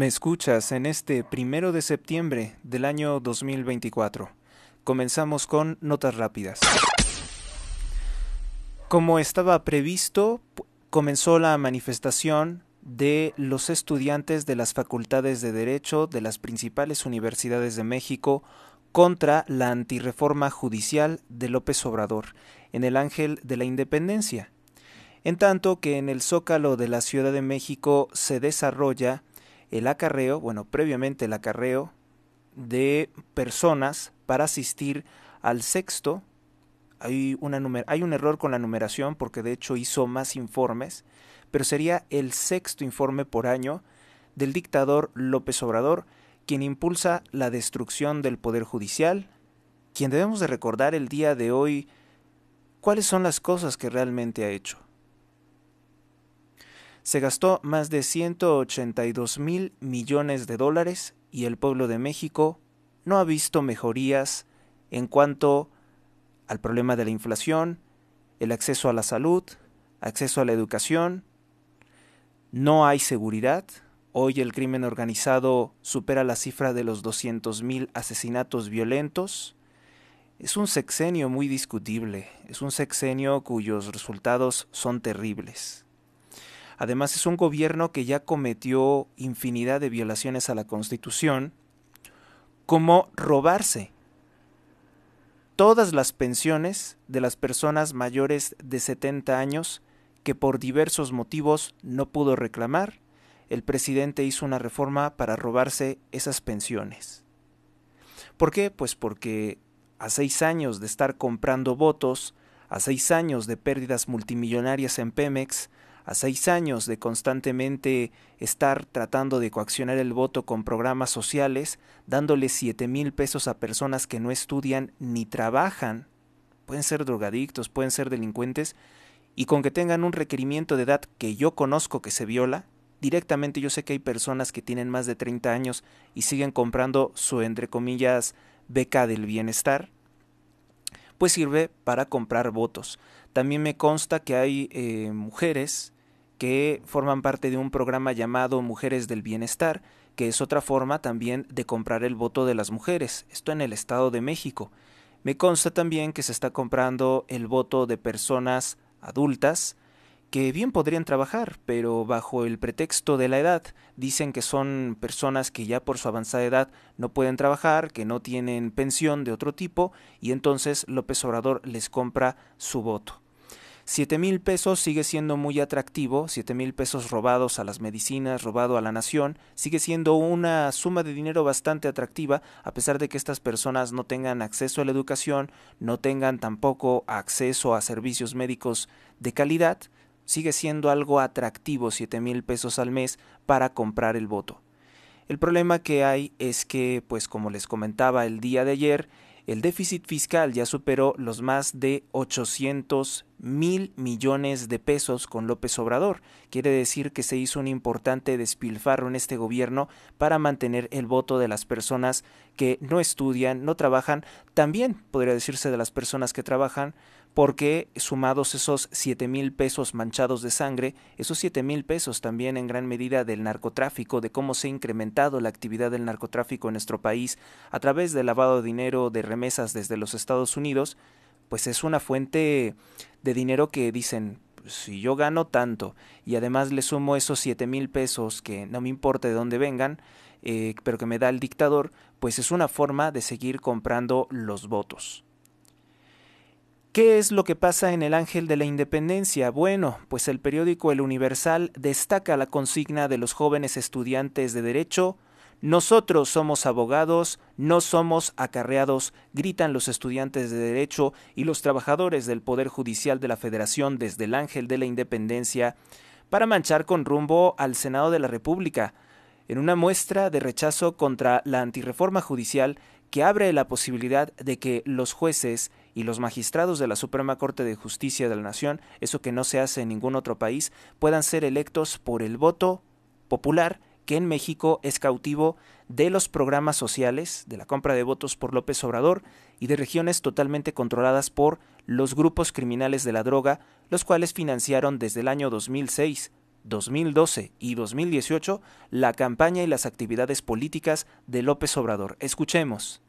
Me escuchas en este primero de septiembre del año 2024. Comenzamos con notas rápidas. Como estaba previsto, comenzó la manifestación de los estudiantes de las facultades de Derecho de las principales universidades de México contra la antirreforma judicial de López Obrador en el Ángel de la Independencia. En tanto que en el Zócalo de la Ciudad de México se desarrolla el acarreo, bueno, previamente el acarreo de personas para asistir al sexto. Hay, una hay un error con la numeración porque de hecho hizo más informes, pero sería el sexto informe por año del dictador López Obrador, quien impulsa la destrucción del Poder Judicial, quien debemos de recordar el día de hoy cuáles son las cosas que realmente ha hecho se gastó más de 182 mil millones de dólares y el pueblo de México no ha visto mejorías en cuanto al problema de la inflación, el acceso a la salud, acceso a la educación, no hay seguridad. Hoy el crimen organizado supera la cifra de los mil asesinatos violentos. Es un sexenio muy discutible, es un sexenio cuyos resultados son terribles. Además es un gobierno que ya cometió infinidad de violaciones a la Constitución, como robarse todas las pensiones de las personas mayores de 70 años que por diversos motivos no pudo reclamar, el presidente hizo una reforma para robarse esas pensiones. ¿Por qué? Pues porque a seis años de estar comprando votos, a seis años de pérdidas multimillonarias en Pemex, a seis años de constantemente estar tratando de coaccionar el voto con programas sociales, dándole siete mil pesos a personas que no estudian ni trabajan, pueden ser drogadictos, pueden ser delincuentes, y con que tengan un requerimiento de edad que yo conozco que se viola, directamente yo sé que hay personas que tienen más de 30 años y siguen comprando su, entre comillas, beca del bienestar, pues sirve para comprar votos. También me consta que hay eh, mujeres que forman parte de un programa llamado Mujeres del Bienestar, que es otra forma también de comprar el voto de las mujeres, esto en el Estado de México. Me consta también que se está comprando el voto de personas adultas que bien podrían trabajar, pero bajo el pretexto de la edad dicen que son personas que ya por su avanzada edad no pueden trabajar, que no tienen pensión de otro tipo, y entonces López Obrador les compra su voto. Siete mil pesos sigue siendo muy atractivo, siete mil pesos robados a las medicinas, robado a la nación, sigue siendo una suma de dinero bastante atractiva, a pesar de que estas personas no tengan acceso a la educación, no tengan tampoco acceso a servicios médicos de calidad, Sigue siendo algo atractivo 7 mil pesos al mes para comprar el voto. El problema que hay es que, pues como les comentaba el día de ayer, el déficit fiscal ya superó los más de 800 mil millones de pesos con López Obrador. Quiere decir que se hizo un importante despilfarro en este gobierno para mantener el voto de las personas que no estudian, no trabajan, también podría decirse de las personas que trabajan, porque sumados esos 7 mil pesos manchados de sangre, esos 7 mil pesos también en gran medida del narcotráfico, de cómo se ha incrementado la actividad del narcotráfico en nuestro país a través del lavado de dinero de remesas desde los Estados Unidos, pues es una fuente de dinero que dicen, pues si yo gano tanto y además le sumo esos 7 mil pesos que no me importa de dónde vengan, eh, pero que me da el dictador, pues es una forma de seguir comprando los votos. ¿Qué es lo que pasa en El Ángel de la Independencia? Bueno, pues el periódico El Universal destaca la consigna de los jóvenes estudiantes de Derecho. Nosotros somos abogados, no somos acarreados, gritan los estudiantes de Derecho y los trabajadores del Poder Judicial de la Federación desde el Ángel de la Independencia para manchar con rumbo al Senado de la República en una muestra de rechazo contra la antirreforma judicial que abre la posibilidad de que los jueces y los magistrados de la Suprema Corte de Justicia de la Nación, eso que no se hace en ningún otro país, puedan ser electos por el voto popular que en México es cautivo de los programas sociales, de la compra de votos por López Obrador y de regiones totalmente controladas por los grupos criminales de la droga, los cuales financiaron desde el año 2006 2012 y 2018 la campaña y las actividades políticas de López Obrador. Escuchemos.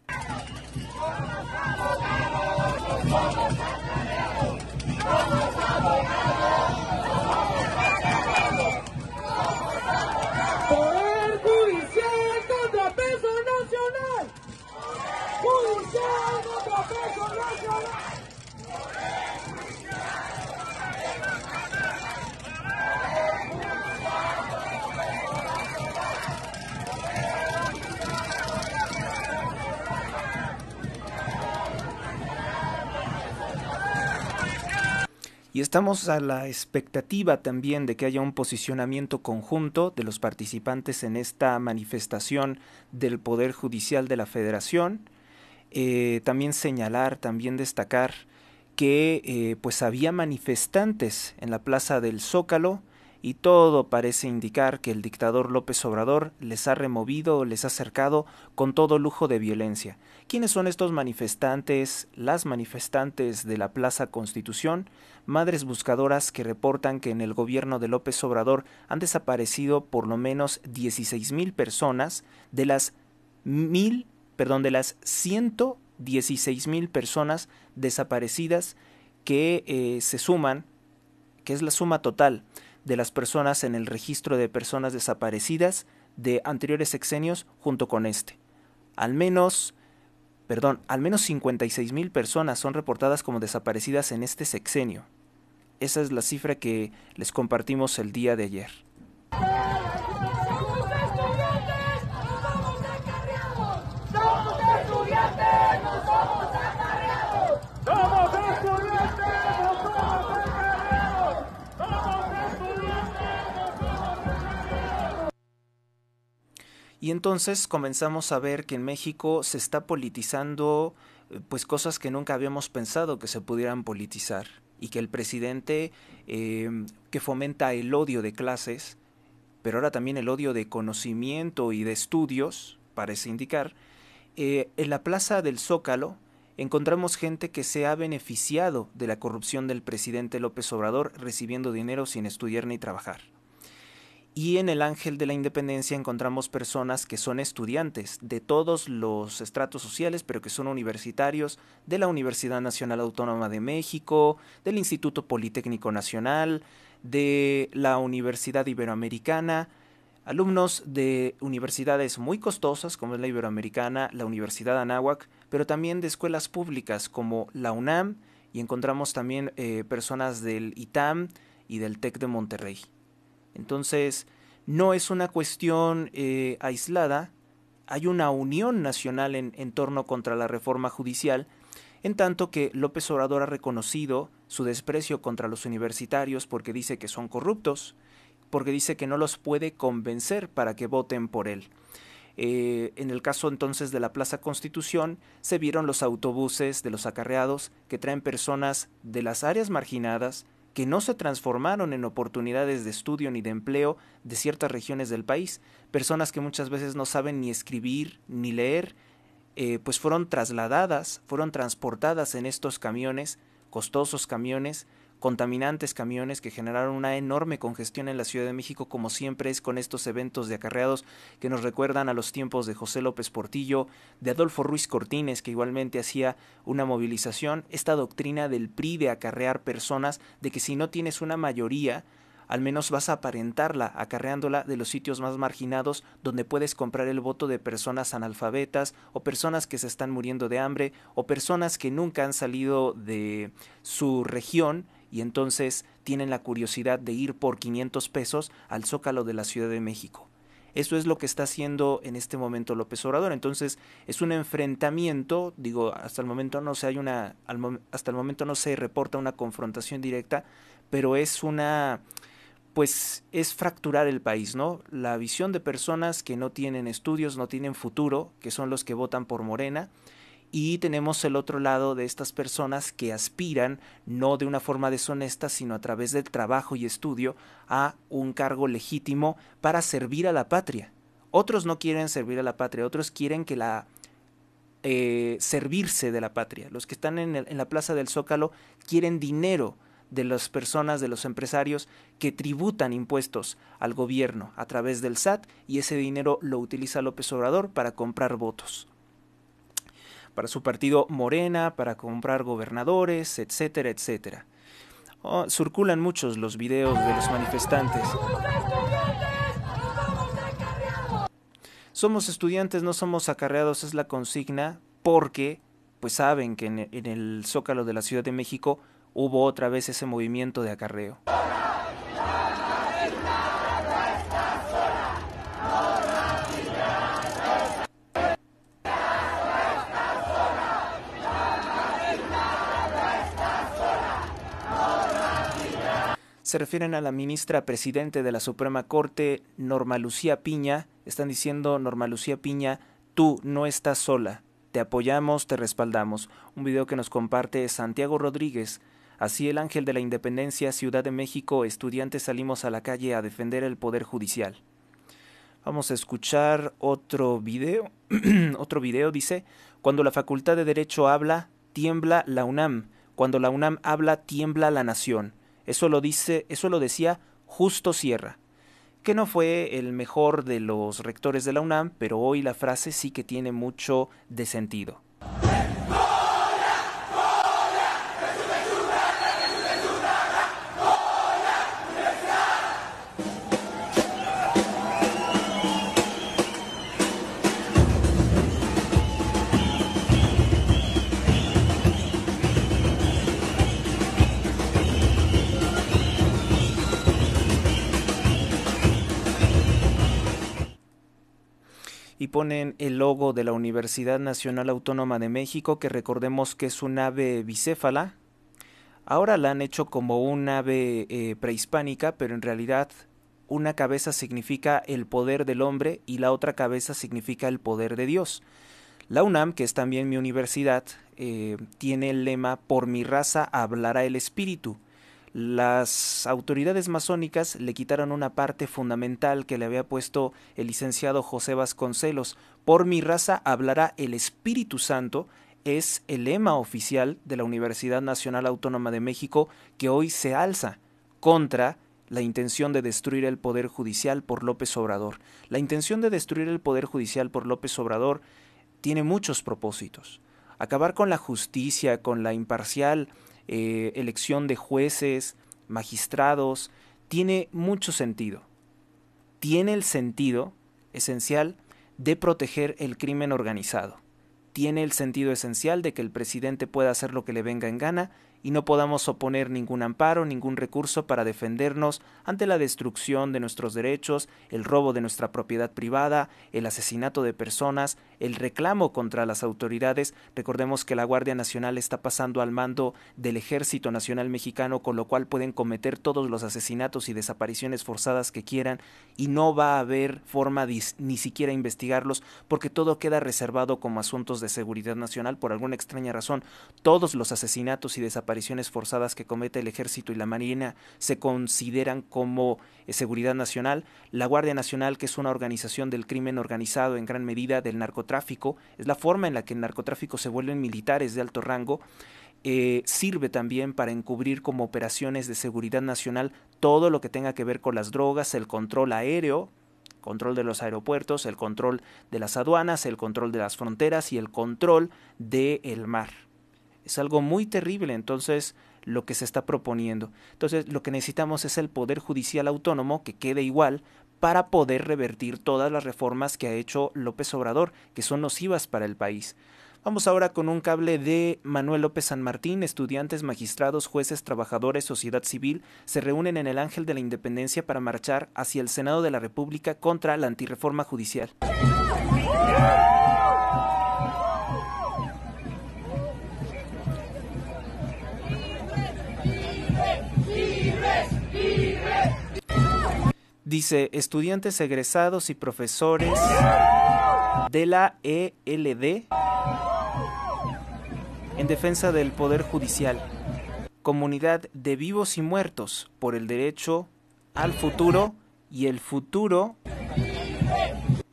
y estamos a la expectativa también de que haya un posicionamiento conjunto de los participantes en esta manifestación del Poder Judicial de la Federación. Eh, también señalar, también destacar que eh, pues había manifestantes en la Plaza del Zócalo y todo parece indicar que el dictador López Obrador les ha removido, les ha cercado con todo lujo de violencia. ¿Quiénes son estos manifestantes, las manifestantes de la Plaza Constitución, madres buscadoras que reportan que en el gobierno de López Obrador han desaparecido por lo menos 16 mil personas de las mil, perdón, de las 116 mil personas desaparecidas que eh, se suman, que es la suma total de las personas en el registro de personas desaparecidas de anteriores sexenios junto con este. Al menos perdón, al menos 56 mil personas son reportadas como desaparecidas en este sexenio. Esa es la cifra que les compartimos el día de ayer. Y entonces comenzamos a ver que en México se está politizando eh, pues cosas que nunca habíamos pensado que se pudieran politizar y que el presidente em, que fomenta el odio de clases, pero ahora también el odio de conocimiento y de estudios, parece indicar, eh, en la plaza del Zócalo encontramos gente que se ha beneficiado de la corrupción del presidente López Obrador recibiendo dinero sin estudiar ni trabajar. Y en el Ángel de la Independencia encontramos personas que son estudiantes de todos los estratos sociales, pero que son universitarios de la Universidad Nacional Autónoma de México, del Instituto Politécnico Nacional, de la Universidad Iberoamericana, alumnos de universidades muy costosas como es la Iberoamericana, la Universidad Anáhuac, pero también de escuelas públicas como la UNAM y encontramos también eh, personas del ITAM y del TEC de Monterrey. Entonces, no es una cuestión eh, aislada, hay una unión nacional en, torno contra la reforma judicial, en tanto que López Obrador ha reconocido su desprecio contra los universitarios porque dice que son corruptos, porque dice que no los puede convencer para que voten por él. Eh, en el caso entonces de la Plaza Constitución, se vieron los autobuses de los acarreados que traen personas de las áreas marginadas, que no se transformaron en oportunidades de estudio ni de empleo de ciertas regiones del país, personas que muchas veces no saben ni escribir ni leer, eh, pues fueron trasladadas, fueron transportadas en estos camiones, costosos camiones, contaminantes, camiones que generaron una enorme congestión en la Ciudad de México, como siempre es con estos eventos de acarreados que nos recuerdan a los tiempos de José López Portillo, de Adolfo Ruiz Cortines, que igualmente hacía una movilización, esta doctrina del PRI de acarrear personas, de que si no tienes una mayoría, al menos vas a aparentarla acarreándola de los sitios más marginados donde puedes comprar el voto de personas analfabetas o personas que se están muriendo de hambre o personas que nunca han salido de su región y entonces tienen la curiosidad de ir por 500 pesos al zócalo de la Ciudad de México. Eso es lo que está haciendo en este momento López Obrador. Entonces, es un enfrentamiento, digo, hasta el momento no se hay una hasta el momento no se reporta una confrontación directa, pero es una pues es fracturar el país, ¿no? La visión de personas que no tienen estudios, no tienen futuro, que son los que votan por Morena, y tenemos el otro lado de estas personas que aspiran, no de una forma deshonesta, sino a través del trabajo y estudio, a un cargo legítimo para servir a la patria. Otros no quieren servir a la patria, otros quieren que la eh, servirse de la patria. Los que están en, en la Plaza del Zócalo quieren dinero de las personas, de los empresarios que tributan impuestos al gobierno a través del SAT y ese dinero lo utiliza López Obrador para comprar votos para su partido Morena, para comprar gobernadores, etcétera, etcétera. Oh, circulan muchos los videos de los manifestantes. Somos estudiantes, no somos acarreados, es la consigna, porque pues saben que en el Zócalo de la Ciudad de México hubo otra vez ese movimiento de acarreo. se refieren a la ministra presidente de la Suprema Corte, Norma Lucía Piña. Están diciendo, Norma Lucía Piña, tú no estás sola. Te apoyamos, te respaldamos. Un video que nos comparte Santiago Rodríguez. Así el ángel de la independencia, Ciudad de México, estudiantes salimos a la calle a defender el Poder Judicial. Vamos a escuchar otro video. otro video dice, cuando la Facultad de Derecho habla, tiembla la UNAM. Cuando la UNAM habla, tiembla la nación. Eso lo dice, eso lo decía Justo Sierra, que no fue el mejor de los rectores de la UNAM, pero hoy la frase sí que tiene mucho de sentido. y ponen el logo de la Universidad Nacional Autónoma de México, que recordemos que es un ave bicéfala. Ahora la han hecho como un ave eh, prehispánica, pero en realidad una cabeza significa el poder del hombre y la otra cabeza significa el poder de Dios. La UNAM, que es también mi universidad, eh, tiene el lema Por mi raza hablará el espíritu las autoridades masónicas le quitaron una parte fundamental que le había puesto el licenciado José Vasconcelos. Por mi raza hablará el Espíritu Santo es el lema oficial de la Universidad Nacional Autónoma de México que hoy se alza contra la intención de destruir el Poder Judicial por López Obrador. La intención de destruir el Poder Judicial por López Obrador tiene muchos propósitos. Acabar con la justicia, con la imparcial eh, elección de jueces, magistrados, tiene mucho sentido. Tiene el sentido esencial de proteger el crimen organizado. Tiene el sentido esencial de que el presidente pueda hacer lo que le venga en gana y no podamos oponer ningún amparo, ningún recurso para defendernos ante la destrucción de nuestros derechos, el robo de nuestra propiedad privada, el asesinato de personas, el reclamo contra las autoridades. Recordemos que la Guardia Nacional está pasando al mando del Ejército Nacional Mexicano, con lo cual pueden cometer todos los asesinatos y desapariciones forzadas que quieran y no va a haber forma ni siquiera investigarlos porque todo queda reservado como asuntos de seguridad nacional por alguna extraña razón. Todos los asesinatos y desapariciones apariciones forzadas que comete el ejército y la marina se consideran como eh, seguridad nacional, la Guardia Nacional, que es una organización del crimen organizado en gran medida del narcotráfico, es la forma en la que el narcotráfico se vuelven militares de alto rango, eh, sirve también para encubrir como operaciones de seguridad nacional todo lo que tenga que ver con las drogas, el control aéreo, control de los aeropuertos, el control de las aduanas, el control de las fronteras y el control del mar. Es algo muy terrible entonces lo que se está proponiendo. Entonces lo que necesitamos es el Poder Judicial Autónomo que quede igual para poder revertir todas las reformas que ha hecho López Obrador, que son nocivas para el país. Vamos ahora con un cable de Manuel López San Martín. Estudiantes, magistrados, jueces, trabajadores, sociedad civil se reúnen en el Ángel de la Independencia para marchar hacia el Senado de la República contra la antirreforma judicial. Dice, estudiantes egresados y profesores de la ELD en defensa del Poder Judicial. Comunidad de vivos y muertos por el derecho al futuro y el futuro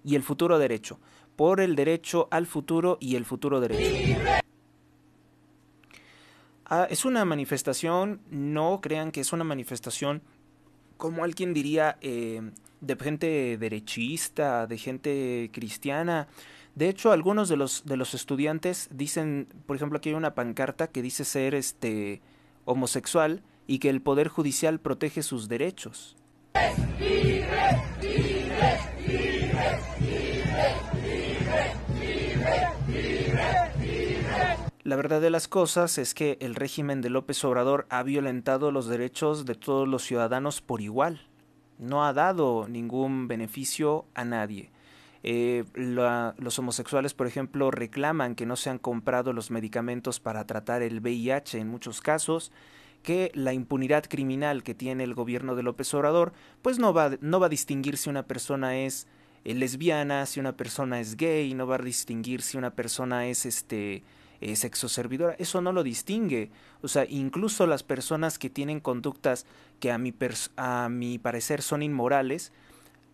y el futuro derecho. Por el derecho al futuro y el futuro derecho. Ah, es una manifestación, no crean que es una manifestación como alguien diría, eh, de gente derechista, de gente cristiana. De hecho, algunos de los, de los estudiantes dicen, por ejemplo, aquí hay una pancarta que dice ser este homosexual y que el Poder Judicial protege sus derechos. ¡Libres, La verdad de las cosas es que el régimen de López Obrador ha violentado los derechos de todos los ciudadanos por igual. No ha dado ningún beneficio a nadie. Eh, los homosexuales, por ejemplo, reclaman que no se han comprado los medicamentos para tratar el VIH en muchos casos, que la impunidad criminal que tiene el gobierno de López Obrador, pues no va, no va a distinguir si una persona es eh, lesbiana, si una persona es gay, no va a distinguir si una persona es este es eh, exoservidora Eso no lo distingue. O sea, incluso las personas que tienen conductas que a mi, a mi parecer son inmorales,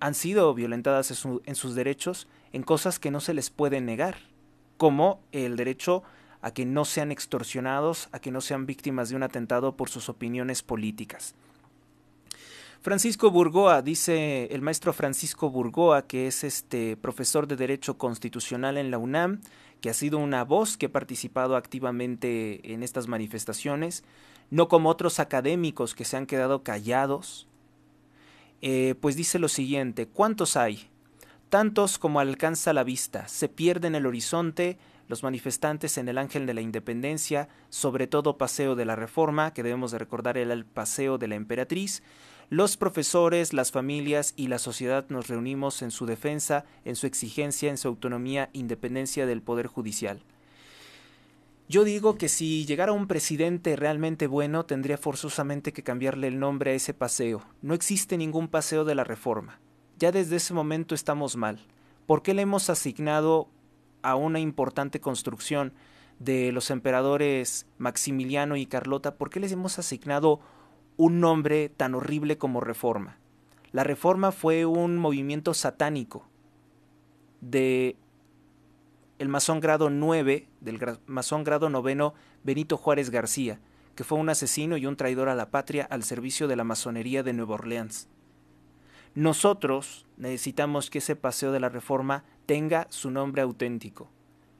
han sido violentadas en, en sus derechos en cosas que no se les puede negar, como el derecho a que no sean extorsionados, a que no sean víctimas de un atentado por sus opiniones políticas. Francisco Burgoa, dice el maestro Francisco Burgoa, que es este profesor de Derecho Constitucional en la UNAM, que ha sido una voz que ha participado activamente en estas manifestaciones, no como otros académicos que se han quedado callados, eh, pues dice lo siguiente, ¿cuántos hay? Tantos como alcanza la vista, se pierden el horizonte, los manifestantes en el Ángel de la Independencia, sobre todo Paseo de la Reforma, que debemos de recordar el Paseo de la Emperatriz, los profesores, las familias y la sociedad nos reunimos en su defensa, en su exigencia, en su autonomía, independencia del Poder Judicial. Yo digo que si llegara un presidente realmente bueno, tendría forzosamente que cambiarle el nombre a ese paseo. No existe ningún paseo de la reforma. Ya desde ese momento estamos mal. ¿Por qué le hemos asignado a una importante construcción de los emperadores Maximiliano y Carlota, por qué les hemos asignado un nombre tan horrible como reforma. La reforma fue un movimiento satánico de el masón grado 9, del masón grado noveno Benito Juárez García, que fue un asesino y un traidor a la patria al servicio de la masonería de Nueva Orleans. Nosotros necesitamos que ese paseo de la Reforma tenga su nombre auténtico,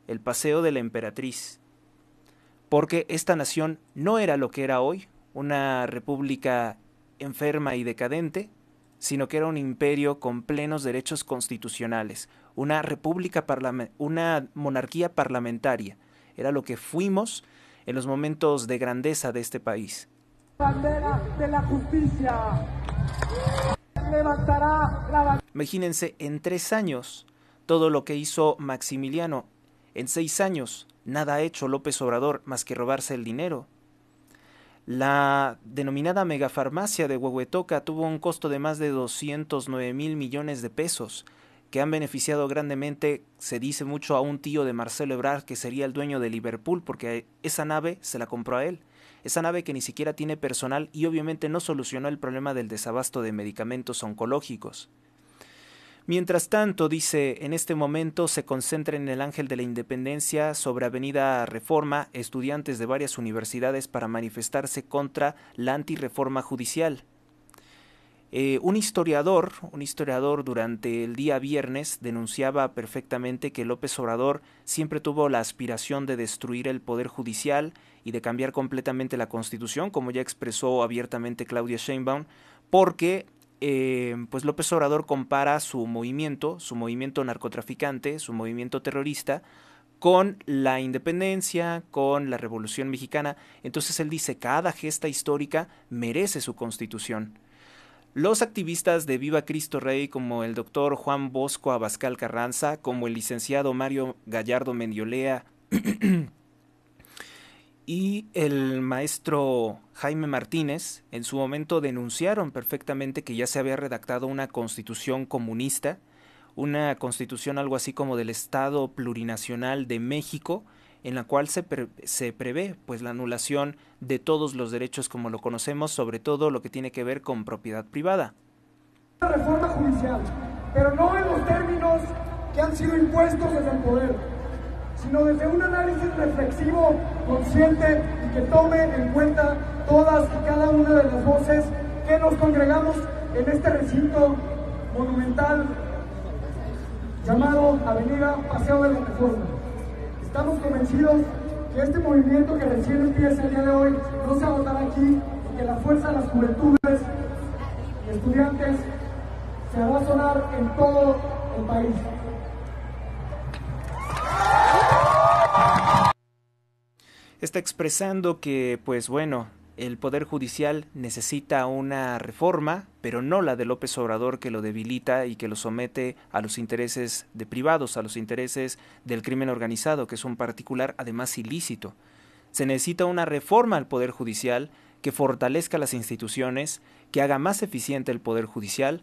el paseo de la emperatriz, porque esta nación no era lo que era hoy una república enferma y decadente, sino que era un imperio con plenos derechos constitucionales, una república una monarquía parlamentaria. Era lo que fuimos en los momentos de grandeza de este país. Imagínense en tres años todo lo que hizo Maximiliano, en seis años nada ha hecho López Obrador más que robarse el dinero, la denominada megafarmacia de Huehuetoca tuvo un costo de más de 209 mil millones de pesos, que han beneficiado grandemente, se dice mucho, a un tío de Marcelo Ebrard, que sería el dueño de Liverpool, porque esa nave se la compró a él. Esa nave que ni siquiera tiene personal y obviamente no solucionó el problema del desabasto de medicamentos oncológicos. Mientras tanto, dice, en este momento se concentra en el Ángel de la Independencia sobre Avenida Reforma estudiantes de varias universidades para manifestarse contra la antirreforma judicial. Eh, un historiador, un historiador durante el día viernes denunciaba perfectamente que López Obrador siempre tuvo la aspiración de destruir el poder judicial y de cambiar completamente la Constitución, como ya expresó abiertamente Claudia Sheinbaum, porque eh, pues López Obrador compara su movimiento, su movimiento narcotraficante, su movimiento terrorista, con la independencia, con la revolución mexicana. Entonces él dice, cada gesta histórica merece su constitución. Los activistas de Viva Cristo Rey, como el doctor Juan Bosco Abascal Carranza, como el licenciado Mario Gallardo Mendiolea, y el maestro Jaime Martínez en su momento denunciaron perfectamente que ya se había redactado una constitución comunista, una constitución algo así como del Estado plurinacional de México, en la cual se, se prevé pues la anulación de todos los derechos como lo conocemos, sobre todo lo que tiene que ver con propiedad privada. reforma judicial, pero no en los términos que han sido impuestos desde el poder sino desde un análisis reflexivo, consciente y que tome en cuenta todas y cada una de las voces que nos congregamos en este recinto monumental llamado Avenida Paseo de la Estamos convencidos que este movimiento que recién empieza el día de hoy no se agotará aquí y que la fuerza de las juventudes, estudiantes, se va a sonar en todo el país. está expresando que, pues bueno, el Poder Judicial necesita una reforma, pero no la de López Obrador que lo debilita y que lo somete a los intereses de privados, a los intereses del crimen organizado, que es un particular además ilícito. Se necesita una reforma al Poder Judicial que fortalezca las instituciones, que haga más eficiente el Poder Judicial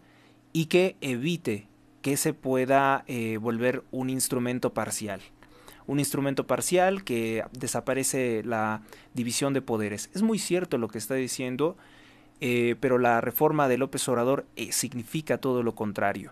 y que evite que se pueda eh, volver un instrumento parcial un instrumento parcial, que desaparece la división de poderes. Es muy cierto lo que está diciendo, eh, pero la reforma de López Obrador eh, significa todo lo contrario.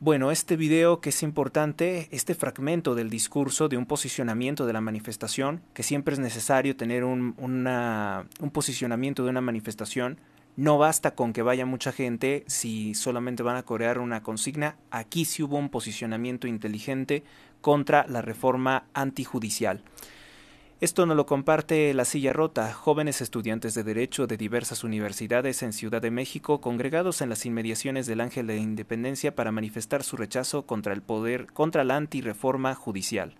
Bueno, este video que es importante, este fragmento del discurso, de un posicionamiento de la manifestación, que siempre es necesario tener un, un posicionamiento de una manifestación, no basta con que vaya mucha gente si solamente van a corear una consigna. Aquí sí hubo un posicionamiento inteligente contra la reforma antijudicial. Esto no lo comparte La Silla Rota, jóvenes estudiantes de Derecho de diversas universidades en Ciudad de México congregados en las inmediaciones del Ángel de Independencia para manifestar su rechazo contra el poder, contra la antirreforma judicial.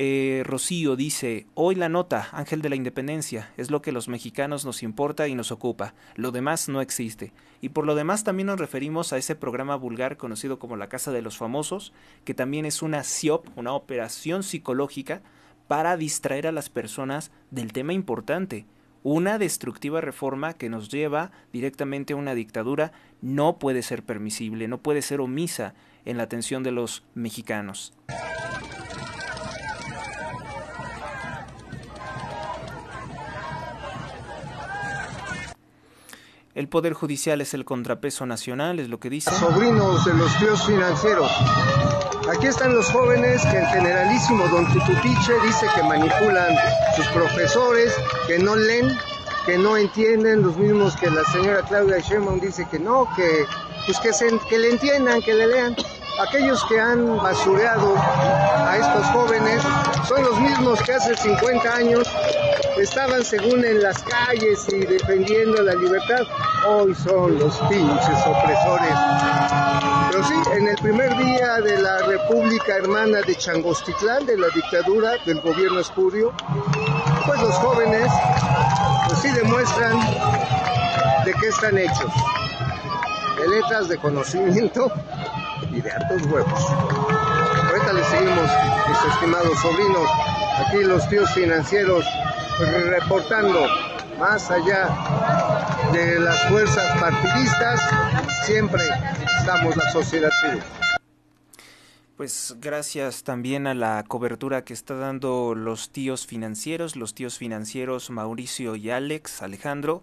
Eh, Rocío dice, hoy la nota, Ángel de la Independencia, es lo que los mexicanos nos importa y nos ocupa, lo demás no existe. Y por lo demás también nos referimos a ese programa vulgar conocido como La Casa de los Famosos, que también es una SIOP, una operación psicológica, para distraer a las personas del tema importante. Una destructiva reforma que nos lleva directamente a una dictadura no puede ser permisible, no puede ser omisa en la atención de los mexicanos. El Poder Judicial es el contrapeso nacional, es lo que dice. Sobrinos de los tíos financieros. Aquí están los jóvenes que el generalísimo Don Tututiche dice que manipulan sus profesores, que no leen, que no entienden, los mismos que la señora Claudia Sheinbaum dice que no, que pues, que, que le entiendan, que le lean. Aquellos que han basureado a estos jóvenes son los mismos que hace 50 años estaban según en las calles y defendiendo la libertad, hoy son los pinches opresores. Pero sí, en el primer día de la República Hermana de Changostitlán, de la dictadura del gobierno escudio pues los jóvenes pues sí demuestran de qué están hechos, de letras, de conocimiento y de hartos huevos. Ahorita les seguimos, mis estimados sobrinos, aquí los tíos financieros reportando más allá de las fuerzas partidistas, siempre estamos la sociedad civil. Pues gracias también a la cobertura que está dando los tíos financieros, los tíos financieros Mauricio y Alex, Alejandro,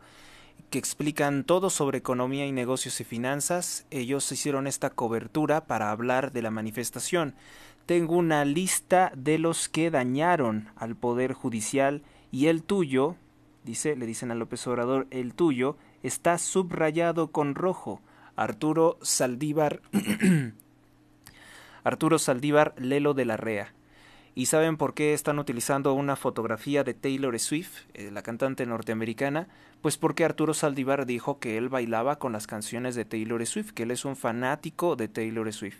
que explican todo sobre economía y negocios y finanzas. Ellos hicieron esta cobertura para hablar de la manifestación. Tengo una lista de los que dañaron al Poder Judicial y el tuyo, dice, le dicen a López Obrador, el tuyo está subrayado con rojo. Arturo Saldívar Arturo Saldívar Lelo de la Rea. ¿Y saben por qué están utilizando una fotografía de Taylor Swift, eh, la cantante norteamericana? Pues porque Arturo Saldívar dijo que él bailaba con las canciones de Taylor Swift, que él es un fanático de Taylor Swift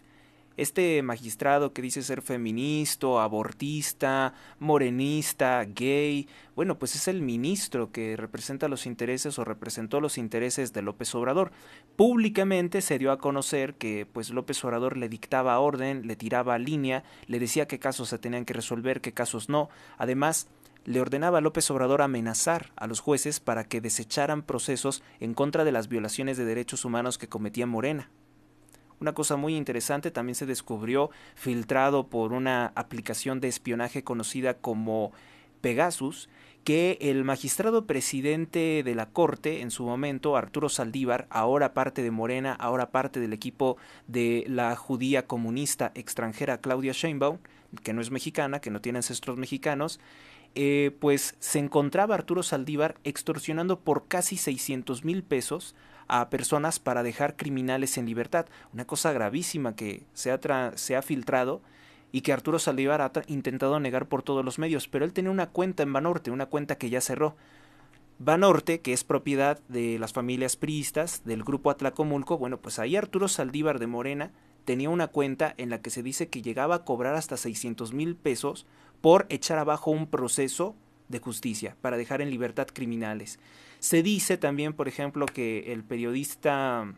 este magistrado que dice ser feminista, abortista, morenista, gay, bueno, pues es el ministro que representa los intereses o representó los intereses de López Obrador. Públicamente se dio a conocer que pues López Obrador le dictaba orden, le tiraba línea, le decía qué casos se tenían que resolver, qué casos no. Además, le ordenaba a López Obrador amenazar a los jueces para que desecharan procesos en contra de las violaciones de derechos humanos que cometía Morena. Una cosa muy interesante también se descubrió filtrado por una aplicación de espionaje conocida como Pegasus, que el magistrado presidente de la Corte en su momento, Arturo Saldívar, ahora parte de Morena, ahora parte del equipo de la judía comunista extranjera Claudia Sheinbaum, que no es mexicana, que no tiene ancestros mexicanos, eh, pues se encontraba Arturo Saldívar extorsionando por casi 600 mil pesos a personas para dejar criminales en libertad. Una cosa gravísima que se ha, se ha filtrado y que Arturo Saldívar ha intentado negar por todos los medios, pero él tenía una cuenta en Banorte, una cuenta que ya cerró. Banorte, que es propiedad de las familias priistas del grupo Atlacomulco, bueno, pues ahí Arturo Saldívar de Morena tenía una cuenta en la que se dice que llegaba a cobrar hasta 600 mil pesos por echar abajo un proceso de justicia, para dejar en libertad criminales. Se dice también, por ejemplo, que el periodista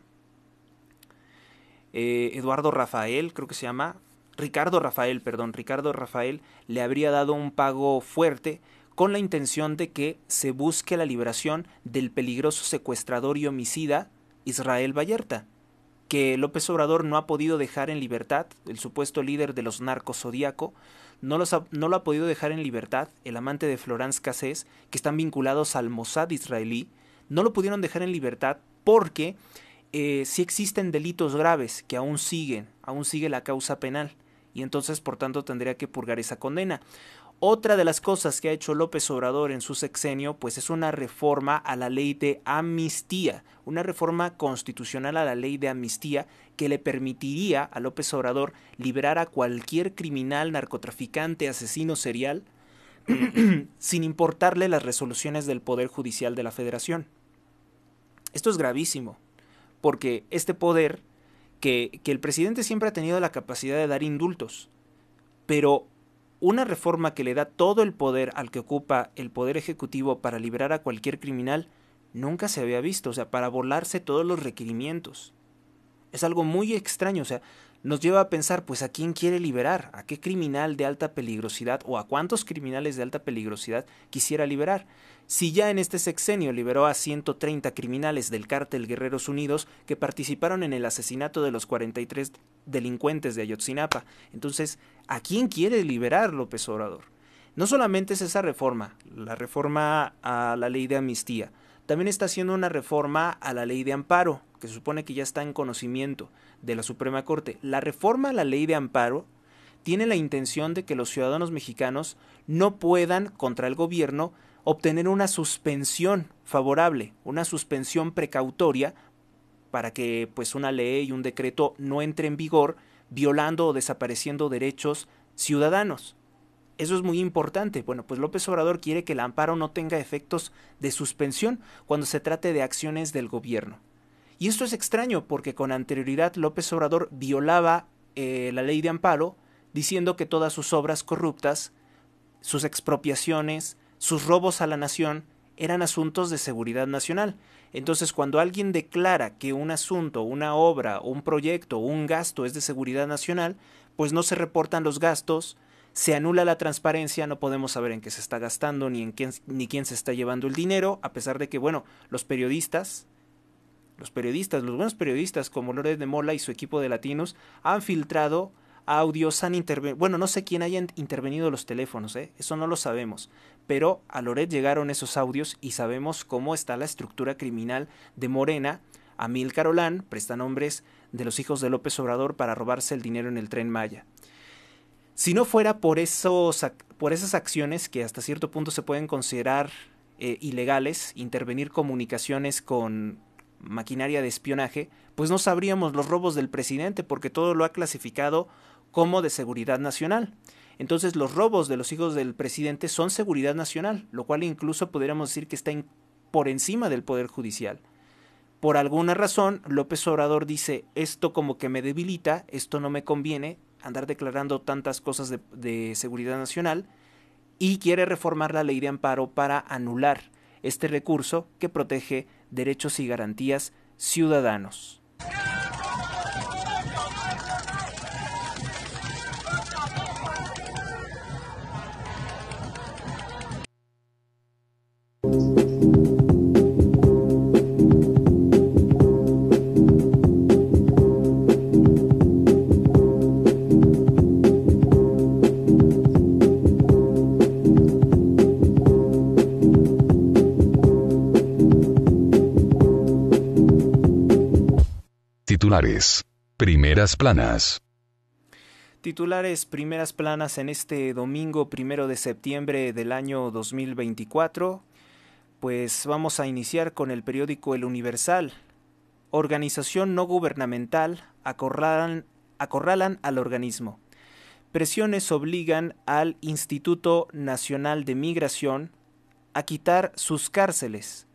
eh, Eduardo Rafael, creo que se llama, Ricardo Rafael, perdón, Ricardo Rafael le habría dado un pago fuerte con la intención de que se busque la liberación del peligroso secuestrador y homicida Israel Vallerta que López Obrador no ha podido dejar en libertad, el supuesto líder de los narcos no, los no lo ha podido dejar en libertad el amante de Florence Cassés, que están vinculados al Mossad israelí, no lo pudieron dejar en libertad porque eh, sí existen delitos graves que aún siguen, aún sigue la causa penal y entonces por tanto tendría que purgar esa condena. Otra de las cosas que ha hecho López Obrador en su sexenio, pues es una reforma a la ley de amnistía, una reforma constitucional a la ley de amnistía que le permitiría a López Obrador liberar a cualquier criminal, narcotraficante, asesino serial, sin importarle las resoluciones del Poder Judicial de la Federación. Esto es gravísimo, porque este poder, que, que el presidente siempre ha tenido la capacidad de dar indultos, pero una reforma que le da todo el poder al que ocupa el poder ejecutivo para liberar a cualquier criminal nunca se había visto, o sea, para volarse todos los requerimientos. Es algo muy extraño, o sea, nos lleva a pensar, pues, ¿a quién quiere liberar? ¿A qué criminal de alta peligrosidad o a cuántos criminales de alta peligrosidad quisiera liberar? Si ya en este sexenio liberó a 130 criminales del cártel Guerreros Unidos que participaron en el asesinato de los 43 delincuentes de Ayotzinapa, entonces, ¿a quién quiere liberar López Obrador? No solamente es esa reforma, la reforma a la ley de amnistía, también está haciendo una reforma a la ley de amparo, que se supone que ya está en conocimiento de la Suprema Corte. La reforma a la ley de amparo tiene la intención de que los ciudadanos mexicanos no puedan contra el gobierno obtener una suspensión favorable, una suspensión precautoria para que pues una ley y un decreto no entre en vigor violando o desapareciendo derechos ciudadanos. Eso es muy importante. Bueno, pues López Obrador quiere que el amparo no tenga efectos de suspensión cuando se trate de acciones del gobierno. Y esto es extraño porque con anterioridad López Obrador violaba eh, la ley de amparo diciendo que todas sus obras corruptas, sus expropiaciones, sus robos a la nación eran asuntos de seguridad nacional. Entonces, cuando alguien declara que un asunto, una obra, un proyecto, un gasto es de seguridad nacional, pues no se reportan los gastos, se anula la transparencia, no podemos saber en qué se está gastando ni en quién, ni quién se está llevando el dinero, a pesar de que, bueno, los periodistas, los periodistas, los buenos periodistas como Lore de Mola y su equipo de latinos han filtrado audios, han intervenido, bueno, no sé quién haya intervenido los teléfonos, ¿eh? eso no lo sabemos, pero a Loret llegaron esos audios y sabemos cómo está la estructura criminal de Morena. Amil Carolán presta nombres de los hijos de López Obrador para robarse el dinero en el tren Maya. Si no fuera por, esos, por esas acciones que hasta cierto punto se pueden considerar eh, ilegales, intervenir comunicaciones con maquinaria de espionaje, pues no sabríamos los robos del presidente porque todo lo ha clasificado como de seguridad nacional. Entonces los robos de los hijos del presidente son seguridad nacional, lo cual incluso podríamos decir que está por encima del Poder Judicial. Por alguna razón, López Obrador dice, esto como que me debilita, esto no me conviene, andar declarando tantas cosas de, de seguridad nacional, y quiere reformar la ley de amparo para anular este recurso que protege derechos y garantías ciudadanos. Titulares. Primeras planas. Titulares primeras planas en este domingo primero de septiembre del año 2024. Pues vamos a iniciar con el periódico El Universal. Organización no gubernamental acorralan al organismo. Presiones obligan al Instituto Nacional de Migración a quitar sus cárceles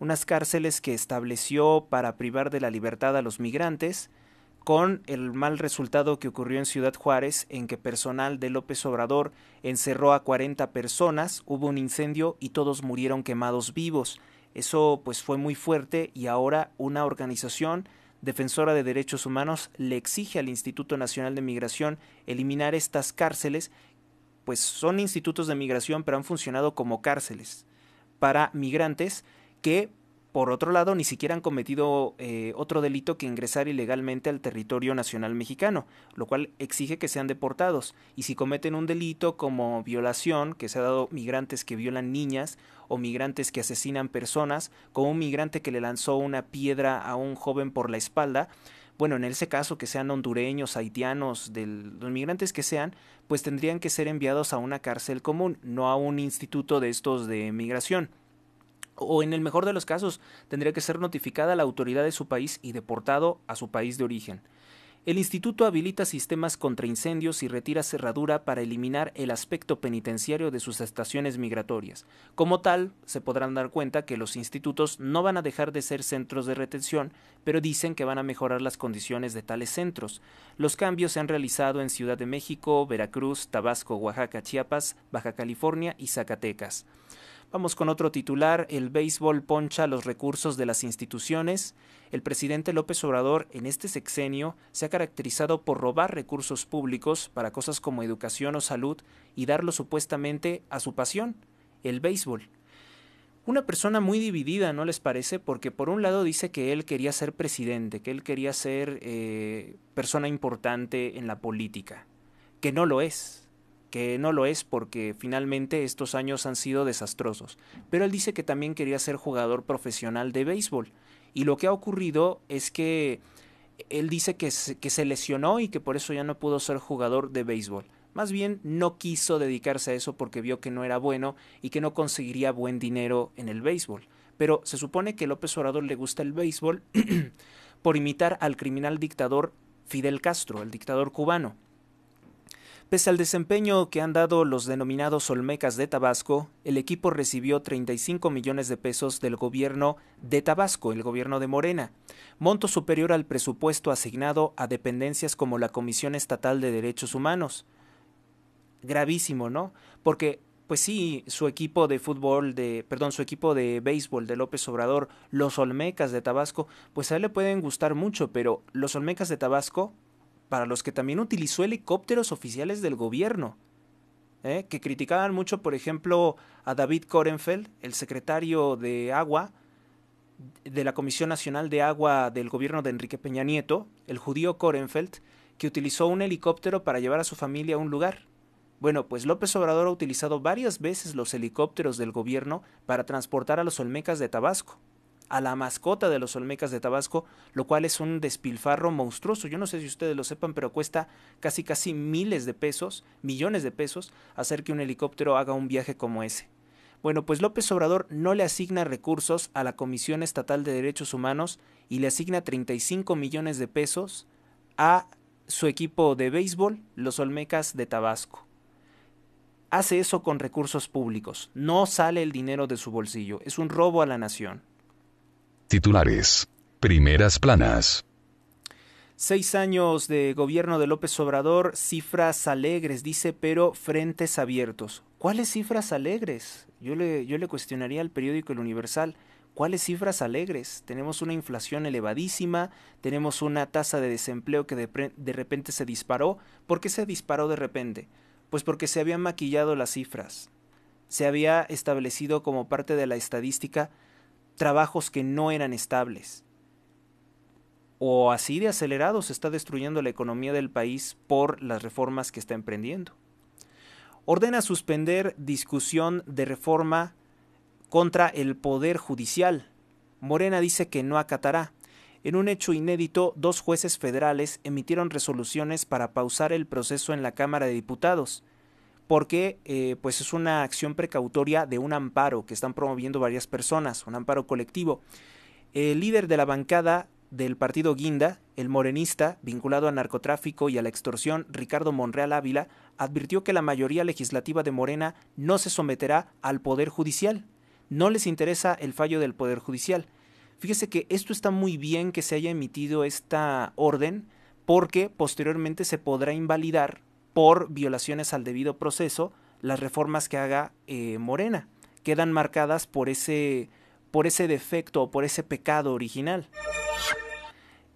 unas cárceles que estableció para privar de la libertad a los migrantes, con el mal resultado que ocurrió en Ciudad Juárez, en que personal de López Obrador encerró a 40 personas, hubo un incendio y todos murieron quemados vivos. Eso pues fue muy fuerte y ahora una organización defensora de derechos humanos le exige al Instituto Nacional de Migración eliminar estas cárceles, pues son institutos de migración pero han funcionado como cárceles para migrantes que por otro lado, ni siquiera han cometido eh, otro delito que ingresar ilegalmente al territorio nacional mexicano, lo cual exige que sean deportados. Y si cometen un delito como violación, que se ha dado migrantes que violan niñas o migrantes que asesinan personas, como un migrante que le lanzó una piedra a un joven por la espalda, bueno, en ese caso que sean hondureños, haitianos, los migrantes que sean, pues tendrían que ser enviados a una cárcel común, no a un instituto de estos de migración o en el mejor de los casos tendría que ser notificada a la autoridad de su país y deportado a su país de origen. El instituto habilita sistemas contra incendios y retira cerradura para eliminar el aspecto penitenciario de sus estaciones migratorias. Como tal, se podrán dar cuenta que los institutos no van a dejar de ser centros de retención, pero dicen que van a mejorar las condiciones de tales centros. Los cambios se han realizado en Ciudad de México, Veracruz, Tabasco, Oaxaca, Chiapas, Baja California y Zacatecas. Vamos con otro titular, el béisbol poncha los recursos de las instituciones. El presidente López Obrador en este sexenio se ha caracterizado por robar recursos públicos para cosas como educación o salud y darlo supuestamente a su pasión, el béisbol. Una persona muy dividida, ¿no les parece? Porque por un lado dice que él quería ser presidente, que él quería ser eh, persona importante en la política, que no lo es, que no lo es porque finalmente estos años han sido desastrosos. Pero él dice que también quería ser jugador profesional de béisbol. Y lo que ha ocurrido es que él dice que se, que se lesionó y que por eso ya no pudo ser jugador de béisbol. Más bien no quiso dedicarse a eso porque vio que no era bueno y que no conseguiría buen dinero en el béisbol. Pero se supone que López Obrador le gusta el béisbol por imitar al criminal dictador Fidel Castro, el dictador cubano. Pese al desempeño que han dado los denominados Olmecas de Tabasco, el equipo recibió 35 millones de pesos del gobierno de Tabasco, el gobierno de Morena, monto superior al presupuesto asignado a dependencias como la Comisión Estatal de Derechos Humanos. Gravísimo, ¿no? Porque pues sí, su equipo de fútbol de, perdón, su equipo de béisbol de López Obrador, los Olmecas de Tabasco, pues a él le pueden gustar mucho, pero los Olmecas de Tabasco para los que también utilizó helicópteros oficiales del gobierno, ¿eh? que criticaban mucho, por ejemplo, a David Korenfeld, el secretario de Agua, de la Comisión Nacional de Agua del gobierno de Enrique Peña Nieto, el judío Korenfeld, que utilizó un helicóptero para llevar a su familia a un lugar. Bueno, pues López Obrador ha utilizado varias veces los helicópteros del gobierno para transportar a los olmecas de Tabasco a la mascota de los Olmecas de Tabasco, lo cual es un despilfarro monstruoso. Yo no sé si ustedes lo sepan, pero cuesta casi casi miles de pesos, millones de pesos, hacer que un helicóptero haga un viaje como ese. Bueno, pues López Obrador no le asigna recursos a la Comisión Estatal de Derechos Humanos y le asigna 35 millones de pesos a su equipo de béisbol, los Olmecas de Tabasco. Hace eso con recursos públicos, no sale el dinero de su bolsillo, es un robo a la nación. Titulares. Primeras planas. Seis años de gobierno de López Obrador, cifras alegres, dice, pero frentes abiertos. ¿Cuáles cifras alegres? Yo le, cuestionaría al periódico El Universal. ¿Cuáles cifras alegres? Tenemos una inflación elevadísima, tenemos una tasa de desempleo que de, de repente se disparó. ¿Por qué se disparó de repente? Pues porque se habían maquillado las cifras. Se había establecido como parte de la estadística trabajos que no eran estables. O así de acelerado se está destruyendo la economía del país por las reformas que está emprendiendo. Ordena suspender discusión de reforma contra el Poder Judicial. Morena dice que no acatará. En un hecho inédito, dos jueces federales emitieron resoluciones para pausar el proceso en la Cámara de Diputados porque eh, pues es una acción precautoria de un amparo que están promoviendo varias personas, un amparo colectivo. El líder de la bancada del partido Guinda, el morenista, vinculado al narcotráfico y a la extorsión, Ricardo Monreal Ávila, advirtió que la mayoría legislativa de Morena no se someterá al Poder Judicial. No les interesa el fallo del Poder Judicial. Fíjese que esto está muy bien que se haya emitido esta orden porque posteriormente se podrá invalidar por violaciones al debido proceso las reformas que haga eh, Morena. Quedan marcadas por ese, por ese defecto o por ese pecado original.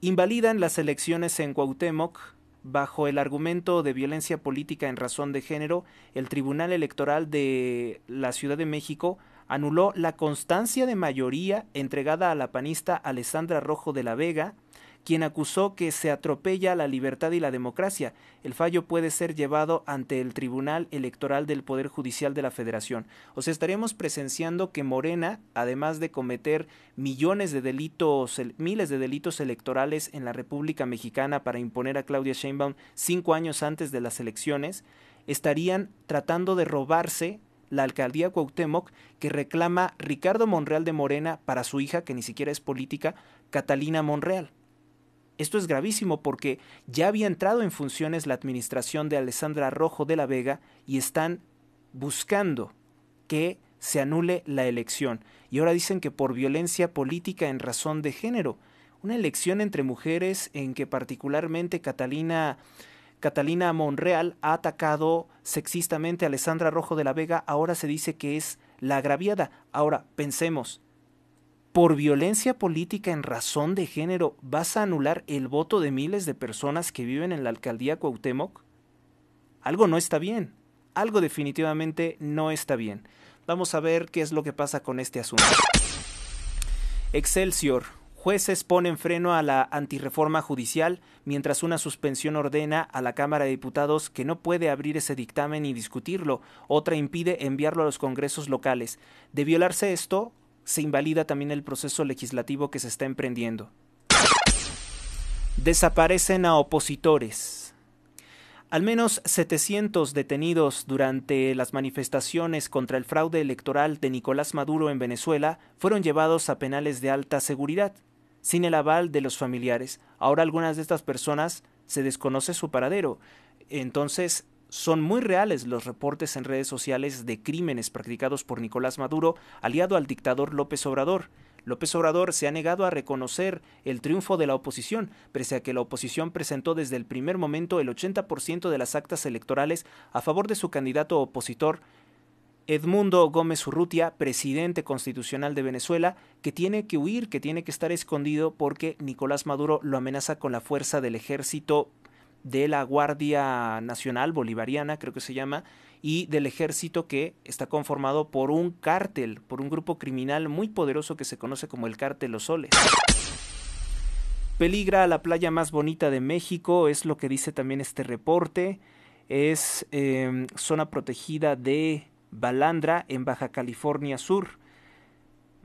Invalidan las elecciones en Cuauhtémoc bajo el argumento de violencia política en razón de género. El Tribunal Electoral de la Ciudad de México anuló la constancia de mayoría entregada a la panista Alessandra Rojo de la Vega quien acusó que se atropella la libertad y la democracia. El fallo puede ser llevado ante el Tribunal Electoral del Poder Judicial de la Federación. O sea, estaremos presenciando que Morena, además de cometer millones de delitos, miles de delitos electorales en la República Mexicana para imponer a Claudia Sheinbaum cinco años antes de las elecciones, estarían tratando de robarse la alcaldía Cuauhtémoc que reclama Ricardo Monreal de Morena para su hija, que ni siquiera es política, Catalina Monreal. Esto es gravísimo porque ya había entrado en funciones la administración de Alessandra Rojo de la Vega y están buscando que se anule la elección. Y ahora dicen que por violencia política en razón de género. Una elección entre mujeres en que particularmente Catalina, Monreal ha atacado sexistamente a Alessandra Rojo de la Vega, ahora se dice que es la agraviada. Ahora, pensemos, por violencia política en razón de género, ¿vas a anular el voto de miles de personas que viven en la alcaldía Cuauhtémoc? Algo no está bien. Algo definitivamente no está bien. Vamos a ver qué es lo que pasa con este asunto. Excelsior. Jueces ponen freno a la antirreforma judicial mientras una suspensión ordena a la Cámara de Diputados que no puede abrir ese dictamen y discutirlo, otra impide enviarlo a los congresos locales. De violarse esto, se invalida también el proceso legislativo que se está emprendiendo. Desaparecen a opositores. Al menos 700 detenidos durante las manifestaciones contra el fraude electoral de Nicolás Maduro en Venezuela fueron llevados a penales de alta seguridad, sin el aval de los familiares. Ahora algunas de estas personas se desconoce su paradero. Entonces, son muy reales los reportes en redes sociales de crímenes practicados por Nicolás Maduro, aliado al dictador López Obrador. López Obrador se ha negado a reconocer el triunfo de la oposición, pese a que la oposición presentó desde el primer momento el 80% de las actas electorales a favor de su candidato opositor, Edmundo Gómez Urrutia, presidente constitucional de Venezuela, que tiene que huir, que tiene que estar escondido porque Nicolás Maduro lo amenaza con la fuerza del ejército de la Guardia Nacional Bolivariana, creo que se llama, y del ejército que está conformado por un cártel, por un grupo criminal muy poderoso que se conoce como el cártel Los Soles. Peligra la playa más bonita de México, es lo que dice también este reporte. Es em, zona protegida de Balandra en Baja California Sur.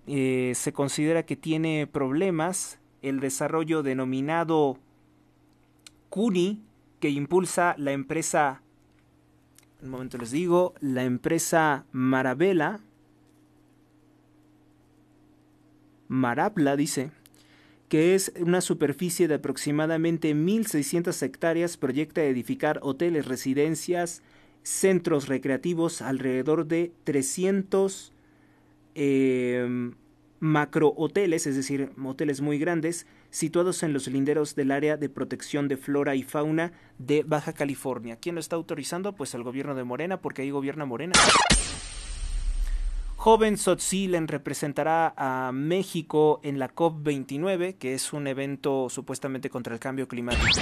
Eh, se considera que tiene problemas el desarrollo denominado CUNY que impulsa la empresa, un momento les digo, la empresa Marabela, Marabla dice, que es una superficie de aproximadamente 1.600 hectáreas, proyecta edificar hoteles, residencias, centros recreativos, alrededor de 300 eh, macrohoteles, es decir, hoteles muy grandes, situados en los linderos del área de protección de flora y fauna de Baja California. ¿Quién lo está autorizando? Pues el gobierno de Morena, porque ahí gobierna Morena. Joven Sotzilen representará a México en la COP29, que es un evento supuestamente contra el cambio climático.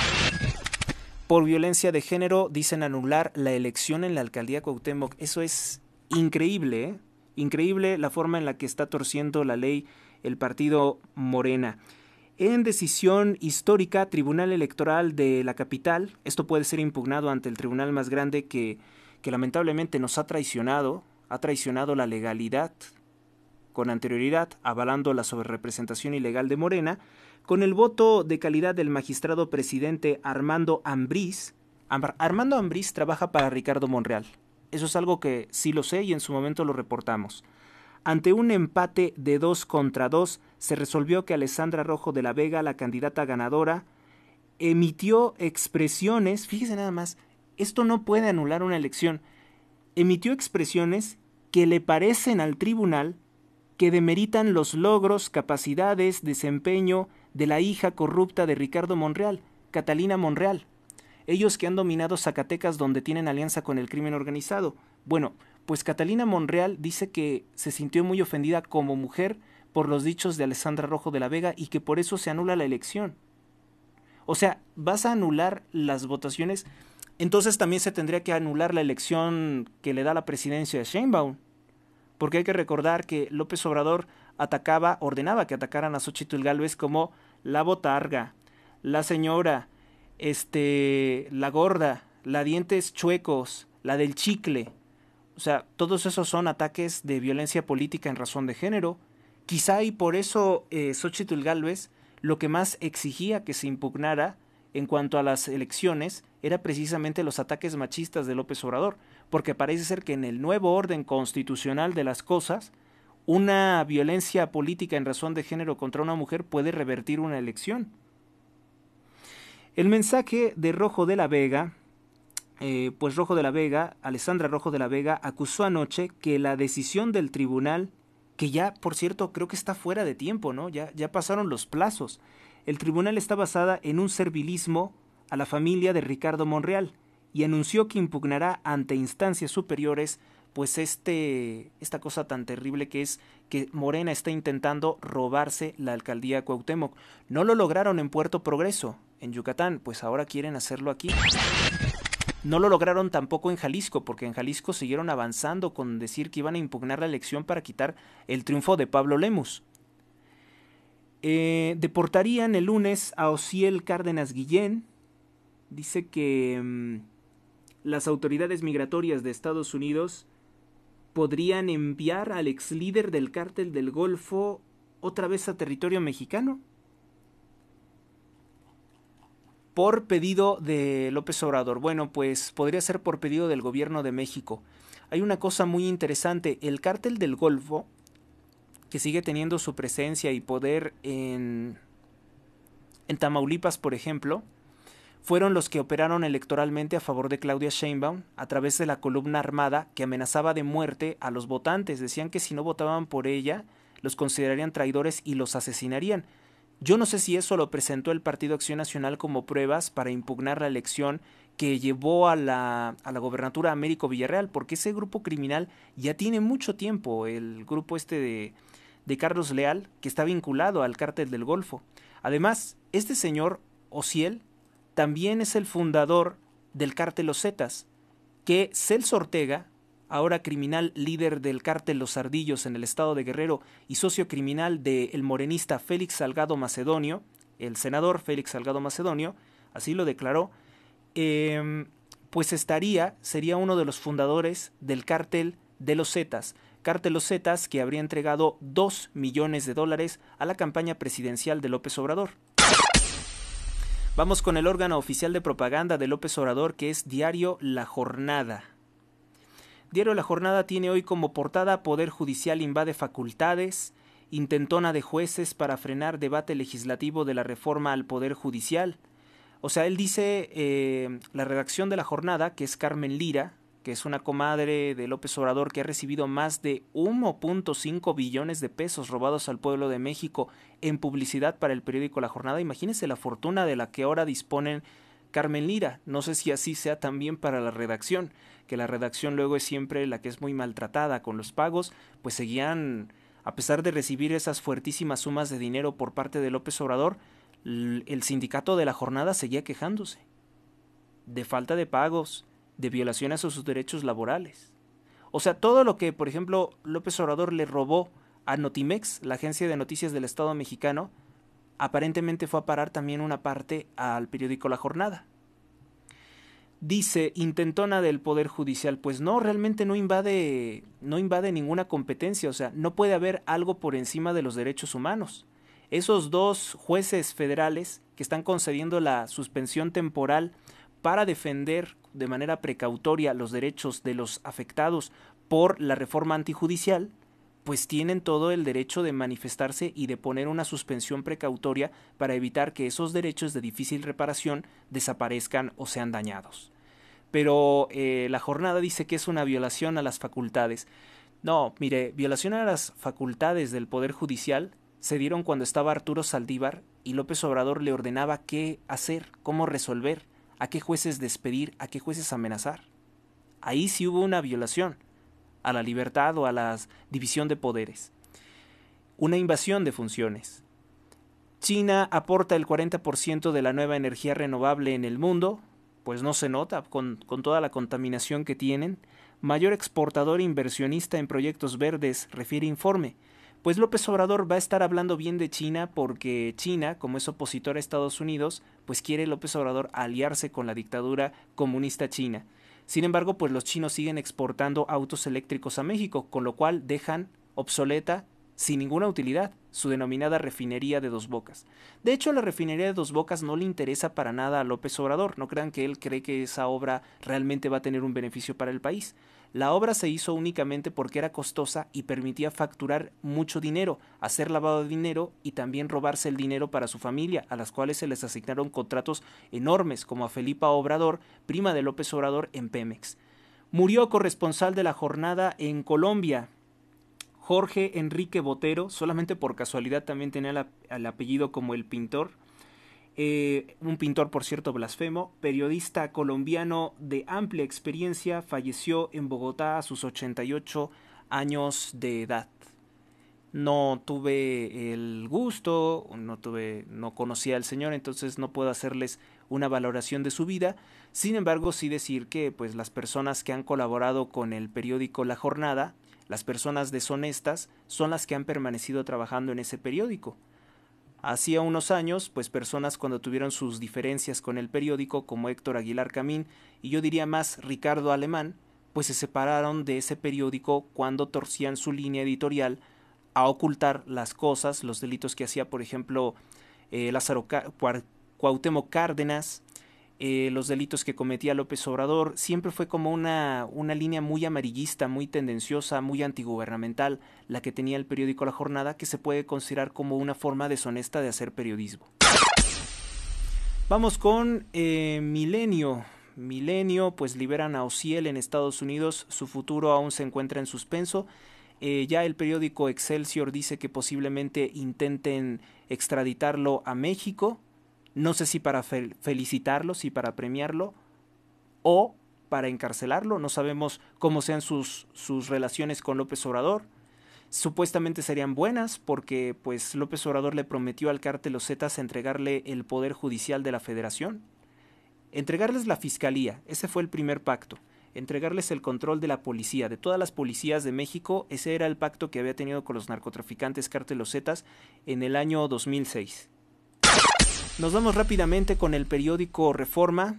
Por violencia de género dicen anular la elección en la alcaldía Cuauhtémoc. Eso es increíble, ¿eh? increíble la forma en la que está torciendo la ley el partido Morena. En decisión histórica, Tribunal Electoral de la capital, esto puede ser impugnado ante el tribunal más grande que, lamentablemente nos ha traicionado, ha traicionado la legalidad con anterioridad, avalando la sobrerepresentación ilegal de Morena, con el voto de calidad del magistrado presidente Armando Ambrís. Armando Ambrís trabaja para Ricardo Monreal. Eso es algo que sí lo sé y en su momento lo reportamos. Ante un empate de dos contra dos, se resolvió que Alessandra Rojo de la Vega, la candidata ganadora, emitió expresiones, fíjese nada más, esto no puede anular una elección, emitió expresiones que le parecen al tribunal que demeritan los logros, capacidades, desempeño de la hija corrupta de Ricardo Monreal, Catalina Monreal. Ellos que han dominado Zacatecas donde tienen alianza con el crimen organizado. Bueno, pues Catalina Monreal dice que se sintió muy ofendida como mujer por los dichos de Alessandra Rojo de la Vega y que por eso se anula la elección. O sea, vas a anular las votaciones, entonces también se tendría que anular la elección que le da la presidencia a Sheinbaum. Porque hay que recordar que López Obrador atacaba, ordenaba que atacaran a Xochitl Galvez como la botarga, la señora, este, la gorda, la dientes chuecos, la del chicle. O sea, todos esos son ataques de violencia política en razón de género Quizá y por eso eh, Xochitl Galvez lo que más exigía que se impugnara en cuanto a las elecciones era precisamente los ataques machistas de López Obrador, porque parece ser que en el nuevo orden constitucional de las cosas, una violencia política en razón de género contra una mujer puede revertir una elección. El mensaje de Rojo de la Vega, eh, pues Rojo de la Vega, Alessandra Rojo de la Vega, acusó anoche que la decisión del tribunal que ya, por cierto, creo que está fuera de tiempo, ¿no? Ya, ya pasaron los plazos. El tribunal está basada en un servilismo a la familia de Ricardo Monreal y anunció que impugnará ante instancias superiores pues este esta cosa tan terrible que es que Morena está intentando robarse la alcaldía de Cuauhtémoc. No lo lograron en Puerto Progreso, en Yucatán, pues ahora quieren hacerlo aquí. No lo lograron tampoco en Jalisco, porque en Jalisco siguieron avanzando con decir que iban a impugnar la elección para quitar el triunfo de Pablo Lemus. Eh, deportarían el lunes a Osiel Cárdenas Guillén. Dice que mm, las autoridades migratorias de Estados Unidos podrían enviar al ex líder del cártel del Golfo otra vez a territorio mexicano por pedido de López Obrador. Bueno, pues podría ser por pedido del gobierno de México. Hay una cosa muy interesante, el cártel del Golfo, que sigue teniendo su presencia y poder en, en Tamaulipas, por ejemplo, fueron los que operaron electoralmente a favor de Claudia Sheinbaum a través de la columna armada que amenazaba de muerte a los votantes. Decían que si no votaban por ella, los considerarían traidores y los asesinarían. Yo no sé si eso lo presentó el Partido Acción Nacional como pruebas para impugnar la elección que llevó a la, a la gobernatura Américo Villarreal, porque ese grupo criminal ya tiene mucho tiempo, el grupo este de, Carlos Leal, que está vinculado al cártel del Golfo. Además, este señor, Ociel, también es el fundador del cártel Los Zetas, que Celso Ortega, ahora criminal líder del cártel Los Ardillos en el estado de Guerrero y socio criminal del morenista Félix Salgado Macedonio, el senador Félix Salgado Macedonio, así lo declaró, em, pues estaría, sería uno de los fundadores del cártel de los Zetas, cártel Los Zetas que habría entregado 2 millones de dólares a la campaña presidencial de López Obrador. Vamos con el órgano oficial de propaganda de López Obrador que es Diario La Jornada. Diario La Jornada tiene hoy como portada Poder Judicial invade facultades, intentona de jueces para frenar debate legislativo de la reforma al Poder Judicial. O sea, él dice, eh, la redacción de La Jornada, que es Carmen Lira, que es una comadre de López Obrador que ha recibido más de 1.5 billones de pesos robados al pueblo de México en publicidad para el periódico La Jornada. Imagínense la fortuna de la que ahora disponen Carmen Lira. No sé si así sea también para la redacción que la redacción luego es siempre la que es muy maltratada con los pagos, pues seguían, a pesar de recibir esas fuertísimas sumas de dinero por parte de López Obrador, el sindicato de la jornada seguía quejándose de falta de pagos, de violaciones a sus derechos laborales. O sea, todo lo que, por ejemplo, López Obrador le robó a Notimex, la agencia de noticias del Estado mexicano, aparentemente fue a parar también una parte al periódico La Jornada dice intentona del poder judicial, pues no, realmente no invade no invade ninguna competencia, o sea, no puede haber algo por encima de los derechos humanos. Esos dos jueces federales que están concediendo la suspensión temporal para defender de manera precautoria los derechos de los afectados por la reforma antijudicial, pues tienen todo el derecho de manifestarse y de poner una suspensión precautoria para evitar que esos derechos de difícil reparación desaparezcan o sean dañados pero eh, la jornada dice que es una violación a las facultades. No, mire, violación a las facultades del Poder Judicial se dieron cuando estaba Arturo Saldívar y López Obrador le ordenaba qué hacer, cómo resolver, a qué jueces despedir, a qué jueces amenazar. Ahí sí hubo una violación a la libertad o a la división de poderes. Una invasión de funciones. China aporta el 40% de la nueva energía renovable en el mundo, pues no se nota con, toda la contaminación que tienen, mayor exportador inversionista en proyectos verdes, refiere informe. Pues López Obrador va a estar hablando bien de China porque China, como es opositor a Estados Unidos, pues quiere López Obrador aliarse con la dictadura comunista china. Sin embargo, pues los chinos siguen exportando autos eléctricos a México, con lo cual dejan obsoleta sin ninguna utilidad, su denominada refinería de dos bocas. De hecho, la refinería de dos bocas no le interesa para nada a López Obrador, no crean que él cree que esa obra realmente va a tener un beneficio para el país. La obra se hizo únicamente porque era costosa y permitía facturar mucho dinero, hacer lavado de dinero y también robarse el dinero para su familia, a las cuales se les asignaron contratos enormes, como a Felipa Obrador, prima de López Obrador en Pemex. Murió corresponsal de la jornada en Colombia, Jorge Enrique Botero, solamente por casualidad también tenía el apellido como el pintor. Eh, un pintor, por cierto, blasfemo, periodista colombiano de amplia experiencia, falleció en Bogotá a sus 88 años de edad. No tuve el gusto, no tuve, no conocía al señor, entonces no puedo hacerles una valoración de su vida. Sin embargo, sí decir que pues las personas que han colaborado con el periódico La Jornada las personas deshonestas son las que han permanecido trabajando en ese periódico. Hacía unos años, pues personas cuando tuvieron sus diferencias con el periódico, como Héctor Aguilar Camín y yo diría más Ricardo Alemán, pues se separaron de ese periódico cuando torcían su línea editorial a ocultar las cosas, los delitos que hacía, por ejemplo, eh, Lázaro Cuauhtémoc Cárdenas, eh, los delitos que cometía López Obrador, siempre fue como una, línea muy amarillista, muy tendenciosa, muy antigubernamental, la que tenía el periódico La Jornada, que se puede considerar como una forma deshonesta de hacer periodismo. Vamos con eh, Milenio. Milenio, pues liberan a Ociel en Estados Unidos, su futuro aún se encuentra en suspenso. Eh, ya el periódico Excelsior dice que posiblemente intenten extraditarlo a México. No sé si para felicitarlo, si para premiarlo o para encarcelarlo. No sabemos cómo sean sus, sus relaciones con López Obrador. Supuestamente serían buenas porque pues López Obrador le prometió al cártel Los Zetas entregarle el poder judicial de la federación. Entregarles la fiscalía, ese fue el primer pacto entregarles el control de la policía, de todas las policías de México, ese era el pacto que había tenido con los narcotraficantes Cártel Zetas en el año 2006. Nos vamos rápidamente con el periódico Reforma.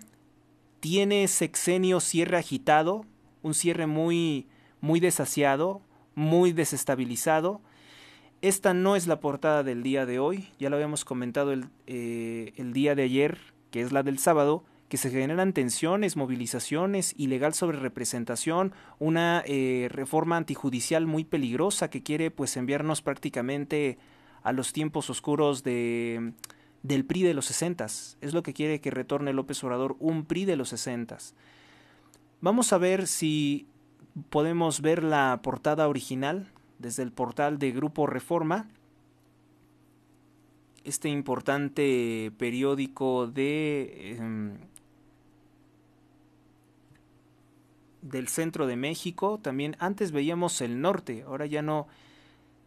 Tiene sexenio cierre agitado, un cierre muy, muy desasiado, muy desestabilizado. Esta no es la portada del día de hoy, ya lo habíamos comentado el, eh, el día de ayer, que es la del sábado, que se generan tensiones, movilizaciones, ilegal sobre representación, una eh, reforma antijudicial muy peligrosa que quiere pues enviarnos prácticamente a los tiempos oscuros de del PRI de los 60. Es lo que quiere que retorne López Obrador, un PRI de los 60. Vamos a ver si podemos ver la portada original desde el portal de Grupo Reforma, este importante periódico de... Em, del centro de México, también antes veíamos el norte, ahora ya no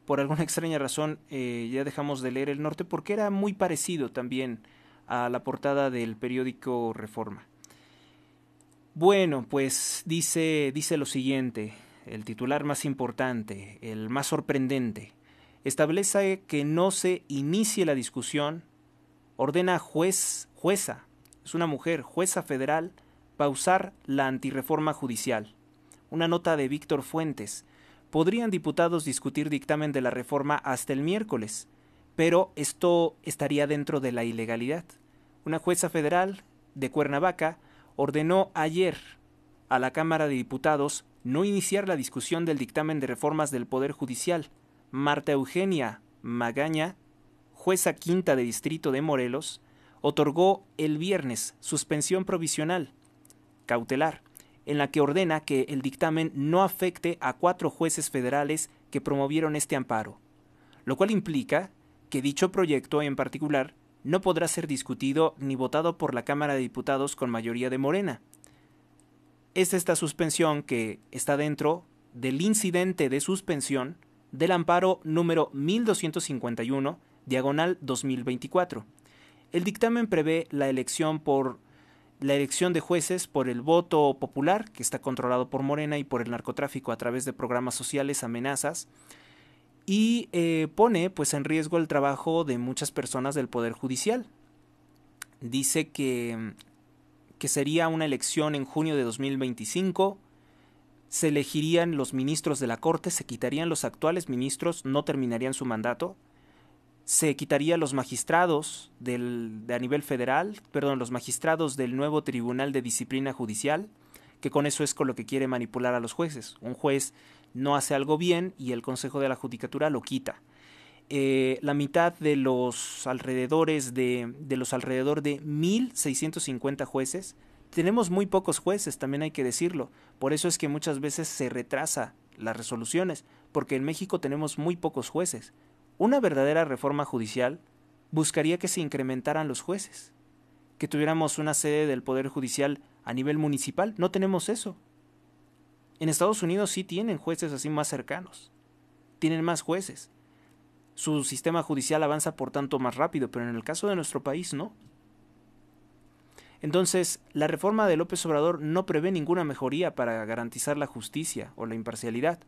por alguna extraña razón eh, ya dejamos de leer El Norte porque era muy parecido también a la portada del periódico Reforma. Bueno, pues dice, dice lo siguiente, el titular más importante, el más sorprendente, establece que no se inicie la discusión, ordena juez, jueza, es una mujer, jueza federal, pausar la antirreforma judicial. Una nota de Víctor Fuentes, podrían diputados discutir dictamen de la reforma hasta el miércoles, pero esto estaría dentro de la ilegalidad. Una jueza federal de Cuernavaca ordenó ayer a la Cámara de Diputados no iniciar la discusión del dictamen de reformas del Poder Judicial. Marta Eugenia Magaña, jueza quinta de distrito de Morelos, otorgó el viernes suspensión provisional, cautelar, en la que ordena que el dictamen no afecte a cuatro jueces federales que promovieron este amparo, lo cual implica que dicho proyecto en particular no podrá ser discutido ni votado por la Cámara de Diputados con mayoría de Morena. Es esta suspensión que está dentro del incidente de suspensión del amparo número 1251, diagonal 2024. El dictamen prevé la elección por la elección de jueces por el voto popular, que está controlado por Morena y por el narcotráfico a través de programas sociales, amenazas, y eh, pone pues en riesgo el trabajo de muchas personas del Poder Judicial. Dice que, que sería una elección en junio de 2025, se elegirían los ministros de la Corte, se quitarían los actuales ministros, no terminarían su mandato, se quitaría los magistrados del, de a nivel federal, perdón, los magistrados del nuevo Tribunal de Disciplina Judicial, que con eso es con lo que quiere manipular a los jueces. Un juez no hace algo bien y el Consejo de la Judicatura lo quita. Eh, la mitad de los alrededores de, de los alrededor de 1.650 jueces, tenemos muy pocos jueces, también hay que decirlo. Por eso es que muchas veces se retrasa las resoluciones, porque en México tenemos muy pocos jueces. Una verdadera reforma judicial buscaría que se incrementaran los jueces, que tuviéramos una sede del Poder Judicial a nivel municipal. No tenemos eso. En Estados Unidos sí tienen jueces así más cercanos. Tienen más jueces. Su sistema judicial avanza por tanto más rápido, pero en el caso de nuestro país no. Entonces, la reforma de López Obrador no prevé ninguna mejoría para garantizar la justicia o la imparcialidad.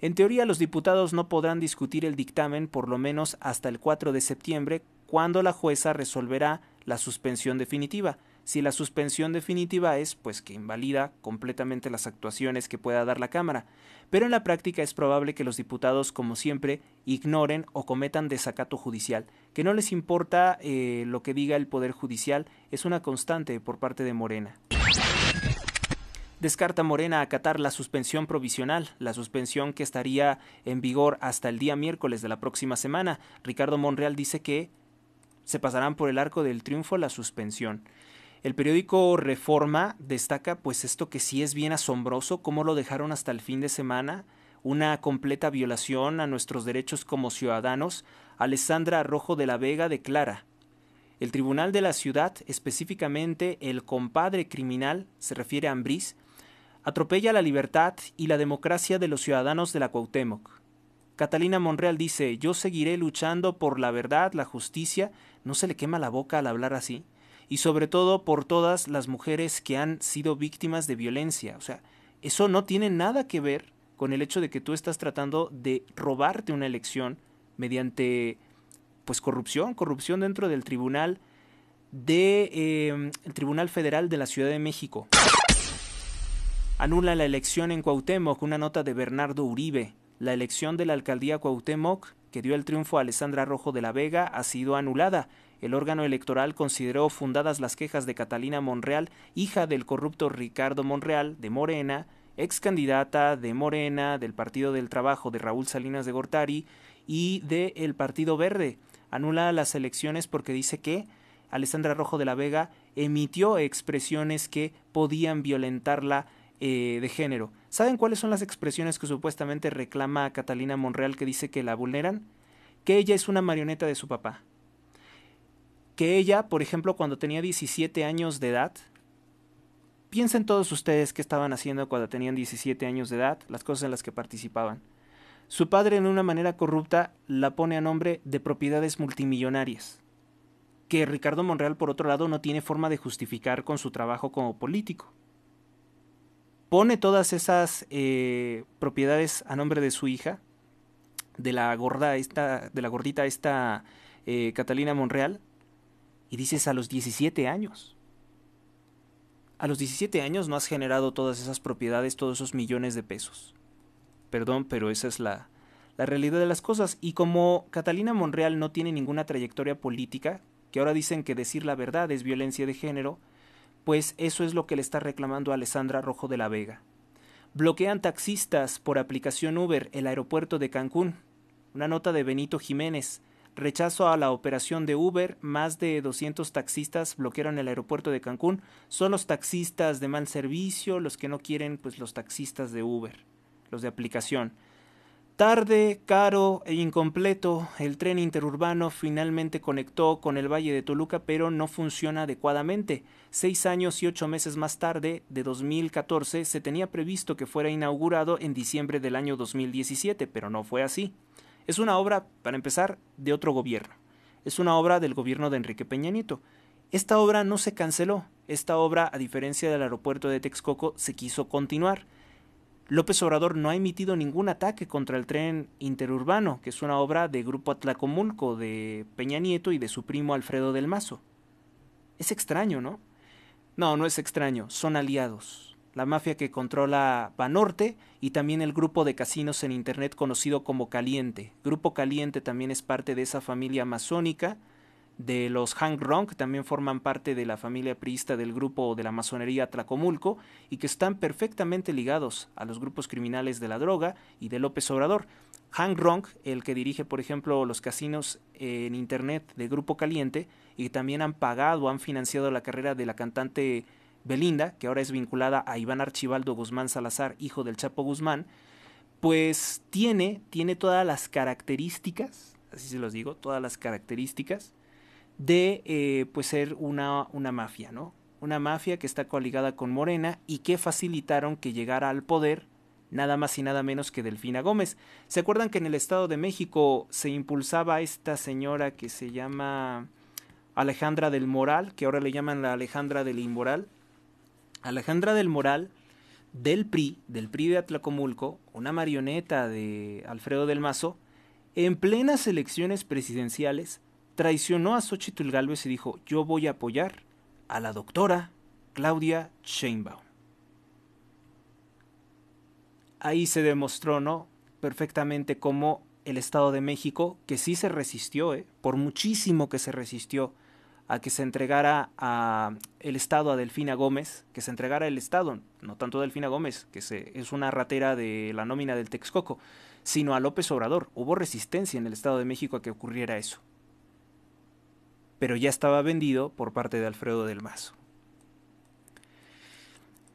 En teoría, los diputados no podrán discutir el dictamen por lo menos hasta el 4 de septiembre, cuando la jueza resolverá la suspensión definitiva. Si la suspensión definitiva es, pues que invalida completamente las actuaciones que pueda dar la Cámara. Pero en la práctica es probable que los diputados, como siempre, ignoren o cometan desacato judicial. Que no les importa eh, lo que diga el Poder Judicial es una constante por parte de Morena descarta Morena a acatar la suspensión provisional, la suspensión que estaría en vigor hasta el día miércoles de la próxima semana. Ricardo Monreal dice que se pasarán por el arco del triunfo la suspensión. El periódico Reforma destaca pues esto que sí es bien asombroso, cómo lo dejaron hasta el fin de semana, una completa violación a nuestros derechos como ciudadanos. Alessandra Rojo de la Vega declara, el tribunal de la ciudad, específicamente el compadre criminal, se refiere a Ambriz, atropella la libertad y la democracia de los ciudadanos de la Cuauhtémoc. Catalina Monreal dice, yo seguiré luchando por la verdad, la justicia, no se le quema la boca al hablar así, y sobre todo por todas las mujeres que han sido víctimas de violencia. O sea, eso no tiene nada que ver con el hecho de que tú estás tratando de robarte una elección mediante, pues, corrupción, corrupción dentro del tribunal de, eh, Tribunal Federal de la Ciudad de México. Anula la elección en Cuauhtémoc, una nota de Bernardo Uribe. La elección de la alcaldía Cuauhtémoc, que dio el triunfo a Alessandra Rojo de la Vega, ha sido anulada. El órgano electoral consideró fundadas las quejas de Catalina Monreal, hija del corrupto Ricardo Monreal, de Morena, ex candidata de Morena, del Partido del Trabajo de Raúl Salinas de Gortari y de el Partido Verde. Anula las elecciones porque dice que Alessandra Rojo de la Vega emitió expresiones que podían violentarla eh, de género. ¿Saben cuáles son las expresiones que supuestamente reclama a Catalina Monreal que dice que la vulneran? Que ella es una marioneta de su papá. Que ella, por ejemplo, cuando tenía 17 años de edad, piensen todos ustedes qué estaban haciendo cuando tenían 17 años de edad, las cosas en las que participaban. Su padre, en una manera corrupta, la pone a nombre de propiedades multimillonarias, que Ricardo Monreal, por otro lado, no tiene forma de justificar con su trabajo como político pone todas esas eh, propiedades a nombre de su hija, de la gorda esta, de la gordita esta eh, Catalina Monreal, y dices a los 17 años. A los 17 años no has generado todas esas propiedades, todos esos millones de pesos. Perdón, pero esa es la, la realidad de las cosas. Y como Catalina Monreal no tiene ninguna trayectoria política, que ahora dicen que decir la verdad es violencia de género, pues eso es lo que le está reclamando a Alessandra Rojo de la Vega. Bloquean taxistas por aplicación Uber el aeropuerto de Cancún. Una nota de Benito Jiménez. Rechazo a la operación de Uber. Más de 200 taxistas bloquearon el aeropuerto de Cancún. Son los taxistas de mal servicio, los que no quieren, pues los taxistas de Uber, los de aplicación. Tarde, caro e incompleto, el tren interurbano finalmente conectó con el Valle de Toluca, pero no funciona adecuadamente. Seis años y ocho meses más tarde, de 2014, se tenía previsto que fuera inaugurado en diciembre del año 2017, pero no fue así. Es una obra, para empezar, de otro gobierno. Es una obra del gobierno de Enrique Peña Nieto. Esta obra no se canceló. Esta obra, a diferencia del aeropuerto de Texcoco, se quiso continuar López Obrador no ha emitido ningún ataque contra el tren interurbano, que es una obra de Grupo Atlacomulco, de Peña Nieto y de su primo Alfredo del Mazo. Es extraño, ¿no? No, no es extraño, son aliados. La mafia que controla Banorte y también el grupo de casinos en Internet conocido como Caliente. Grupo Caliente también es parte de esa familia masónica de los Hank Ronk, también forman parte de la familia priista del grupo de la masonería Tlacomulco y que están perfectamente ligados a los grupos criminales de la droga y de López Obrador. Hank Ronk, el que dirige, por ejemplo, los casinos eh, en Internet de Grupo Caliente, y también han pagado, han financiado la carrera de la cantante Belinda, que ahora es vinculada a Iván Archibaldo Guzmán Salazar, hijo del Chapo Guzmán, pues tiene, tiene todas las características, así se los digo, todas las características de eh, pues ser una, una mafia, ¿no? Una mafia que está coligada con Morena y que facilitaron que llegara al poder nada más y nada menos que Delfina Gómez. ¿Se acuerdan que en el Estado de México se impulsaba esta señora que se llama Alejandra del Moral, que ahora le llaman la Alejandra del Inmoral? Alejandra del Moral del PRI, del PRI de Atlacomulco, una marioneta de Alfredo del Mazo, en plenas elecciones presidenciales traicionó a Xochitl Galvez y dijo, yo voy a apoyar a la doctora Claudia Sheinbaum. Ahí se demostró, ¿no? Perfectamente cómo el Estado de México, que sí se resistió, ¿eh? por muchísimo que se resistió a que se entregara a el Estado a Delfina Gómez, que se entregara el Estado, no tanto a Delfina Gómez, que es una ratera de la nómina del Texcoco, sino a López Obrador. Hubo resistencia en el Estado de México a que ocurriera eso pero ya estaba vendido por parte de Alfredo del Mazo.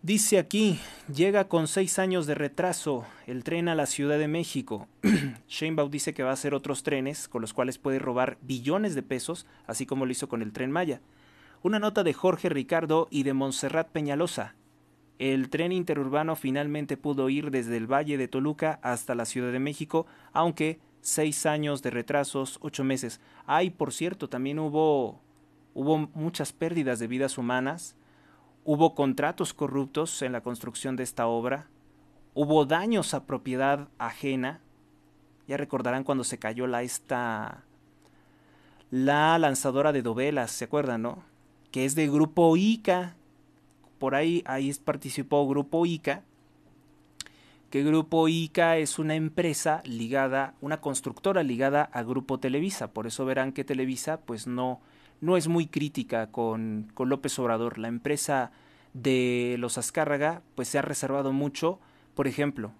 Dice aquí, llega con seis años de retraso el tren a la Ciudad de México. Sheinbaum dice que va a hacer otros trenes con los cuales puede robar billones de pesos, así como lo hizo con el tren Maya. Una nota de Jorge Ricardo y de Montserrat Peñalosa. El tren interurbano finalmente pudo ir desde el Valle de Toluca hasta la Ciudad de México, aunque seis años de retrasos, ocho meses. Ay, por cierto, también hubo, hubo muchas pérdidas de vidas humanas, hubo contratos corruptos en la construcción de esta obra, hubo daños a propiedad ajena. Ya recordarán cuando se cayó la esta la lanzadora de dovelas, ¿se acuerdan, no? Que es de grupo ICA. Por ahí ahí participó grupo ICA que Grupo ICA es una empresa ligada, una constructora ligada a Grupo Televisa. Por eso verán que Televisa pues no, no es muy crítica con, López Obrador. La empresa de los Azcárraga pues se ha reservado mucho, por ejemplo,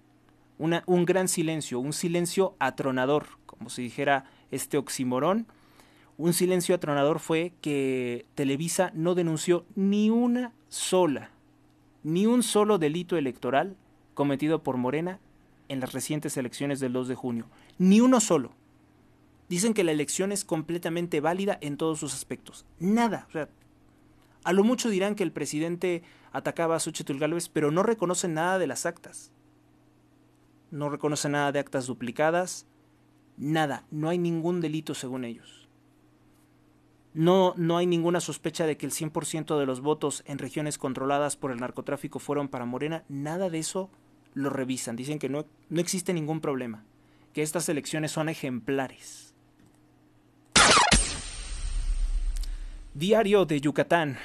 una, un gran silencio, un silencio atronador, como si dijera este oximorón. Un silencio atronador fue que Televisa no denunció ni una sola, ni un solo delito electoral cometido por Morena en las recientes elecciones del 2 de junio. Ni uno solo. Dicen que la elección es completamente válida en todos sus aspectos. Nada. a lo mucho dirán que el presidente atacaba a Suchetul Gálvez, pero no reconocen nada de las actas. No reconocen nada de actas duplicadas. Nada. No hay ningún delito según ellos. No, no hay ninguna sospecha de que el 100% de los votos en regiones controladas por el narcotráfico fueron para Morena. Nada de eso lo revisan. Dicen que no, no existe ningún problema, que estas elecciones son ejemplares. Diario de Yucatán.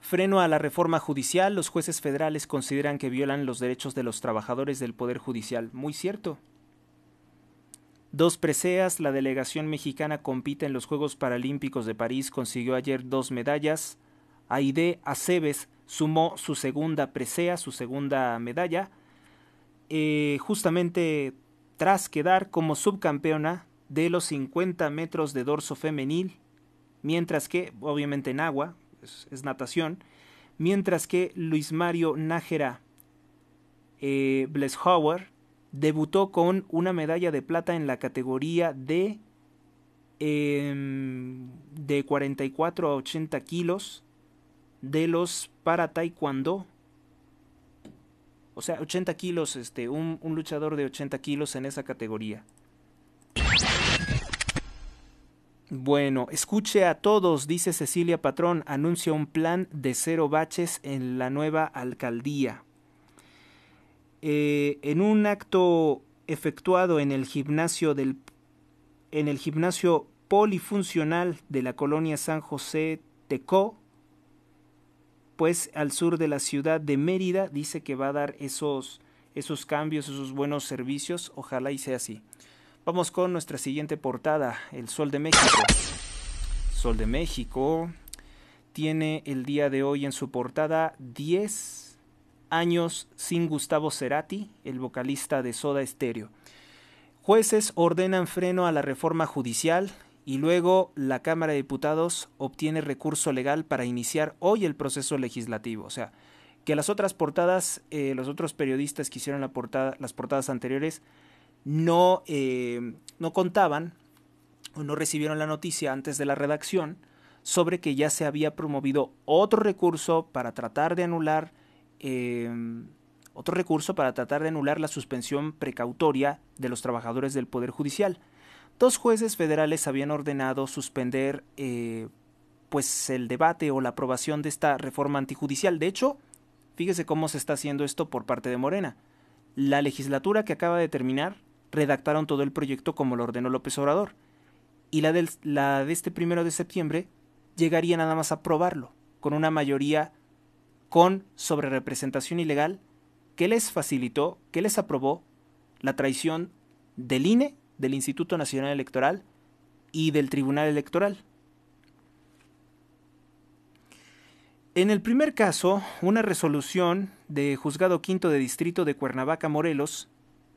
Freno a la reforma judicial. Los jueces federales consideran que violan los derechos de los trabajadores del Poder Judicial. Muy cierto. Dos preseas, la delegación mexicana compite en los Juegos Paralímpicos de París, consiguió ayer dos medallas. Aide Aceves sumó su segunda presea, su segunda medalla, eh, justamente tras quedar como subcampeona de los 50 metros de dorso femenil, mientras que, obviamente en agua, es, natación, mientras que Luis Mario Nájera eh, Debutó con una medalla de plata en la categoría de, em, de 44 a 80 kilos de los para taekwondo. O sea, 80 kilos, este, un luchador de 80 kilos en esa categoría. Bueno, escuche a todos, dice Cecilia Patrón, anuncia un plan de cero baches en la nueva alcaldía. Eh, en un acto efectuado en el gimnasio del en el gimnasio polifuncional de la colonia San José Tecó, pues al sur de la ciudad de Mérida dice que va a dar esos esos cambios, esos buenos servicios, ojalá y sea así. Vamos con nuestra siguiente portada, El Sol de México. Sol de México tiene el día de hoy en su portada 10 años sin Gustavo Cerati, el vocalista de Soda Stereo. Jueces ordenan freno a la reforma judicial y luego la Cámara de Diputados obtiene recurso legal para iniciar hoy el proceso legislativo. O sea, que las otras portadas, eh, los otros periodistas que hicieron las portadas anteriores no, eh, no contaban o no recibieron la noticia antes de la redacción sobre que ya se había promovido otro recurso para tratar de anular Em, otro recurso para tratar de anular la suspensión precautoria de los trabajadores del Poder Judicial. Dos jueces federales habían ordenado suspender eh, pues el debate o la aprobación de esta reforma antijudicial. De hecho, fíjese cómo se está haciendo esto por parte de Morena. La legislatura que acaba de terminar redactaron todo el proyecto como lo ordenó López Obrador. Y la, la de este primero de septiembre llegaría nada más a aprobarlo, con una mayoría con sobrerepresentación ilegal que les facilitó, que les aprobó la traición del INE, del Instituto Nacional Electoral y del Tribunal Electoral. En el primer caso, una resolución de Juzgado Quinto de Distrito de Cuernavaca, Morelos,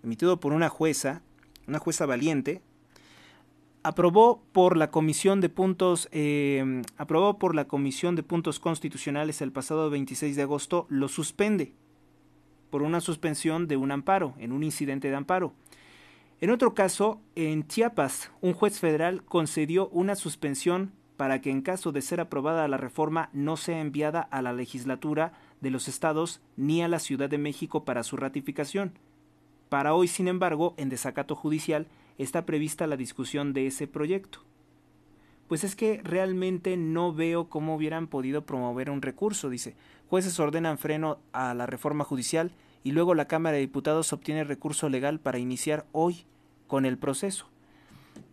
emitido por una jueza, una jueza valiente, aprobó por la Comisión de Puntos eh, aprobó por la Comisión de Puntos Constitucionales el pasado 26 de agosto lo suspende por una suspensión de un amparo en un incidente de amparo. En otro caso, en Chiapas, un juez federal concedió una suspensión para que en caso de ser aprobada la reforma no sea enviada a la legislatura de los estados ni a la Ciudad de México para su ratificación. Para hoy, sin embargo, en desacato judicial, está prevista la discusión de ese proyecto. Pues es que realmente no veo cómo hubieran podido promover un recurso, dice. Jueces ordenan freno a la reforma judicial y luego la Cámara de Diputados obtiene recurso legal para iniciar hoy con el proceso.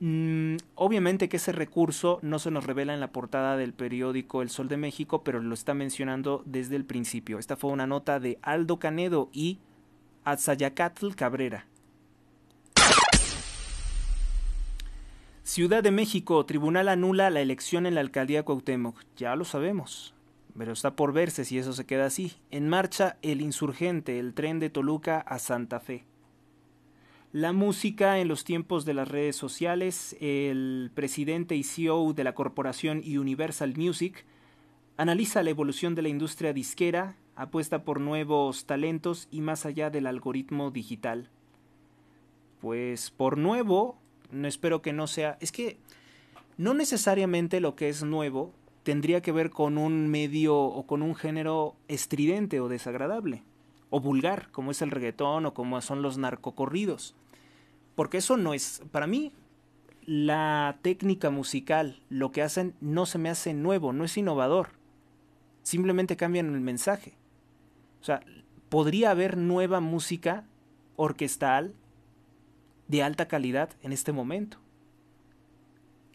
Mm, obviamente que ese recurso no se nos revela en la portada del periódico El Sol de México, pero lo está mencionando desde el principio. Esta fue una nota de Aldo Canedo y Azayacatl Cabrera. Ciudad de México, tribunal anula la elección en la alcaldía Cuauhtémoc. Ya lo sabemos, pero está por verse si eso se queda así. En marcha el insurgente, el tren de Toluca a Santa Fe. La música en los tiempos de las redes sociales, el presidente y CEO de la corporación Universal Music analiza la evolución de la industria disquera, apuesta por nuevos talentos y más allá del algoritmo digital. Pues por nuevo, no espero que no sea. Es que no necesariamente lo que es nuevo tendría que ver con un medio o con un género estridente o desagradable o vulgar, como es el reggaetón o como son los narcocorridos. Porque eso no es, para mí, la técnica musical, lo que hacen, no se me hace nuevo, no es innovador. Simplemente cambian el mensaje. O sea, podría haber nueva música orquestal, de alta calidad en este momento.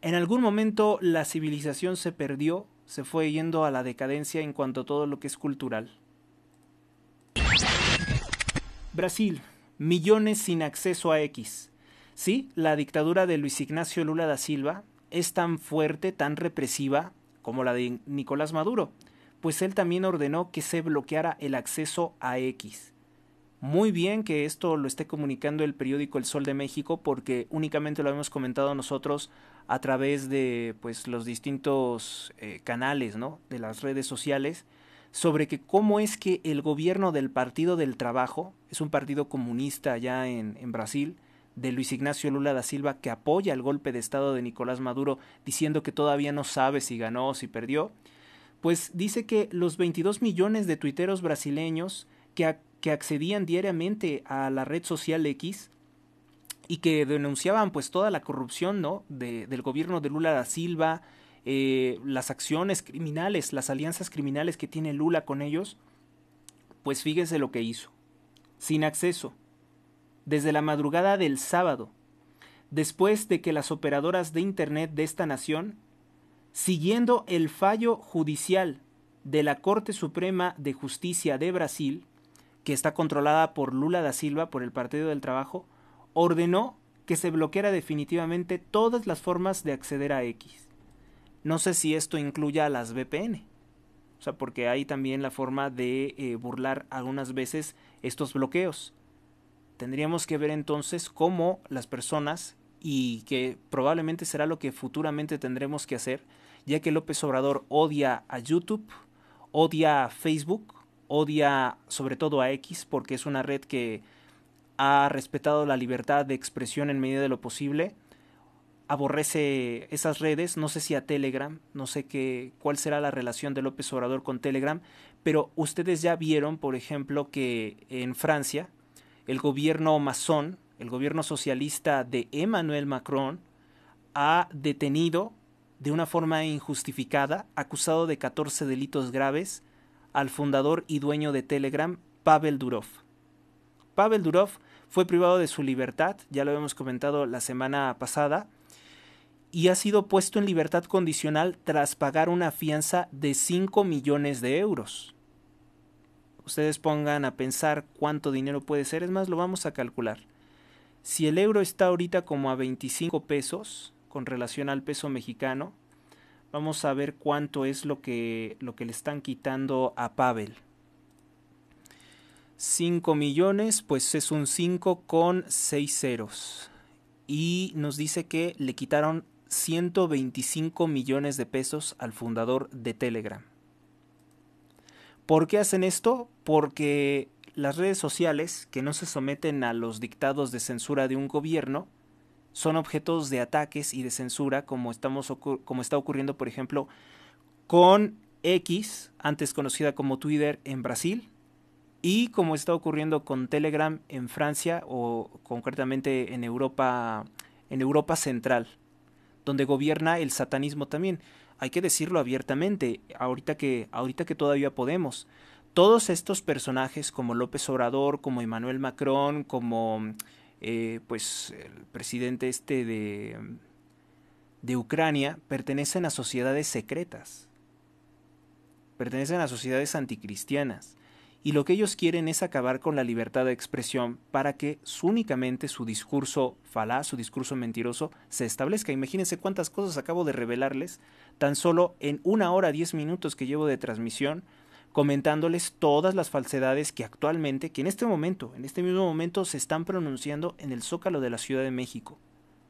En algún momento la civilización se perdió, se fue yendo a la decadencia en cuanto a todo lo que es cultural. Brasil, millones sin acceso a X. Sí, la dictadura de Luis Ignacio Lula da Silva es tan fuerte, tan represiva como la de Nicolás Maduro, pues él también ordenó que se bloqueara el acceso a X muy bien que esto lo esté comunicando el periódico El Sol de México porque únicamente lo hemos comentado nosotros a través de pues los distintos eh, canales ¿no? de las redes sociales sobre que cómo es que el gobierno del Partido del Trabajo, es un partido comunista allá en, en Brasil, de Luis Ignacio Lula da Silva que apoya el golpe de Estado de Nicolás Maduro diciendo que todavía no sabe si ganó o si perdió, pues dice que los 22 millones de tuiteros brasileños que que accedían diariamente a la red social X y que denunciaban pues toda la corrupción ¿no? del gobierno de Lula da Silva, eh, las acciones criminales, las alianzas criminales que tiene Lula con ellos, pues fíjese lo que hizo. Sin acceso. Desde la madrugada del sábado, después de que las operadoras de Internet de esta nación, siguiendo el fallo judicial de la Corte Suprema de Justicia de Brasil, que está controlada por Lula da Silva, por el Partido del Trabajo, ordenó que se bloqueara definitivamente todas las formas de acceder a X. No sé si esto incluya a las VPN. O sea, porque hay también la forma de eh, burlar algunas veces estos bloqueos. Tendríamos que ver entonces cómo las personas, y que probablemente será lo que futuramente tendremos que hacer, ya que López Obrador odia a YouTube, odia a Facebook, odia sobre todo a X porque es una red que ha respetado la libertad de expresión en medida de lo posible. Aborrece esas redes, no sé si a Telegram, no sé qué cuál será la relación de López Obrador con Telegram, pero ustedes ya vieron, por ejemplo, que en Francia el gobierno masón, el gobierno socialista de Emmanuel Macron ha detenido de una forma injustificada, acusado de 14 delitos graves al fundador y dueño de Telegram, Pavel Durov. Pavel Durov fue privado de su libertad, ya lo hemos comentado la semana pasada, y ha sido puesto en libertad condicional tras pagar una fianza de 5 millones de euros. Ustedes pongan a pensar cuánto dinero puede ser, es más, lo vamos a calcular. Si el euro está ahorita como a 25 pesos con relación al peso mexicano, Vamos a ver cuánto es lo que, lo que le están quitando a Pavel. 5 millones, pues es un 5 con 6 ceros. Y nos dice que le quitaron 125 millones de pesos al fundador de Telegram. ¿Por qué hacen esto? Porque las redes sociales, que no se someten a los dictados de censura de un gobierno, son objetos de ataques y de censura como, estamos como está ocurriendo, por ejemplo, con X, antes conocida como Twitter en Brasil, y como está ocurriendo con Telegram en Francia o concretamente en Europa, en Europa Central, donde gobierna el satanismo también. Hay que decirlo abiertamente, ahorita que, ahorita que todavía podemos. Todos estos personajes como López Obrador, como Emmanuel Macron, como eh, pues el presidente este de, mm, de Ucrania, pertenecen a sociedades secretas, pertenecen a sociedades anticristianas, y lo que ellos quieren es acabar con la libertad de expresión para que únicamente su discurso falaz, su discurso mentiroso, se establezca. Imagínense cuántas cosas acabo de revelarles tan solo en una hora diez minutos que llevo de transmisión comentándoles todas las falsedades que actualmente, que en este momento, en este mismo momento se están pronunciando en el zócalo de la Ciudad de México.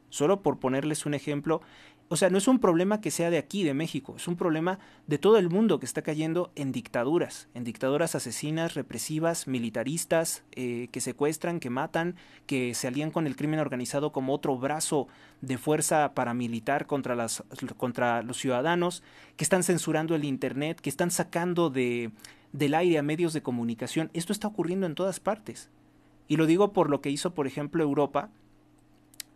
Solo por ponerles un ejemplo o sea, no es un problema que sea de aquí, de México, es un problema de todo el mundo que está cayendo en dictaduras, en dictaduras asesinas, represivas, militaristas, eh, que secuestran, que matan, que se alían con el crimen organizado como otro brazo de fuerza paramilitar contra, las, contra los ciudadanos, que están censurando el Internet, que están sacando del aire a medios de comunicación. Esto está ocurriendo en todas partes. Y lo digo por lo que hizo, por ejemplo, Europa,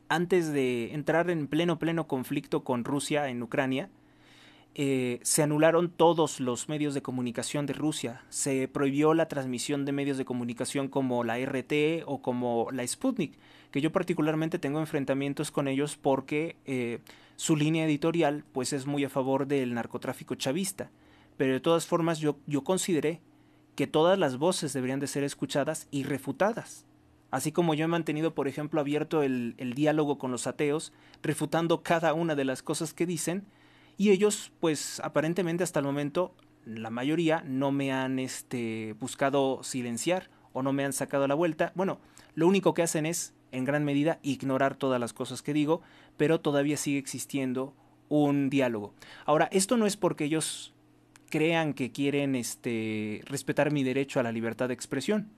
antes de entrar en pleno, pleno conflicto con Rusia en Ucrania, eh, se anularon todos los medios de comunicación de Rusia. Se prohibió la transmisión de medios de comunicación como la RT o como la Sputnik, que yo particularmente tengo enfrentamientos con ellos porque eh, su línea editorial pues es muy a favor del narcotráfico chavista. Pero de todas formas yo, yo consideré que todas las voces deberían de ser escuchadas y refutadas. Así como yo he mantenido, por ejemplo, abierto el, diálogo con los ateos, refutando cada una de las cosas que dicen, y ellos, pues aparentemente hasta el momento, la mayoría no me han este, buscado silenciar o no me han sacado la vuelta. Bueno, lo único que hacen es, en gran medida, ignorar todas las cosas que digo, pero todavía sigue existiendo un diálogo. Ahora, esto no es porque ellos crean que quieren este, respetar mi derecho a la libertad de expresión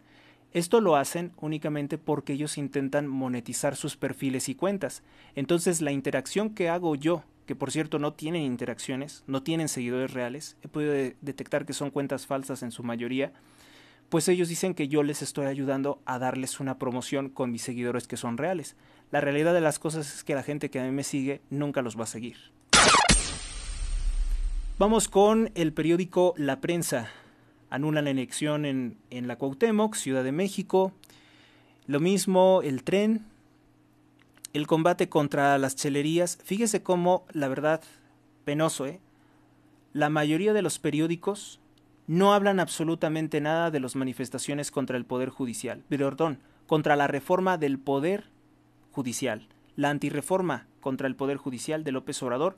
esto lo hacen únicamente porque ellos intentan monetizar sus perfiles y cuentas. Entonces la interacción que hago yo, que por cierto no tienen interacciones, no tienen seguidores reales, he podido detectar que son cuentas falsas en su mayoría, pues ellos dicen que yo les estoy ayudando a darles una promoción con mis seguidores que son reales. La realidad de las cosas es que la gente que a mí me sigue nunca los va a seguir. Vamos con el periódico La Prensa anulan la elección en, la Cuauhtémoc, Ciudad de México. Lo mismo el tren, el combate contra las chelerías. Fíjese cómo, la verdad, penoso, ¿eh? La mayoría de los periódicos no hablan absolutamente nada de las manifestaciones contra el Poder Judicial, perdón, contra la reforma del Poder Judicial, la antirreforma contra el Poder Judicial de López Obrador,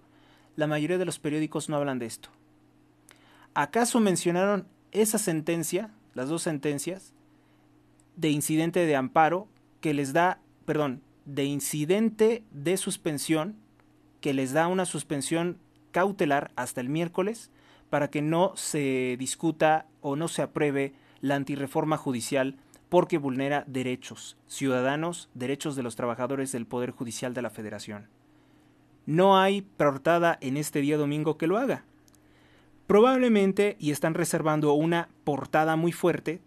la mayoría de los periódicos no hablan de esto. ¿Acaso mencionaron esa sentencia, las dos sentencias, de incidente de amparo que les da, perdón, de incidente de suspensión que les da una suspensión cautelar hasta el miércoles para que no se discuta o no se apruebe la antirreforma judicial porque vulnera derechos ciudadanos, derechos de los trabajadores del Poder Judicial de la Federación. No hay portada en este día domingo que lo haga. Probablemente, y están reservando una portada muy fuerte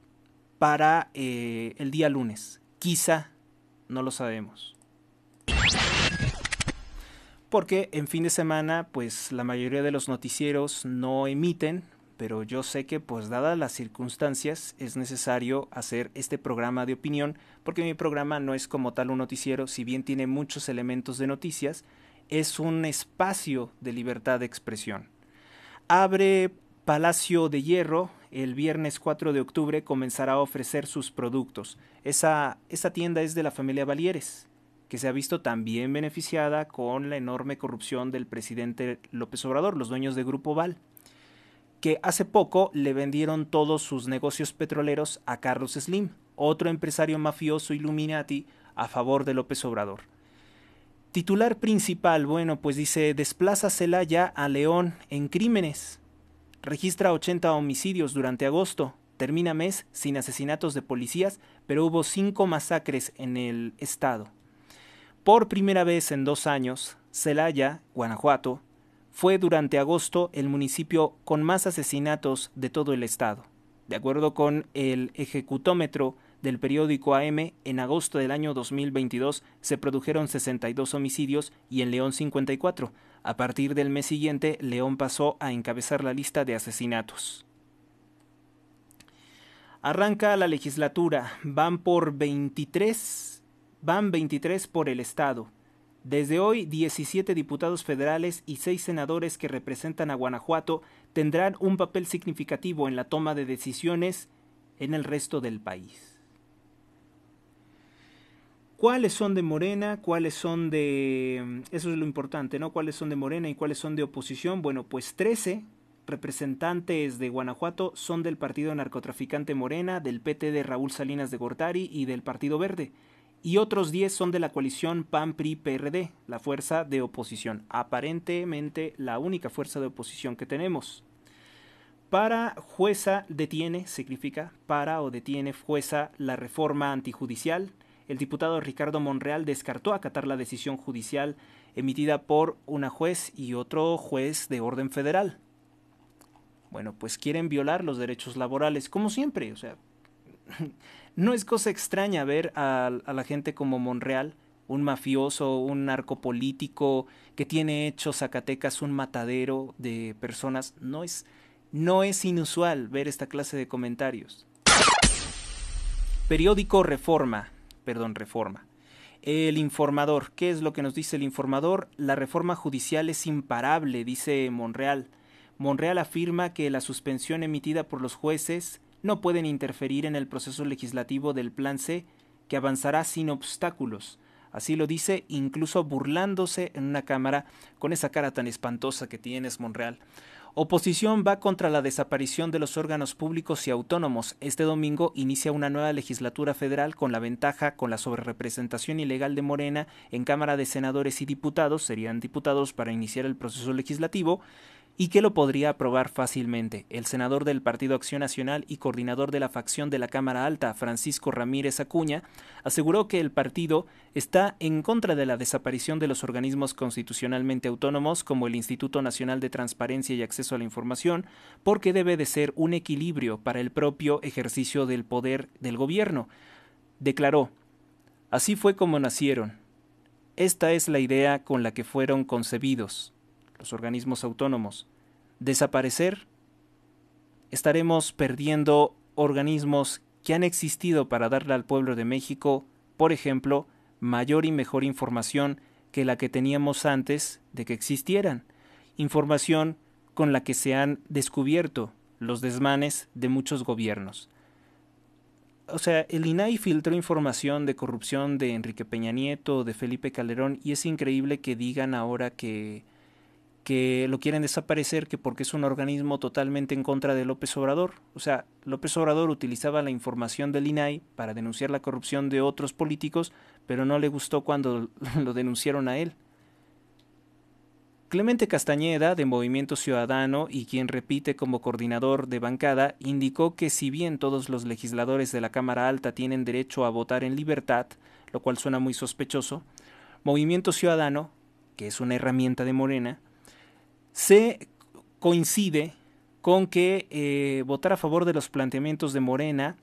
para eh, el día lunes. Quizá, no lo sabemos. Porque en fin de semana, pues la mayoría de los noticieros no emiten, pero yo sé que pues dadas las circunstancias es necesario hacer este programa de opinión, porque mi programa no es como tal un noticiero, si bien tiene muchos elementos de noticias, es un espacio de libertad de expresión abre Palacio de Hierro el viernes 4 de octubre comenzará a ofrecer sus productos. Esa, tienda es de la familia Valieres, que se ha visto también beneficiada con la enorme corrupción del presidente López Obrador, los dueños de Grupo Val, que hace poco le vendieron todos sus negocios petroleros a Carlos Slim, otro empresario mafioso Illuminati a favor de López Obrador. Titular principal, bueno, pues dice, desplaza Celaya a León en crímenes. Registra 80 homicidios durante agosto. Termina mes sin asesinatos de policías, pero hubo cinco masacres en el estado. Por primera vez en dos años, Celaya, Guanajuato, fue durante agosto el municipio con más asesinatos de todo el estado. De acuerdo con el ejecutómetro del periódico AM, en agosto del año 2022 se produjeron 62 homicidios y en León 54. A partir del mes siguiente, León pasó a encabezar la lista de asesinatos. Arranca la legislatura, van por 23, van 23 por el Estado. Desde hoy, 17 diputados federales y 6 senadores que representan a Guanajuato tendrán un papel significativo en la toma de decisiones en el resto del país cuáles son de Morena, cuáles son de... Mm, eso es lo importante, ¿no? ¿Cuáles son de Morena y cuáles son de oposición? Bueno, pues 13 representantes de Guanajuato son del partido narcotraficante Morena, del PT de Raúl Salinas de Gortari y del Partido Verde. Y otros 10 son de la coalición PAN-PRI-PRD, la fuerza de oposición, aparentemente la única fuerza de oposición que tenemos. Para jueza detiene, significa para o detiene jueza la reforma antijudicial el diputado Ricardo Monreal descartó acatar la decisión judicial emitida por una juez y otro juez de orden federal. Bueno, pues quieren violar los derechos laborales, como siempre. O sea, no es cosa extraña ver a, la gente como Monreal, un mafioso, un narcopolítico que tiene hecho Zacatecas un matadero de personas. No es, no es inusual ver esta clase de comentarios. Periódico Reforma perdón, reforma. El informador, ¿qué es lo que nos dice el informador? La reforma judicial es imparable, dice Monreal. Monreal afirma que la suspensión emitida por los jueces no pueden interferir en el proceso legislativo del Plan C, que avanzará sin obstáculos. Así lo dice, incluso burlándose en una cámara con esa cara tan espantosa que tienes, Monreal. Oposición va contra la desaparición de los órganos públicos y autónomos. Este domingo inicia una nueva legislatura federal con la ventaja con la sobrerepresentación ilegal de Morena en Cámara de Senadores y Diputados, serían diputados para iniciar el proceso legislativo, y que lo podría aprobar fácilmente. El senador del Partido Acción Nacional y coordinador de la facción de la Cámara Alta, Francisco Ramírez Acuña, aseguró que el partido está en contra de la desaparición de los organismos constitucionalmente autónomos como el Instituto Nacional de Transparencia y Acceso a la Información, porque debe de ser un equilibrio para el propio ejercicio del poder del gobierno. Declaró, así fue como nacieron. Esta es la idea con la que fueron concebidos los organismos autónomos, desaparecer, estaremos perdiendo organismos que han existido para darle al pueblo de México, por ejemplo, mayor y mejor información que la que teníamos antes de que existieran, información con la que se han descubierto los desmanes de muchos gobiernos. O sea, el INAI filtró información de corrupción de Enrique Peña Nieto, de Felipe Calderón, y es increíble que digan ahora que que lo quieren desaparecer, que porque es un organismo totalmente en contra de López Obrador. O sea, López Obrador utilizaba la información del INAI para denunciar la corrupción de otros políticos, pero no le gustó cuando lo denunciaron a él. Clemente Castañeda, de Movimiento Ciudadano y quien repite como coordinador de bancada, indicó que si bien todos los legisladores de la Cámara Alta tienen derecho a votar en libertad, lo cual suena muy sospechoso, Movimiento Ciudadano, que es una herramienta de Morena, se coincide con que eh, votar a favor de los planteamientos de Morena,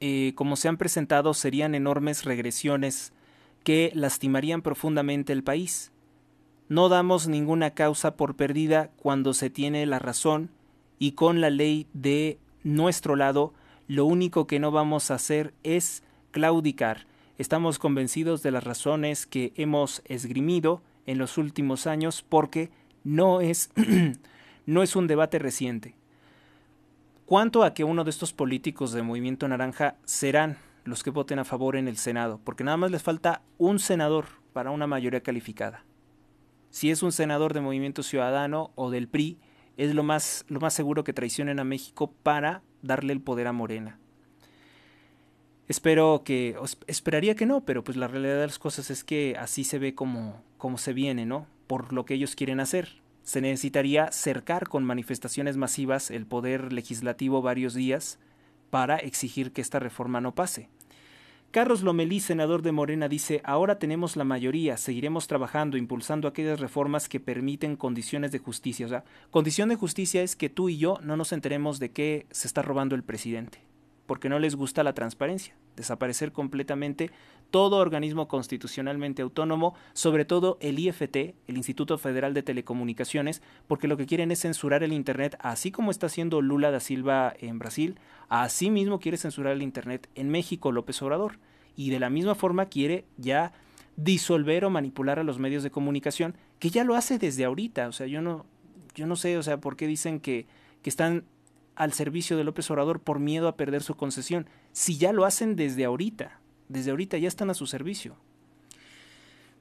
eh, como se han presentado, serían enormes regresiones que lastimarían profundamente el país. No damos ninguna causa por perdida cuando se tiene la razón y con la ley de nuestro lado, lo único que no vamos a hacer es claudicar. Estamos convencidos de las razones que hemos esgrimido en los últimos años porque no es, no es un debate reciente. ¿Cuánto a que uno de estos políticos de Movimiento Naranja serán los que voten a favor en el Senado, porque nada más les falta un senador para una mayoría calificada. Si es un senador de Movimiento Ciudadano o del PRI, es lo más, lo más seguro que traicionen a México para darle el poder a Morena. Espero que, esperaría que no, pero pues la realidad de las cosas es que así se ve como, como se viene, ¿no? Por lo que ellos quieren hacer. Se necesitaría cercar con manifestaciones masivas el poder legislativo varios días para exigir que esta reforma no pase. Carlos Lomelí, senador de Morena, dice, ahora tenemos la mayoría, seguiremos trabajando, impulsando aquellas reformas que permiten condiciones de justicia. O sea, condición de justicia es que tú y yo no nos enteremos de qué se está robando el presidente porque no les gusta la transparencia, desaparecer completamente todo organismo constitucionalmente autónomo, sobre todo el IFT, el Instituto Federal de Telecomunicaciones, porque lo que quieren es censurar el Internet, así como está haciendo Lula da Silva en Brasil, así mismo quiere censurar el Internet en México López Obrador, y de la misma forma quiere ya disolver o manipular a los medios de comunicación, que ya lo hace desde ahorita, o sea, yo no, yo no sé, o sea, por qué dicen que, que están al servicio de López Obrador por miedo a perder su concesión, si ya lo hacen desde ahorita, desde ahorita ya están a su servicio.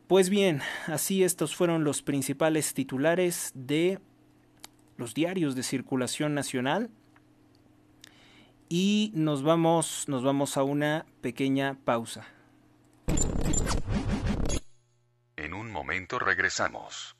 Pues bien, así estos fueron los principales titulares de los diarios de circulación nacional y nos vamos, nos vamos a una pequeña pausa. En un momento regresamos.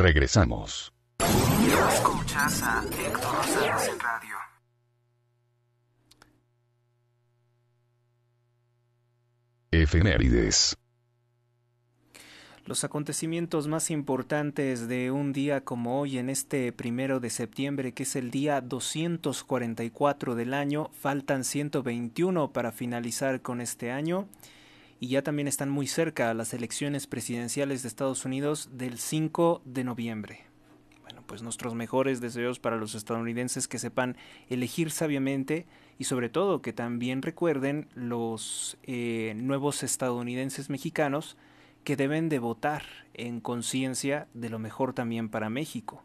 Regresamos. Escuchas Los acontecimientos más importantes de un día como hoy en este primero de septiembre, que es el día 244 del año, faltan 121 para finalizar con este año y ya también están muy cerca las elecciones presidenciales de Estados Unidos del 5 de noviembre. Bueno, pues nuestros mejores deseos para los estadounidenses que sepan elegir sabiamente y sobre todo que también recuerden los eh, nuevos estadounidenses mexicanos que deben de votar en conciencia de lo mejor también para México.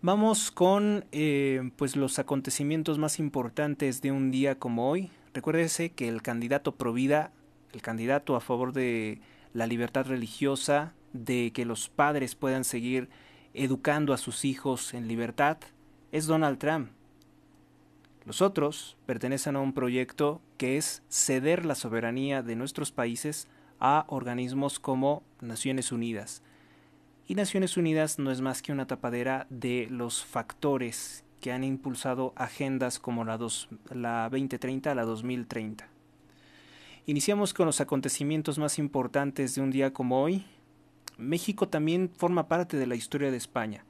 Vamos con eh, pues los acontecimientos más importantes de un día como hoy. Recuérdese que el candidato Provida el candidato a favor de la libertad religiosa, de que los padres puedan seguir educando a sus hijos en libertad, es Donald Trump. Los otros pertenecen a un proyecto que es ceder la soberanía de nuestros países a organismos como Naciones Unidas. Y Naciones Unidas no es más que una tapadera de los factores que han impulsado agendas como la, 2030 a la 2030. Iniciamos con los acontecimientos más importantes de un día como hoy. México también forma parte de la historia de España.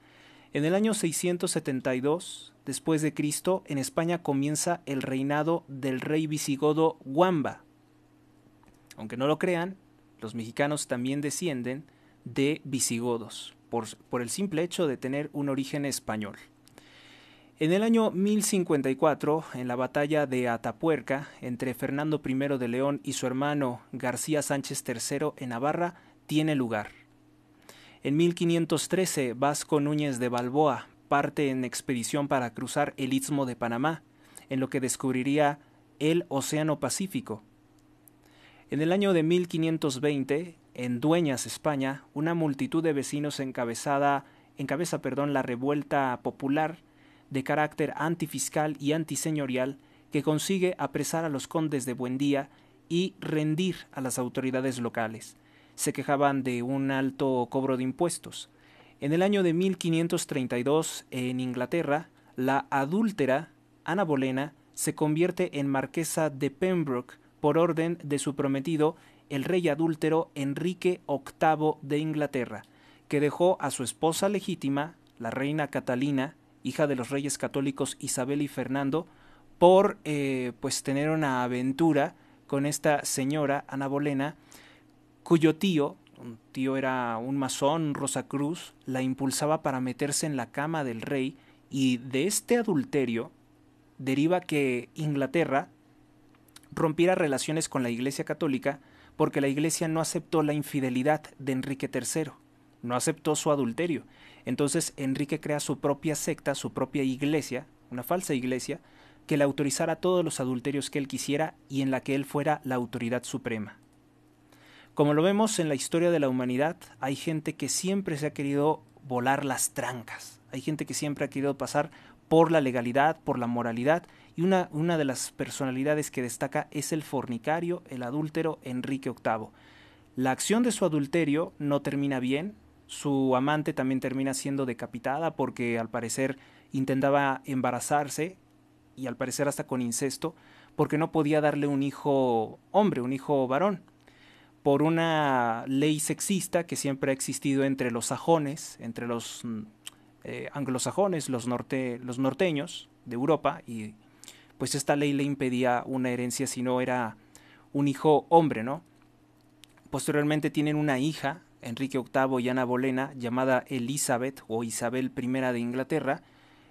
En el año 672 después de Cristo, en España comienza el reinado del rey visigodo Guamba. Aunque no lo crean, los mexicanos también descienden de visigodos por el simple hecho de tener un origen español. En el año 1054, en la batalla de Atapuerca, entre Fernando I de León y su hermano García Sánchez III en Navarra, tiene lugar. En 1513, Vasco Núñez de Balboa parte en expedición para cruzar el istmo de Panamá, en lo que descubriría el Océano Pacífico. En el año de 1520, en Dueñas, España, una multitud de vecinos encabezada, encabeza perdón, la revuelta popular de carácter antifiscal y antiseñorial que consigue apresar a los condes de Buendía y rendir a las autoridades locales. Se quejaban de un alto cobro de impuestos. En el año de 1532, en Inglaterra, la adúltera Ana Bolena se convierte en marquesa de Pembroke por orden de su prometido, el rey adúltero Enrique VIII de Inglaterra, que dejó a su esposa legítima, la reina Catalina, hija de los reyes católicos Isabel y Fernando, por eh, pues tener una aventura con esta señora, Ana Bolena, cuyo tío, un tío era un masón, Rosacruz, la impulsaba para meterse en la cama del rey y de este adulterio deriva que Inglaterra rompiera relaciones con la Iglesia Católica porque la Iglesia no aceptó la infidelidad de Enrique III, no aceptó su adulterio. Entonces Enrique crea su propia secta, su propia iglesia, una falsa iglesia, que le autorizara todos los adulterios que él quisiera y en la que él fuera la autoridad suprema. Como lo vemos en la historia de la humanidad, hay gente que siempre se ha querido volar las trancas, hay gente que siempre ha querido pasar por la legalidad, por la moralidad, y una, una de las personalidades que destaca es el fornicario, el adúltero Enrique VIII. La acción de su adulterio no termina bien, su amante también termina siendo decapitada porque al parecer intentaba embarazarse y al parecer hasta con incesto porque no podía darle un hijo hombre, un hijo varón, por una ley sexista que siempre ha existido entre los sajones, entre los mm, eh, anglosajones, los, norte, los norteños de Europa, y pues esta ley le impedía una herencia si no era un hijo hombre, ¿no? Posteriormente tienen una hija Enrique VIII y Ana Bolena, llamada Elizabeth o Isabel I de Inglaterra,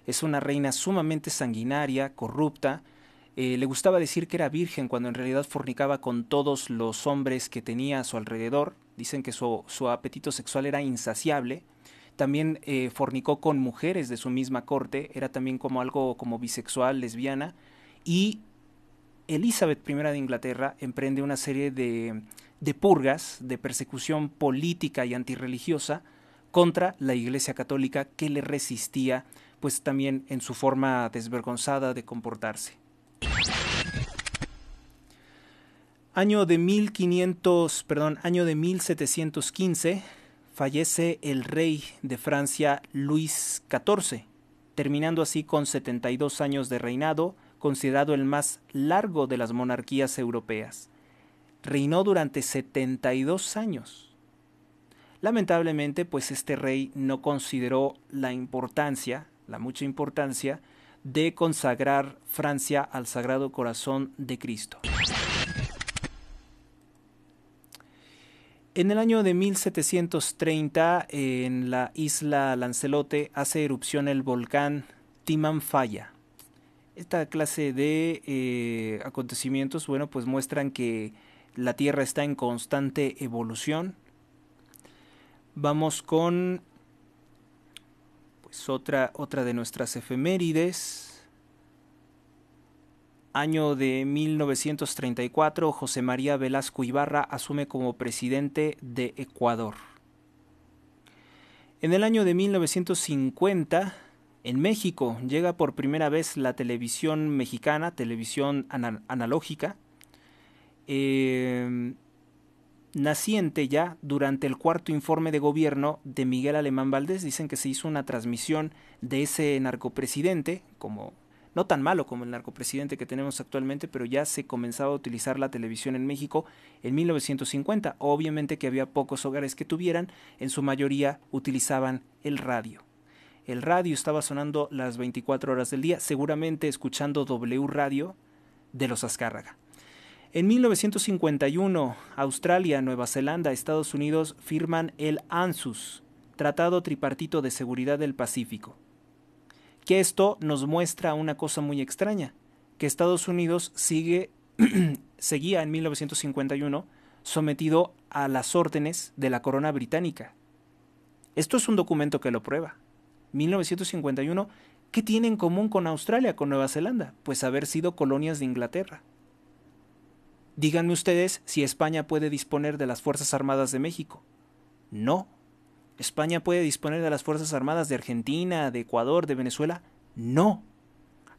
es una reina sumamente sanguinaria, corrupta, eh, le gustaba decir que era virgen cuando en realidad fornicaba con todos los hombres que tenía a su alrededor, dicen que su, apetito sexual era insaciable, también eh, fornicó con mujeres de su misma corte, era también como algo como bisexual, lesbiana, y Elizabeth I de Inglaterra emprende una serie de de purgas, de persecución política y antirreligiosa contra la Iglesia Católica que le resistía, pues también en su forma desvergonzada de comportarse. Año de perdón, año de 1715 fallece el rey de Francia Luis XIV, terminando así con 72 años de reinado, considerado el más largo de las monarquías europeas reinó durante 72 años. Lamentablemente, pues este rey no consideró la importancia, la mucha importancia, de consagrar Francia al Sagrado Corazón de Cristo. En el año de 1730, en la isla Lancelote, hace erupción el volcán Timanfaya. Esta clase de eh, acontecimientos, bueno, pues muestran que la Tierra está en constante evolución. Vamos con pues otra otra de nuestras efemérides. Año de 1934, José María Velasco Ibarra asume como presidente de Ecuador. En el año de 1950, en México llega por primera vez la televisión mexicana, televisión analógica, Em, naciente ya durante el cuarto informe de gobierno de Miguel Alemán Valdés. Dicen que se hizo una transmisión de ese narcopresidente, como no tan malo como el narcopresidente que tenemos actualmente, pero ya se comenzaba a utilizar la televisión en México en 1950. Obviamente que había pocos hogares que tuvieran, en su mayoría utilizaban el radio. El radio estaba sonando las 24 horas del día, seguramente escuchando W Radio de los Azcárraga. En 1951, Australia, Nueva Zelanda, Estados Unidos firman el ANSUS, Tratado Tripartito de Seguridad del Pacífico. Que esto nos muestra una cosa muy extraña, que Estados Unidos sigue seguía en 1951 sometido a las órdenes de la corona británica. Esto es un documento que lo prueba. 1951, ¿qué tiene en común con Australia, con Nueva Zelanda? Pues haber sido colonias de Inglaterra. Díganme ustedes si España puede disponer de las Fuerzas Armadas de México. No. ¿España puede disponer de las Fuerzas Armadas de Argentina, de Ecuador, de Venezuela? No.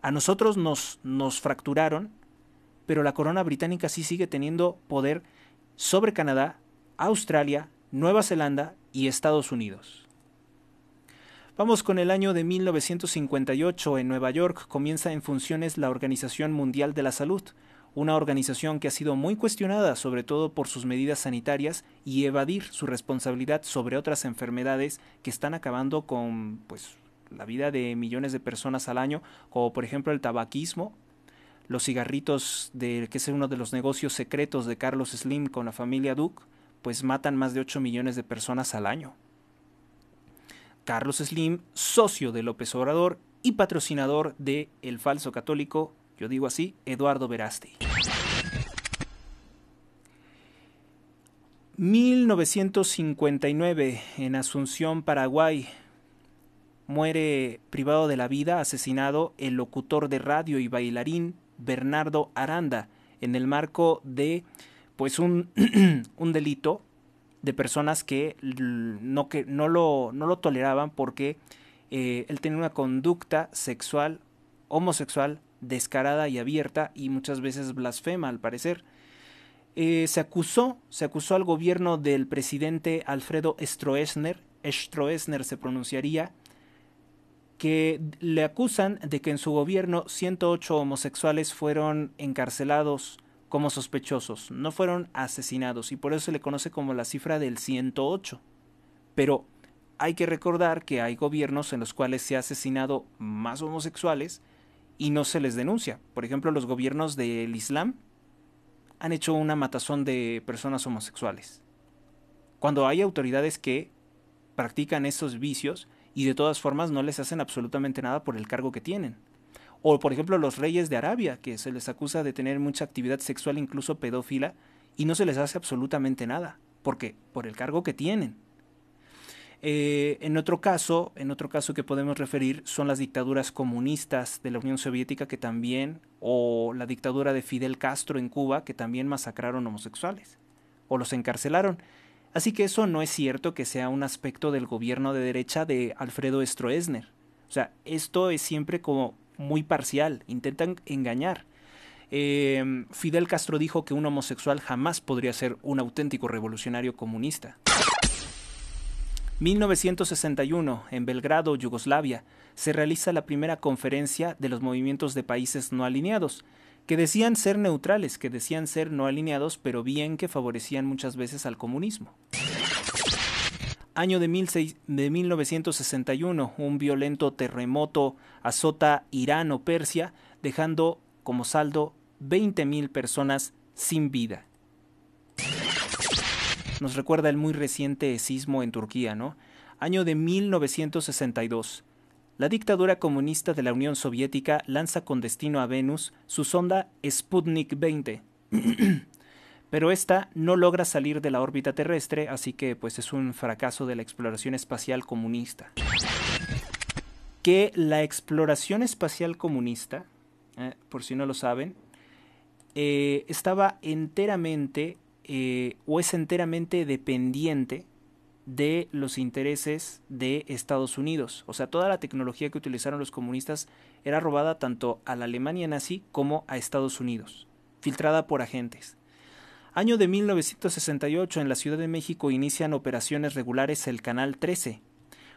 A nosotros nos, nos fracturaron, pero la corona británica sí sigue teniendo poder sobre Canadá, Australia, Nueva Zelanda y Estados Unidos. Vamos con el año de 1958. En Nueva York comienza en funciones la Organización Mundial de la Salud, una organización que ha sido muy cuestionada sobre todo por sus medidas sanitarias y evadir su responsabilidad sobre otras enfermedades que están acabando con pues la vida de millones de personas al año, como por ejemplo el tabaquismo, los cigarritos de que es uno de los negocios secretos de Carlos Slim con la familia Duke, pues matan más de 8 millones de personas al año. Carlos Slim, socio de López Obrador y patrocinador de El Falso Católico, yo digo así, Eduardo Veraste. 1959, en Asunción, Paraguay, muere privado de la vida, asesinado, el locutor de radio y bailarín Bernardo Aranda, en el marco de pues un, delito de personas que no, que no, lo, no lo toleraban porque eh, él tenía una conducta sexual, homosexual, descarada y abierta y muchas veces blasfema al parecer. Eh, se acusó, se acusó al gobierno del presidente Alfredo Stroessner, Stroessner se pronunciaría, que le acusan de que en su gobierno 108 homosexuales fueron encarcelados como sospechosos, no fueron asesinados y por eso se le conoce como la cifra del 108. Pero hay que recordar que hay gobiernos en los cuales se ha asesinado más homosexuales y no se les denuncia. Por ejemplo, los gobiernos del Islam han hecho una matazón de personas homosexuales. Cuando hay autoridades que practican esos vicios y de todas formas no les hacen absolutamente nada por el cargo que tienen. O por ejemplo los reyes de Arabia, que se les acusa de tener mucha actividad sexual, incluso pedófila, y no se les hace absolutamente nada. ¿Por qué? Por el cargo que tienen. Eh, en otro caso, en otro caso que podemos referir son las dictaduras comunistas de la Unión Soviética que también, o la dictadura de Fidel Castro en Cuba que también masacraron homosexuales o los encarcelaron. Así que eso no es cierto que sea un aspecto del gobierno de derecha de Alfredo Stroessner. O sea, esto es siempre como muy parcial, intentan engañar. Eh, Fidel Castro dijo que un homosexual jamás podría ser un auténtico revolucionario comunista. 1961, en Belgrado, Yugoslavia, se realiza la primera conferencia de los movimientos de países no alineados, que decían ser neutrales, que decían ser no alineados, pero bien que favorecían muchas veces al comunismo. Año de, 1961, un violento terremoto azota Irán o Persia, dejando como saldo 20.000 personas sin vida nos recuerda el muy reciente sismo en Turquía, ¿no? Año de 1962. La dictadura comunista de la Unión Soviética lanza con destino a Venus su sonda Sputnik 20. Pero esta no logra salir de la órbita terrestre, así que pues es un fracaso de la exploración espacial comunista. Que la exploración espacial comunista, eh, por si no lo saben, eh, estaba enteramente eh, o es enteramente dependiente de los intereses de Estados Unidos. O sea, toda la tecnología que utilizaron los comunistas era robada tanto a la Alemania nazi como a Estados Unidos, filtrada por agentes. Año de 1968 en la Ciudad de México inician operaciones regulares el Canal 13.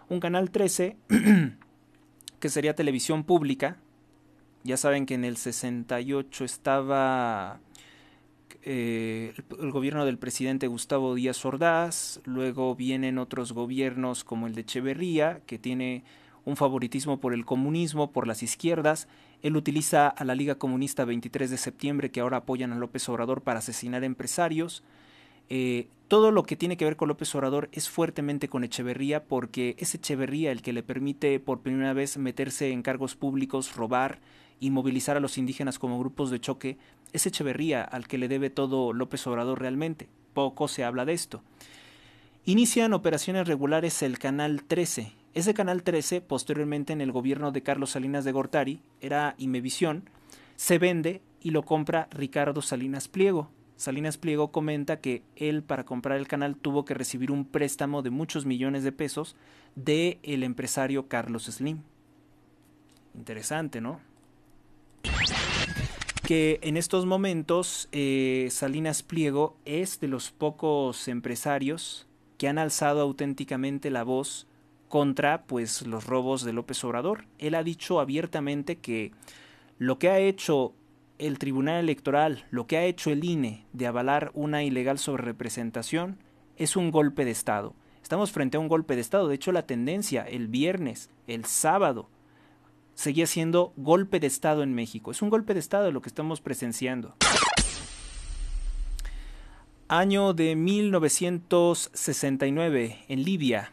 Un Canal 13 que sería televisión pública. Ya saben que en el 68 estaba eh, el, gobierno del presidente Gustavo Díaz Ordaz, luego vienen otros gobiernos como el de Echeverría, que tiene un favoritismo por el comunismo, por las izquierdas. Él utiliza a la Liga Comunista 23 de septiembre, que ahora apoyan a López Obrador para asesinar empresarios. Eh, todo lo que tiene que ver con López Obrador es fuertemente con Echeverría, porque es Echeverría el que le permite por primera vez meterse en cargos públicos, robar y movilizar a los indígenas como grupos de choque es Echeverría al que le debe todo López Obrador realmente. Poco se habla de esto. Inician operaciones regulares el Canal 13. Ese Canal 13, posteriormente en el gobierno de Carlos Salinas de Gortari, era Imevisión, se vende y lo compra Ricardo Salinas Pliego. Salinas Pliego comenta que él para comprar el canal tuvo que recibir un préstamo de muchos millones de pesos de el empresario Carlos Slim. Interesante, ¿no? que en estos momentos eh, Salinas Pliego es de los pocos empresarios que han alzado auténticamente la voz contra pues los robos de López Obrador. Él ha dicho abiertamente que lo que ha hecho el Tribunal Electoral, lo que ha hecho el INE de avalar una ilegal sobrerepresentación es un golpe de Estado. Estamos frente a un golpe de Estado. De hecho, la tendencia el viernes, el sábado, seguía siendo golpe de Estado en México. Es un golpe de Estado lo que estamos presenciando. Año de 1969, en Libia,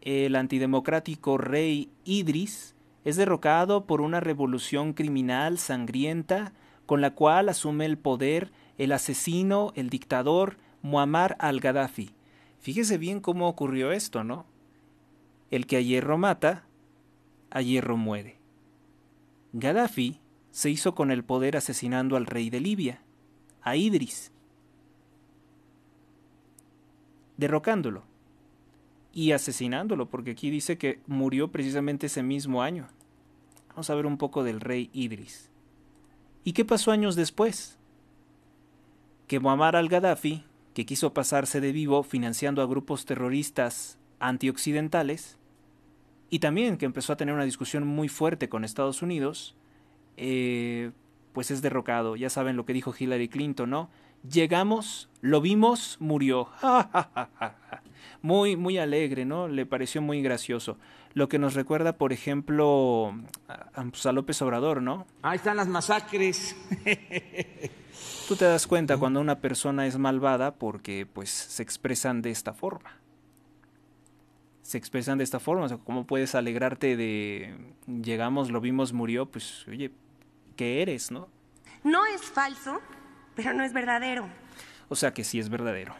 el antidemocrático rey Idris es derrocado por una revolución criminal sangrienta con la cual asume el poder el asesino, el dictador Muammar al-Gaddafi. Fíjese bien cómo ocurrió esto, ¿no? El que ayer hierro mata, a hierro muere. Gaddafi se hizo con el poder asesinando al rey de Libia, a Idris, derrocándolo y asesinándolo, porque aquí dice que murió precisamente ese mismo año. Vamos a ver un poco del rey Idris. ¿Y qué pasó años después? Que Muammar al-Gaddafi, que quiso pasarse de vivo financiando a grupos terroristas antioccidentales, y también que empezó a tener una discusión muy fuerte con Estados Unidos, eh, pues es derrocado. Ya saben lo que dijo Hillary Clinton, ¿no? Llegamos, lo vimos, murió. muy, muy alegre, ¿no? Le pareció muy gracioso. Lo que nos recuerda, por ejemplo, a, pues, López Obrador, ¿no? Ahí están las masacres. Tú te das cuenta cuando una persona es malvada porque pues se expresan de esta forma se expresan de esta forma. O sea, ¿cómo puedes alegrarte de llegamos, lo vimos, murió? Pues, oye, ¿qué eres, no? No es falso, pero no es verdadero. O sea que sí es verdadero.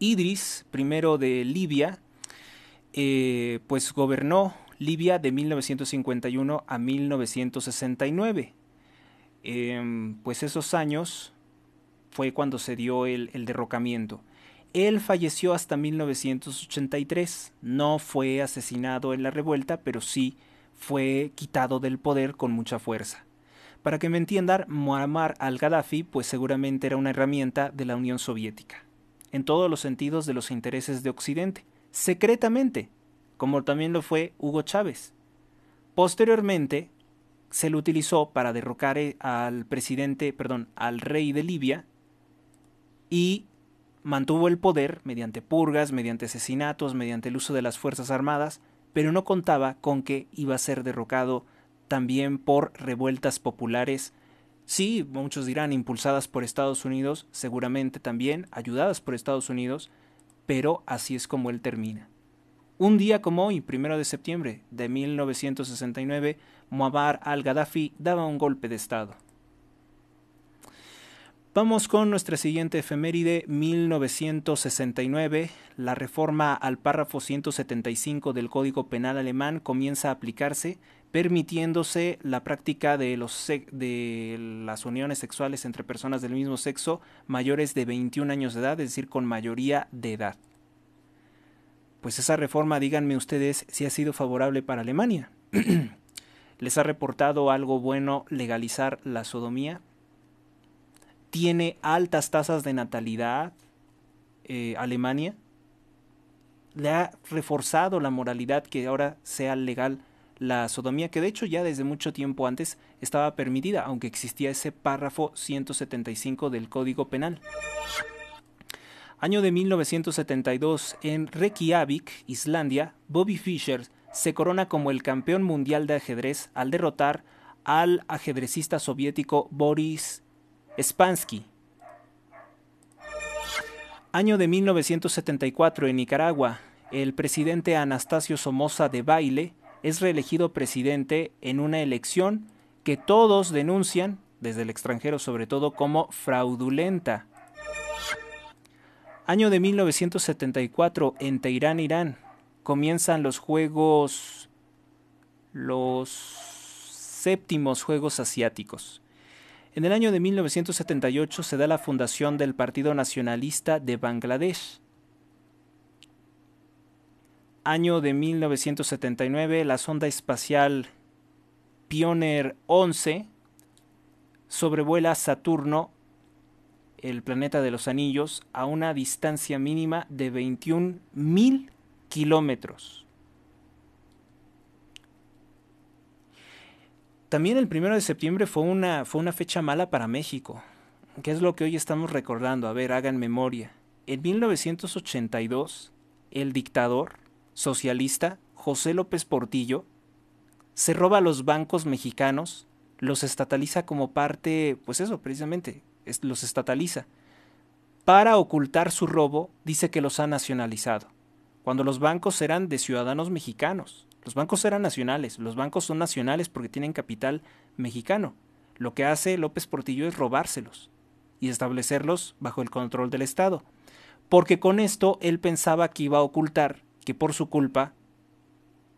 Idris, primero de Libia, eh, pues gobernó Libia de 1951 a 1969. Em, pues esos años fue cuando se dio el, el derrocamiento. Él falleció hasta 1983. No fue asesinado en la revuelta, pero sí fue quitado del poder con mucha fuerza. Para que me entiendan, Muammar al-Gaddafi pues seguramente era una herramienta de la Unión Soviética, en todos los sentidos de los intereses de Occidente, secretamente, como también lo fue Hugo Chávez. Posteriormente, se lo utilizó para derrocar eh, al presidente, perdón, al rey de Libia y mantuvo el poder mediante purgas, mediante asesinatos, mediante el uso de las Fuerzas Armadas, pero no contaba con que iba a ser derrocado también por revueltas populares, sí, muchos dirán impulsadas por Estados Unidos, seguramente también ayudadas por Estados Unidos, pero así es como él termina. Un día como hoy, primero de septiembre de 1969, Muammar al-Gaddafi daba un golpe de Estado. Vamos con nuestra siguiente efeméride, 1969. La reforma al párrafo 175 del Código Penal alemán comienza a aplicarse, permitiéndose la práctica de, de las uniones sexuales entre personas del mismo sexo mayores de 21 años de edad, es decir, con mayoría de edad. Pues esa reforma, díganme ustedes, si ha sido favorable para Alemania. ¿Les ha reportado algo bueno legalizar la sodomía? tiene altas tasas de natalidad, eh, Alemania, le ha reforzado la moralidad que ahora sea legal la sodomía, que de hecho ya desde mucho tiempo antes estaba permitida, aunque existía ese párrafo 175 del Código Penal. Año de 1972, en Reykjavik, Islandia, Bobby Fischer se corona como el campeón mundial de ajedrez al derrotar al ajedrecista soviético Boris Spansky. Año de 1974 en Nicaragua, el presidente Anastasio Somoza de Baile es reelegido presidente en una elección que todos denuncian, desde el extranjero sobre todo, como fraudulenta. Año de 1974 en Teherán, Irán, comienzan los Juegos... los séptimos Juegos Asiáticos. En el año de 1978 se da la fundación del Partido Nacionalista de Bangladesh. Año de 1979, la sonda espacial Pioneer 11 sobrevuela Saturno, el planeta de los anillos, a una distancia mínima de 21.000 kilómetros. También el primero de septiembre fue una, fue una fecha mala para México, ¿Qué es lo que hoy estamos recordando. A ver, hagan memoria. En 1982, el dictador socialista José López Portillo se roba a los bancos mexicanos, los estataliza como parte, pues eso, precisamente, los estataliza. Para ocultar su robo, dice que los ha nacionalizado, cuando los bancos eran de ciudadanos mexicanos. Los bancos eran nacionales, los bancos son nacionales porque tienen capital mexicano. Lo que hace López Portillo es robárselos y establecerlos bajo el control del Estado. Porque con esto él pensaba que iba a ocultar que por su culpa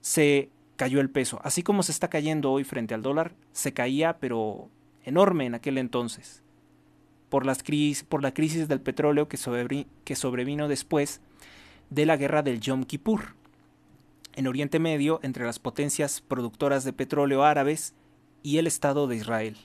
se cayó el peso. Así como se está cayendo hoy frente al dólar, se caía pero enorme en aquel entonces. Por, las crisis, por la crisis del petróleo que, que sobrevino después de la guerra del Yom Kippur, en Oriente Medio entre las potencias productoras de petróleo árabes y el Estado de Israel.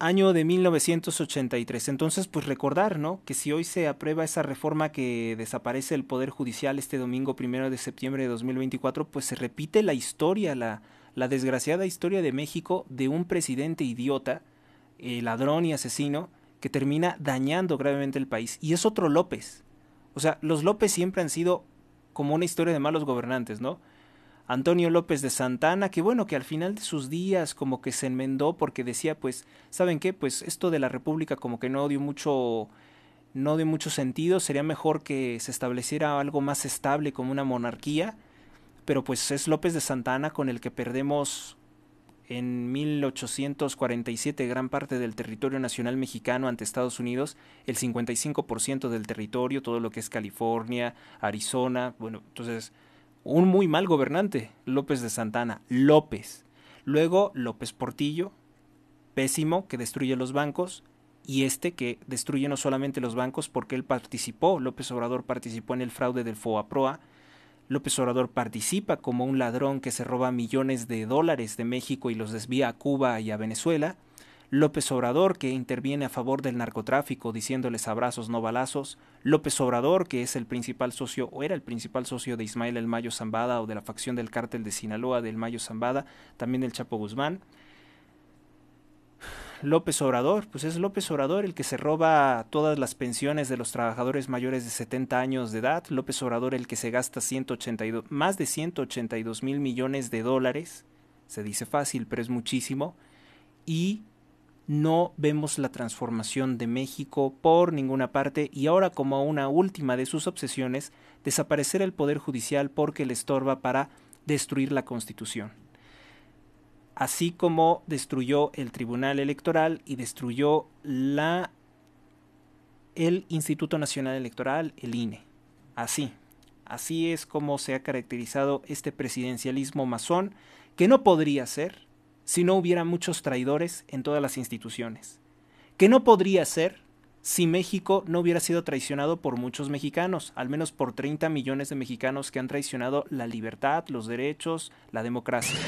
Año de 1983. Entonces, pues recordar, ¿no? Que si hoy se aprueba esa reforma que desaparece el Poder Judicial este domingo primero de septiembre de 2024, pues se repite la historia, la, desgraciada historia de México de un presidente idiota, eh, ladrón y asesino, que termina dañando gravemente el país. Y es otro López. O sea, los López siempre han sido como una historia de malos gobernantes, ¿no? Antonio López de Santana, que bueno, que al final de sus días como que se enmendó porque decía, pues, ¿saben qué? Pues esto de la República como que no dio mucho no dio mucho sentido, sería mejor que se estableciera algo más estable como una monarquía, pero pues es López de Santana con el que perdemos en 1847 gran parte del territorio nacional mexicano ante Estados Unidos, el 55% del territorio, todo lo que es California, Arizona, bueno, entonces un muy mal gobernante, López de Santana, López. Luego López Portillo, pésimo, que destruye los bancos, y este que destruye no solamente los bancos porque él participó, López Obrador participó en el fraude del FOAPROA, López Obrador participa como un ladrón que se roba millones de dólares de México y los desvía a Cuba y a Venezuela. López Obrador que interviene a favor del narcotráfico diciéndoles abrazos no balazos, López Obrador que es el principal socio o era el principal socio de Ismael El Mayo Zambada o de la facción del cártel de Sinaloa del Mayo Zambada, también el Chapo Guzmán, López Obrador, pues es López Obrador el que se roba todas las pensiones de los trabajadores mayores de 70 años de edad, López Obrador el que se gasta más de 182 mil millones de dólares, se dice fácil, pero es muchísimo, y no vemos la transformación de México por ninguna parte y ahora como una última de sus obsesiones, desaparecer el Poder Judicial porque le estorba para destruir la Constitución así como destruyó el Tribunal Electoral y destruyó la el Instituto Nacional Electoral, el INE. Así, así es como se ha caracterizado este presidencialismo masón, que no podría ser si no hubiera muchos traidores en todas las instituciones, que no podría ser si México no hubiera sido traicionado por muchos mexicanos, al menos por 30 millones de mexicanos que han traicionado la libertad, los derechos, la democracia.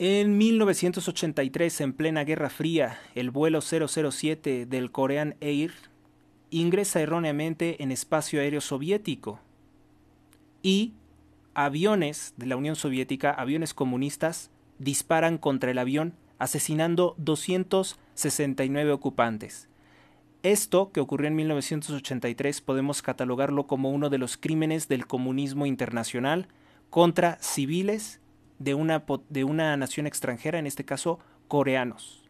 En 1983, en plena Guerra Fría, el vuelo 007 del Korean Air ingresa erróneamente en espacio aéreo soviético y aviones de la Unión Soviética, aviones comunistas, disparan contra el avión asesinando 269 ocupantes. Esto, que ocurrió en 1983, podemos catalogarlo como uno de los crímenes del comunismo internacional contra civiles de una, de una nación extranjera, en este caso coreanos.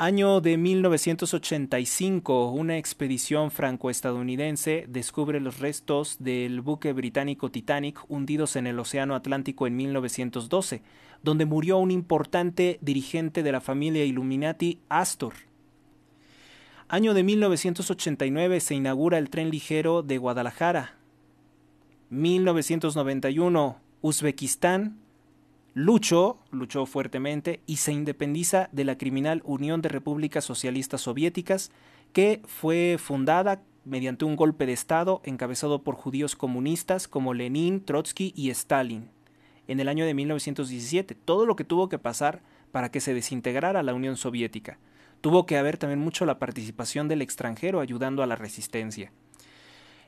Año de 1985, una expedición franco-estadounidense descubre los restos del buque británico Titanic hundidos en el Océano Atlántico en 1912, donde murió un importante dirigente de la familia Illuminati, Astor. Año de 1989 se inaugura el tren ligero de Guadalajara, 1991, Uzbekistán luchó, luchó fuertemente y se independiza de la criminal Unión de Repúblicas Socialistas Soviéticas que fue fundada mediante un golpe de Estado encabezado por judíos comunistas como Lenin, Trotsky y Stalin. En el año de 1917, todo lo que tuvo que pasar para que se desintegrara la Unión Soviética. Tuvo que haber también mucho la participación del extranjero ayudando a la resistencia.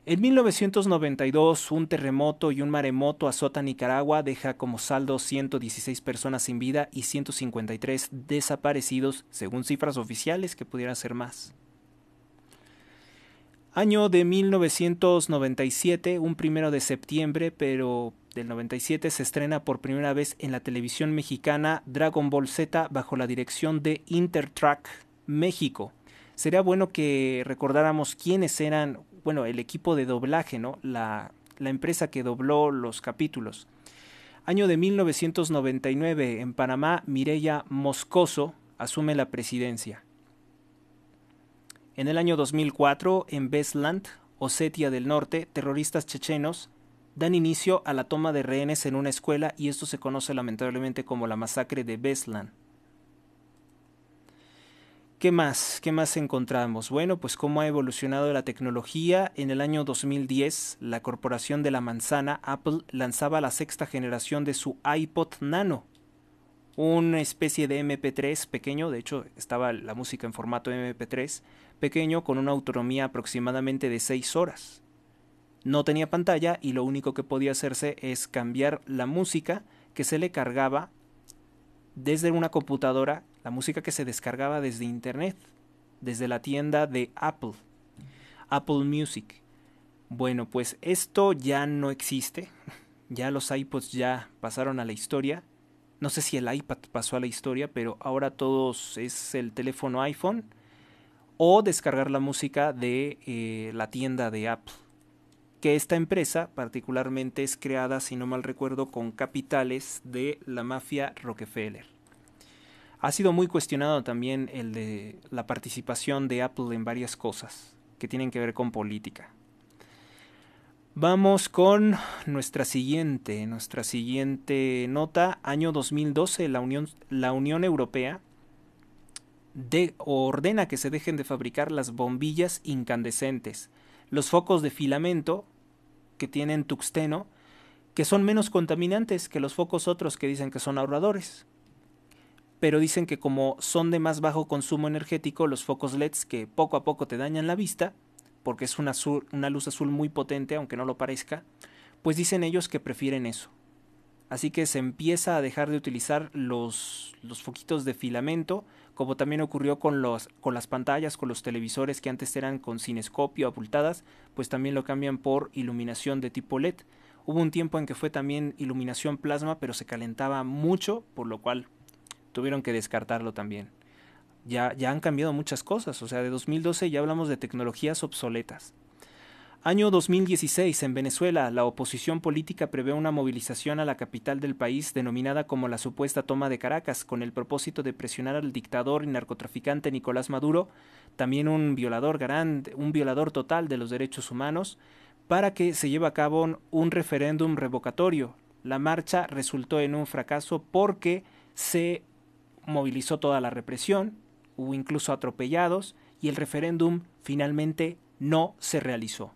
En 1992, un terremoto y un maremoto azota Nicaragua, deja como saldo 116 personas sin vida y 153 desaparecidos, según cifras oficiales que pudieran ser más. Año de 1997, un primero de septiembre, pero del 97 se estrena por primera vez en la televisión mexicana Dragon Ball Z bajo la dirección de Intertrack México. Sería bueno que recordáramos quiénes eran bueno, el equipo de doblaje, ¿no? La, empresa que dobló los capítulos. Año de 1999, en Panamá, Mireya Moscoso asume la presidencia. En el año 2004, en Beslan, Osetia del Norte, terroristas chechenos dan inicio a la toma de rehenes en una escuela y esto se conoce lamentablemente como la masacre de Beslan. ¿Qué más? ¿Qué más encontramos? Bueno, pues cómo ha evolucionado la tecnología. En el año 2010, la corporación de la manzana Apple lanzaba la sexta generación de su iPod Nano, una especie de MP3 pequeño, de hecho estaba la música en formato MP3 pequeño con una autonomía aproximadamente de 6 horas. No tenía pantalla y lo único que podía hacerse es cambiar la música que se le cargaba desde una computadora la música que se descargaba desde internet, desde la tienda de Apple, Apple Music. Bueno, pues esto ya no existe. Ya los iPods ya pasaron a la historia. No sé si el iPad pasó a la historia, pero ahora todos es el teléfono iPhone o descargar la música de eh, la tienda de Apple que esta empresa particularmente es creada, si no mal recuerdo, con capitales de la mafia Rockefeller. Ha sido muy cuestionado también el de la participación de Apple en varias cosas que tienen que ver con política. Vamos con nuestra siguiente, nuestra siguiente nota, año 2012, la Unión, la Unión Europea de, ordena que se dejen de fabricar las bombillas incandescentes, los focos de filamento que tienen tuxteno, que son menos contaminantes que los focos otros que dicen que son ahorradores. Pero dicen que como son de más bajo consumo energético, los focos LEDs que poco a poco te dañan la vista, porque es una, una luz azul muy potente, aunque no lo parezca, pues dicen ellos que prefieren eso. Así que se empieza a dejar de utilizar los, los foquitos de filamento como también ocurrió con, los, con las pantallas, con los televisores que antes eran con cinescopio apultadas, pues también lo cambian por iluminación de tipo LED. Hubo un tiempo en que fue también iluminación plasma, pero se calentaba mucho, por lo cual tuvieron que descartarlo también. Ya, ya han cambiado muchas cosas, o sea, de 2012 ya hablamos de tecnologías obsoletas. Año 2016, en Venezuela, la oposición política prevé una movilización a la capital del país denominada como la supuesta toma de Caracas, con el propósito de presionar al dictador y narcotraficante Nicolás Maduro, también un violador grande, un violador total de los derechos humanos, para que se lleve a cabo un referéndum revocatorio. La marcha resultó en un fracaso porque se movilizó toda la represión, hubo incluso atropellados, y el referéndum finalmente no se realizó.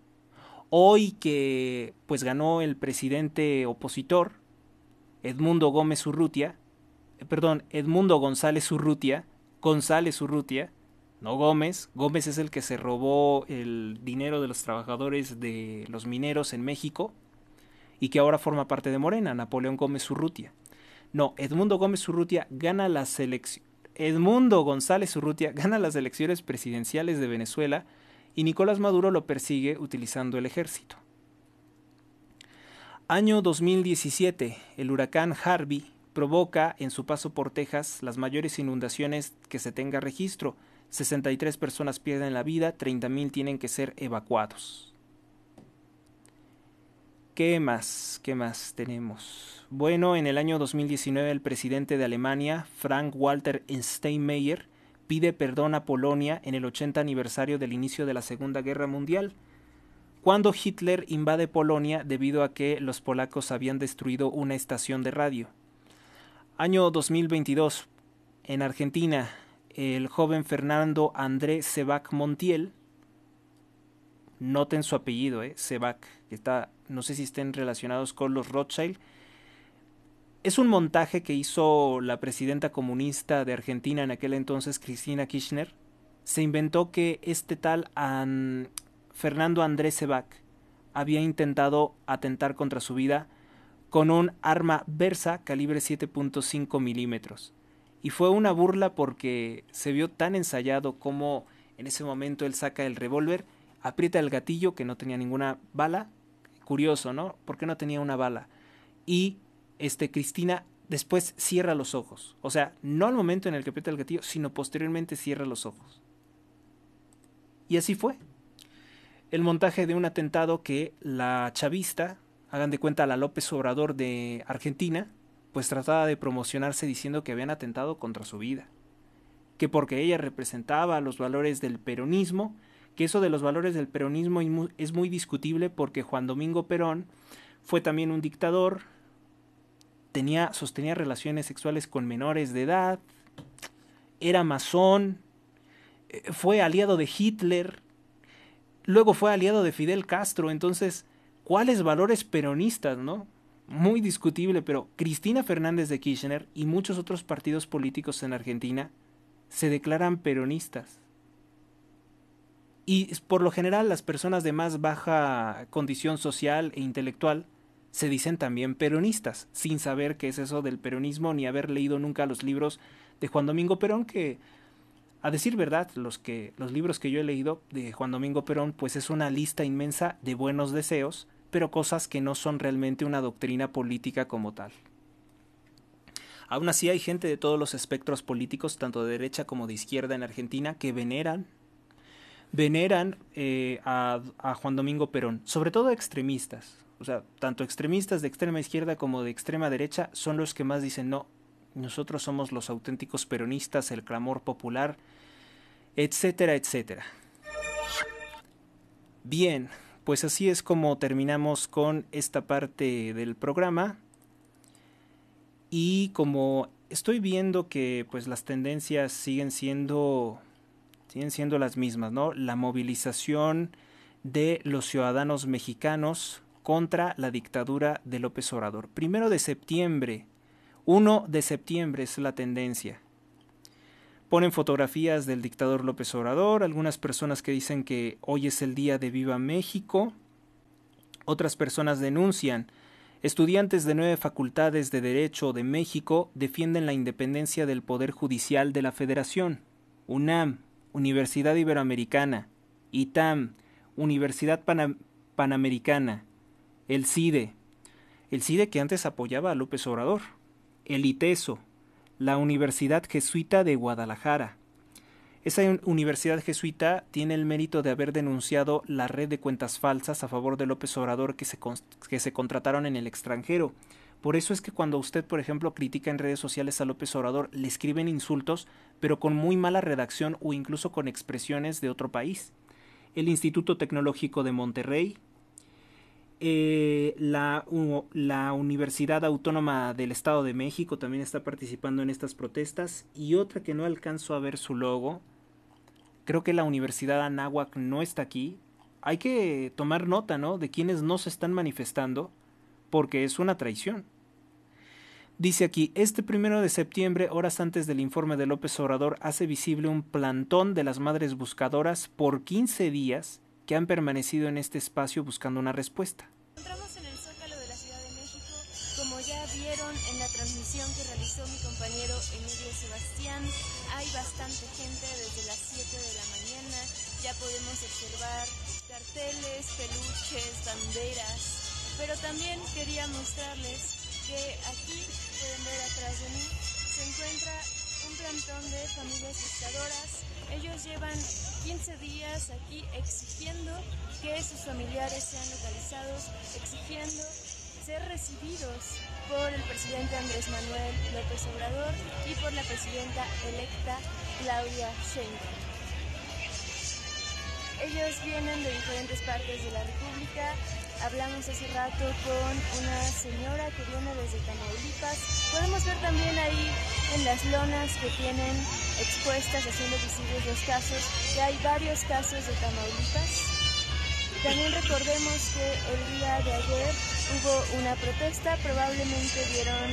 Hoy que pues ganó el presidente opositor, Edmundo Gómez Urrutia, eh, perdón, Edmundo González Urrutia, González Urrutia, no Gómez, Gómez es el que se robó el dinero de los trabajadores de los mineros en México y que ahora forma parte de Morena, Napoleón Gómez Urrutia. No, Edmundo Gómez Zurutia gana las Edmundo González Urrutia gana las elecciones presidenciales de Venezuela y Nicolás Maduro lo persigue utilizando el ejército. Año 2017, el huracán Harvey provoca en su paso por Texas las mayores inundaciones que se tenga registro. 63 personas pierden la vida, 30.000 tienen que ser evacuados. ¿Qué más? ¿Qué más tenemos? Bueno, en el año 2019 el presidente de Alemania, Frank Walter Steinmeier, pide perdón a Polonia en el 80 aniversario del inicio de la Segunda Guerra Mundial, cuando Hitler invade Polonia debido a que los polacos habían destruido una estación de radio. Año 2022, en Argentina, el joven Fernando André Sebac Montiel, noten su apellido, eh, que está, no sé si estén relacionados con los Rothschild, es un montaje que hizo la presidenta comunista de Argentina en aquel entonces, Cristina Kirchner. Se inventó que este tal Fernando Andrés Sebac había intentado atentar contra su vida con un arma Versa calibre 7.5 milímetros. Y fue una burla porque se vio tan ensayado como en ese momento él saca el revólver, aprieta el gatillo que no tenía ninguna bala. Curioso, ¿no? ¿Por qué no tenía una bala? Y este, Cristina después cierra los ojos. O sea, no al momento en el que aprieta el gatillo, sino posteriormente cierra los ojos. Y así fue. El montaje de un atentado que la chavista, hagan de cuenta a la López Obrador de Argentina, pues trataba de promocionarse diciendo que habían atentado contra su vida. Que porque ella representaba los valores del peronismo, que eso de los valores del peronismo es muy discutible porque Juan Domingo Perón fue también un dictador, tenía, sostenía relaciones sexuales con menores de edad, era masón, eh, fue aliado de Hitler, luego fue aliado de Fidel Castro, entonces, ¿cuáles valores peronistas, no? Muy discutible, pero Cristina Fernández de Kirchner y muchos otros partidos políticos en Argentina se declaran peronistas. Y por lo general las personas de más baja condición social e intelectual se dicen también peronistas, sin saber qué es eso del peronismo ni haber leído nunca los libros de Juan Domingo Perón, que a decir verdad, los, que, los libros que yo he leído de Juan Domingo Perón, pues es una lista inmensa de buenos deseos, pero cosas que no son realmente una doctrina política como tal. Aún así hay gente de todos los espectros políticos, tanto de derecha como de izquierda en Argentina, que veneran veneran eh, a Juan Domingo Perón, sobre todo extremistas, o sea, tanto extremistas de extrema izquierda como de extrema derecha son los que más dicen no. Nosotros somos los auténticos peronistas, el clamor popular, etcétera, etcétera. Bien, pues así es como terminamos con esta parte del programa. Y como estoy viendo que pues las tendencias siguen siendo siguen siendo las mismas, ¿no? La movilización de los ciudadanos mexicanos contra la dictadura de López Obrador. Primero de septiembre, 1 de septiembre es la tendencia. Ponen fotografías del dictador López Obrador, algunas personas que dicen que hoy es el día de Viva México, otras personas denuncian Estudiantes de nueve facultades de Derecho de México defienden la independencia del Poder Judicial de la Federación. UNAM, Universidad Iberoamericana, ITAM, Universidad Panamericana, el CIDE, el CIDE que antes apoyaba a López Obrador, el ITESO, la Universidad Jesuita de Guadalajara. Esa universidad jesuita tiene el mérito de haber denunciado la red de cuentas falsas a favor de López Obrador que se, que se contrataron en el extranjero. Por eso es que cuando usted, por ejemplo, critica en redes sociales a López Obrador, le escriben insultos, pero con muy mala redacción o incluso con expresiones de otro país. El Instituto Tecnológico de Monterrey, eh, la, Universidad Autónoma del Estado de México también está participando en estas protestas. Y otra que no alcanzo a ver su logo. Creo que la Universidad Anáhuac no está aquí. Hay que tomar nota, ¿no? De quienes no se están manifestando, porque es una traición. Dice aquí, este primero de septiembre, horas antes del informe de López Obrador, hace visible un plantón de las madres buscadoras por 15 días que han permanecido en este espacio buscando una respuesta encontramos en el Zócalo de la Ciudad de México, como ya vieron en la transmisión que realizó mi compañero Emilio Sebastián, hay bastante gente desde las 7 de la mañana, ya podemos observar carteles, peluches, banderas, pero también quería mostrarles que aquí, pueden ver atrás de mí, se encuentra un plantón de familias buscadoras. Ellos llevan 15 días aquí exigiendo que sus familiares sean localizados, exigiendo ser recibidos por el presidente Andrés Manuel López Obrador y por la presidenta electa Claudia Sheinbaum. Ellos vienen de diferentes partes de la República. Hablamos hace rato con una señora que viene desde Tamaulipas. Podemos ver también ahí en las lonas que tienen expuestas haciendo visibles los casos, que hay varios casos de Tamaulipas. También recordemos que el día de ayer hubo una protesta, probablemente vieron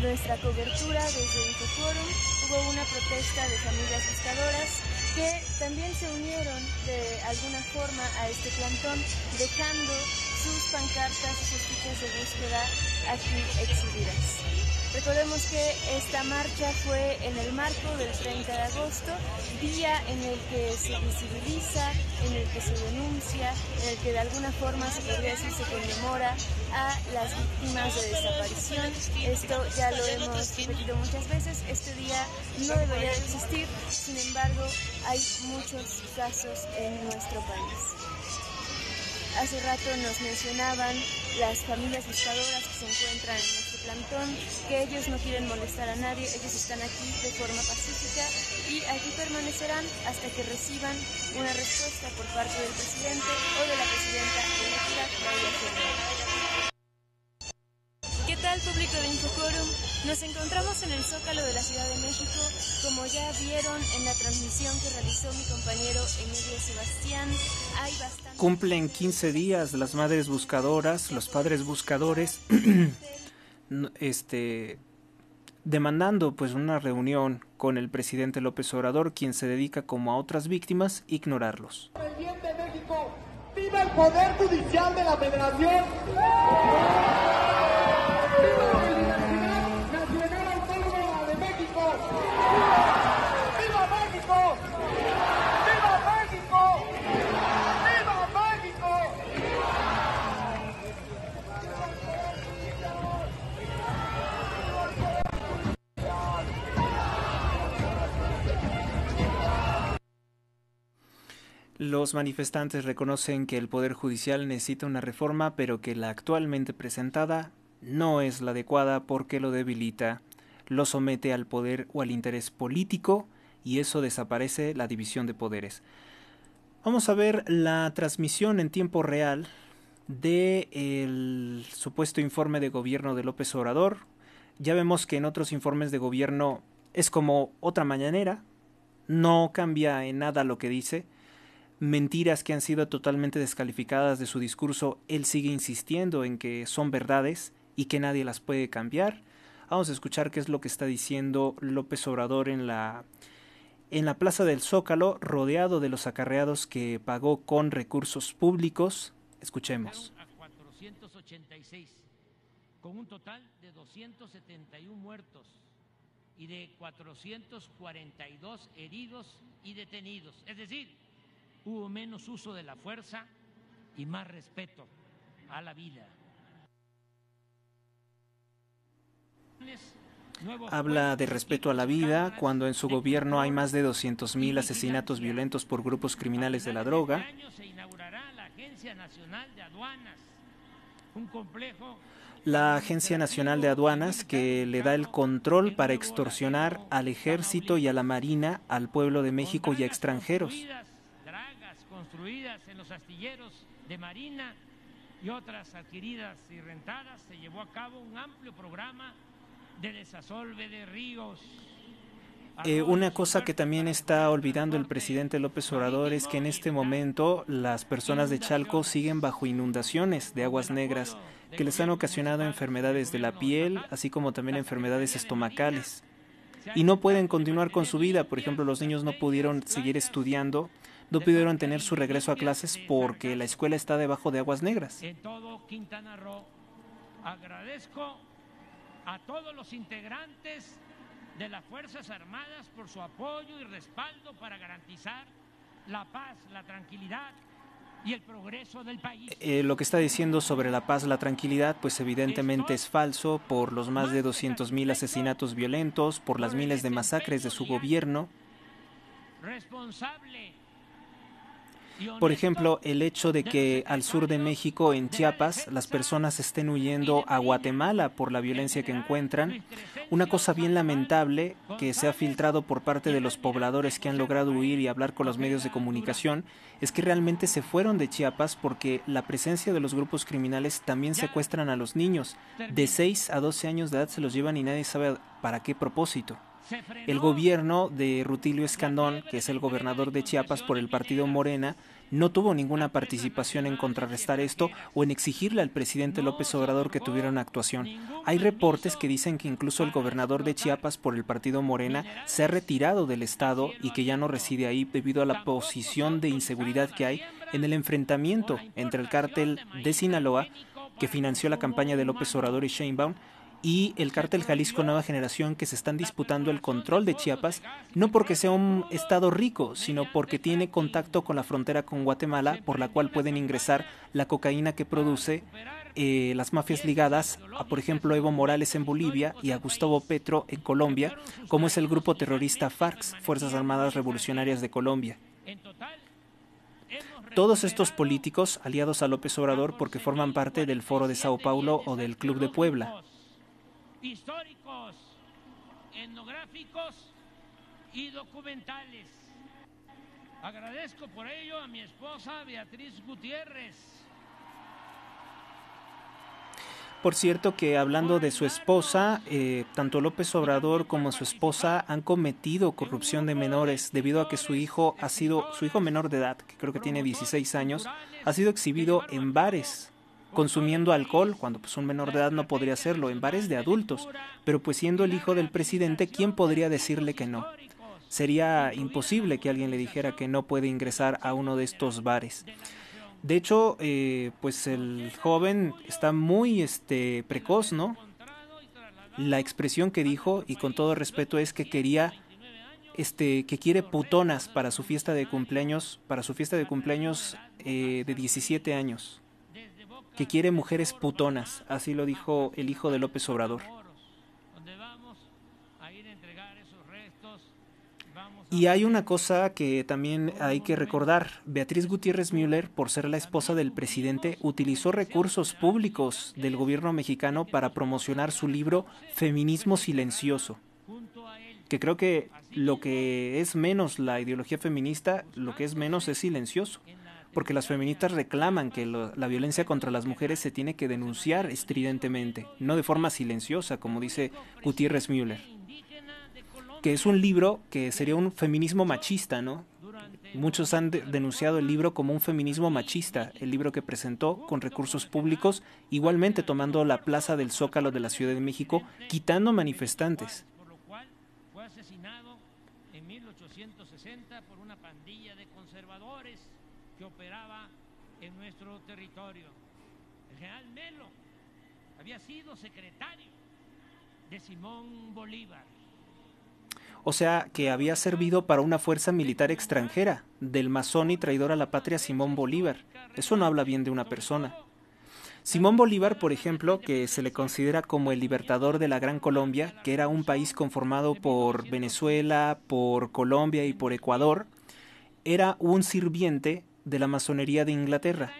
nuestra cobertura desde Infoforum, hubo una protesta de familias pescadoras que también se unieron de alguna forma a este plantón, dejando sus pancartas, y sus fichas de búsqueda aquí exhibidas. Recordemos que esta marcha fue en el marco del 30 de agosto, día en el que se visibiliza, en el que se denuncia, en el que de alguna forma se se conmemora a las víctimas de desaparición. Esto ya lo hemos repetido muchas veces, este día no debería existir, sin embargo hay muchos casos en nuestro país. Hace rato nos mencionaban las familias buscadoras que se encuentran en plantón, que ellos no quieren molestar a nadie, ellos están aquí de forma pacífica y aquí permanecerán hasta que reciban una respuesta por parte del presidente o de la presidenta electa Claudia ¿Qué tal público de Infocorum? Nos encontramos en el Zócalo de la Ciudad de México, como ya vieron en la transmisión que realizó mi compañero Emilio Sebastián, Cumplen 15 días las madres buscadoras, los padres buscadores este, demandando pues una reunión con el presidente López Obrador, quien se dedica como a otras víctimas, ignorarlos. El México, viva el poder judicial de la Federación. ¡Viva la Universidad Nacional Autónoma de México! Los manifestantes reconocen que el Poder Judicial necesita una reforma, pero que la actualmente presentada no es la adecuada porque lo debilita, lo somete al poder o al interés político y eso desaparece la división de poderes. Vamos a ver la transmisión en tiempo real de el supuesto informe de gobierno de López Obrador. Ya vemos que en otros informes de gobierno es como otra mañanera, no cambia en nada lo que dice mentiras que han sido totalmente descalificadas de su discurso, él sigue insistiendo en que son verdades y que nadie las puede cambiar. Vamos a escuchar qué es lo que está diciendo López Obrador en la en la Plaza del Zócalo, rodeado de los acarreados que pagó con recursos públicos. Escuchemos. 486, con un total de 271 muertos y de 442 heridos y detenidos. Es decir, hubo menos uso de la fuerza y más respeto a la vida. Habla de respeto a la vida cuando en su gobierno hay más de 200.000 asesinatos violentos por grupos criminales de la este droga. La Agencia Nacional de Aduanas que le da el control para extorsionar al ejército y a la marina, al pueblo de México y a extranjeros en los astilleros de Marina y otras adquiridas y rentadas, se llevó a cabo un amplio programa de desasolve de ríos. Eh, una cosa que también está olvidando el presidente López Obrador es que en este momento las personas de Chalco siguen bajo inundaciones de aguas negras que les han ocasionado enfermedades de la piel, así como también enfermedades estomacales. Y no pueden continuar con su vida, por ejemplo, los niños no pudieron seguir estudiando no pudieron tener su regreso a clases porque la escuela está debajo de aguas negras. En todo Quintana Roo agradezco a todos los integrantes de las Fuerzas Armadas por su apoyo y respaldo para garantizar la paz, la tranquilidad y el progreso del país. Eh, lo que está diciendo sobre la paz, la tranquilidad, pues evidentemente es falso por los más de 200.000 asesinatos violentos, por las miles de masacres de su gobierno. Responsable por ejemplo, el hecho de que al sur de México, en Chiapas, las personas estén huyendo a Guatemala por la violencia que encuentran, una cosa bien lamentable que se ha filtrado por parte de los pobladores que han logrado huir y hablar con los medios de comunicación es que realmente se fueron de Chiapas porque la presencia de los grupos criminales también secuestran a los niños. De 6 a 12 años de edad se los llevan y nadie sabe para qué propósito el gobierno de Rutilio Escandón, que es el gobernador de Chiapas por el partido Morena, no tuvo ninguna participación en contrarrestar esto o en exigirle al presidente López Obrador que tuviera una actuación. Hay reportes que dicen que incluso el gobernador de Chiapas por el partido Morena se ha retirado del Estado y que ya no reside ahí debido a la posición de inseguridad que hay en el enfrentamiento entre el cártel de Sinaloa, que financió la campaña de López Obrador y Sheinbaum, y el cártel Jalisco Nueva Generación que se están disputando el control de Chiapas, no porque sea un estado rico, sino porque tiene contacto con la frontera con Guatemala, por la cual pueden ingresar la cocaína que produce eh, las mafias ligadas a, por ejemplo, Evo Morales en Bolivia y a Gustavo Petro en Colombia, como es el grupo terrorista FARC, Fuerzas Armadas Revolucionarias de Colombia. Todos estos políticos aliados a López Obrador porque forman parte del Foro de Sao Paulo o del Club de Puebla históricos, etnográficos y documentales. Agradezco por ello a mi esposa Beatriz Gutiérrez. Por cierto que hablando de su esposa, eh, tanto López Obrador como su esposa han cometido corrupción de menores debido a que su hijo ha sido, su hijo menor de edad, que creo que tiene 16 años, ha sido exhibido en bares consumiendo alcohol, cuando pues un menor de edad no podría hacerlo, en bares de adultos, pero pues siendo el hijo del presidente, ¿quién podría decirle que no? Sería imposible que alguien le dijera que no puede ingresar a uno de estos bares. De hecho, eh, pues el joven está muy este, precoz, ¿no? La expresión que dijo, y con todo respeto, es que quería este, que quiere putonas para su fiesta de cumpleaños, para su fiesta de cumpleaños eh, de 17 años que quiere mujeres putonas, así lo dijo el hijo de López Obrador. Y hay una cosa que también hay que recordar. Beatriz Gutiérrez Müller, por ser la esposa del presidente, utilizó recursos públicos del gobierno mexicano para promocionar su libro Feminismo Silencioso, que creo que lo que es menos la ideología feminista, lo que es menos es silencioso porque las feministas reclaman que la violencia contra las mujeres se tiene que denunciar estridentemente, no de forma silenciosa, como dice Gutiérrez Müller. Que es un libro que sería un feminismo machista, ¿no? Muchos han denunciado el libro como un feminismo machista, el libro que presentó con recursos públicos, igualmente tomando la plaza del Zócalo de la Ciudad de México, quitando manifestantes. territorio. El Melo había sido secretario de Simón Bolívar. O sea, que había servido para una fuerza militar extranjera, del masón y traidor a la patria Simón Bolívar. Eso no habla bien de una persona. Simón Bolívar, por ejemplo, que se le considera como el libertador de la Gran Colombia, que era un país conformado por Venezuela, por Colombia y por Ecuador, era un sirviente de la masonería de Inglaterra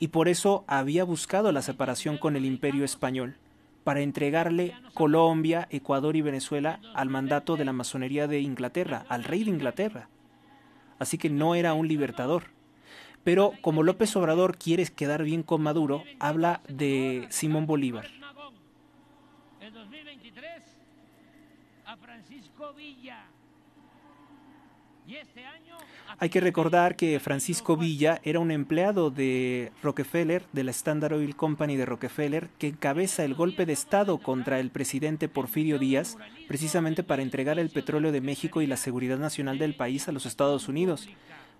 y por eso había buscado la separación con el imperio español, para entregarle Colombia, Ecuador y Venezuela al mandato de la masonería de Inglaterra, al rey de Inglaterra. Así que no era un libertador. Pero como López Obrador quiere quedar bien con Maduro, habla de Simón Bolívar. En 2023, a Francisco Villa. Este Hay que recordar que Francisco Villa era un empleado de Rockefeller, de la Standard Oil Company de Rockefeller, que encabeza el golpe de Estado contra el presidente Porfirio Díaz, precisamente para entregar el petróleo de México y la seguridad nacional del país a los Estados Unidos.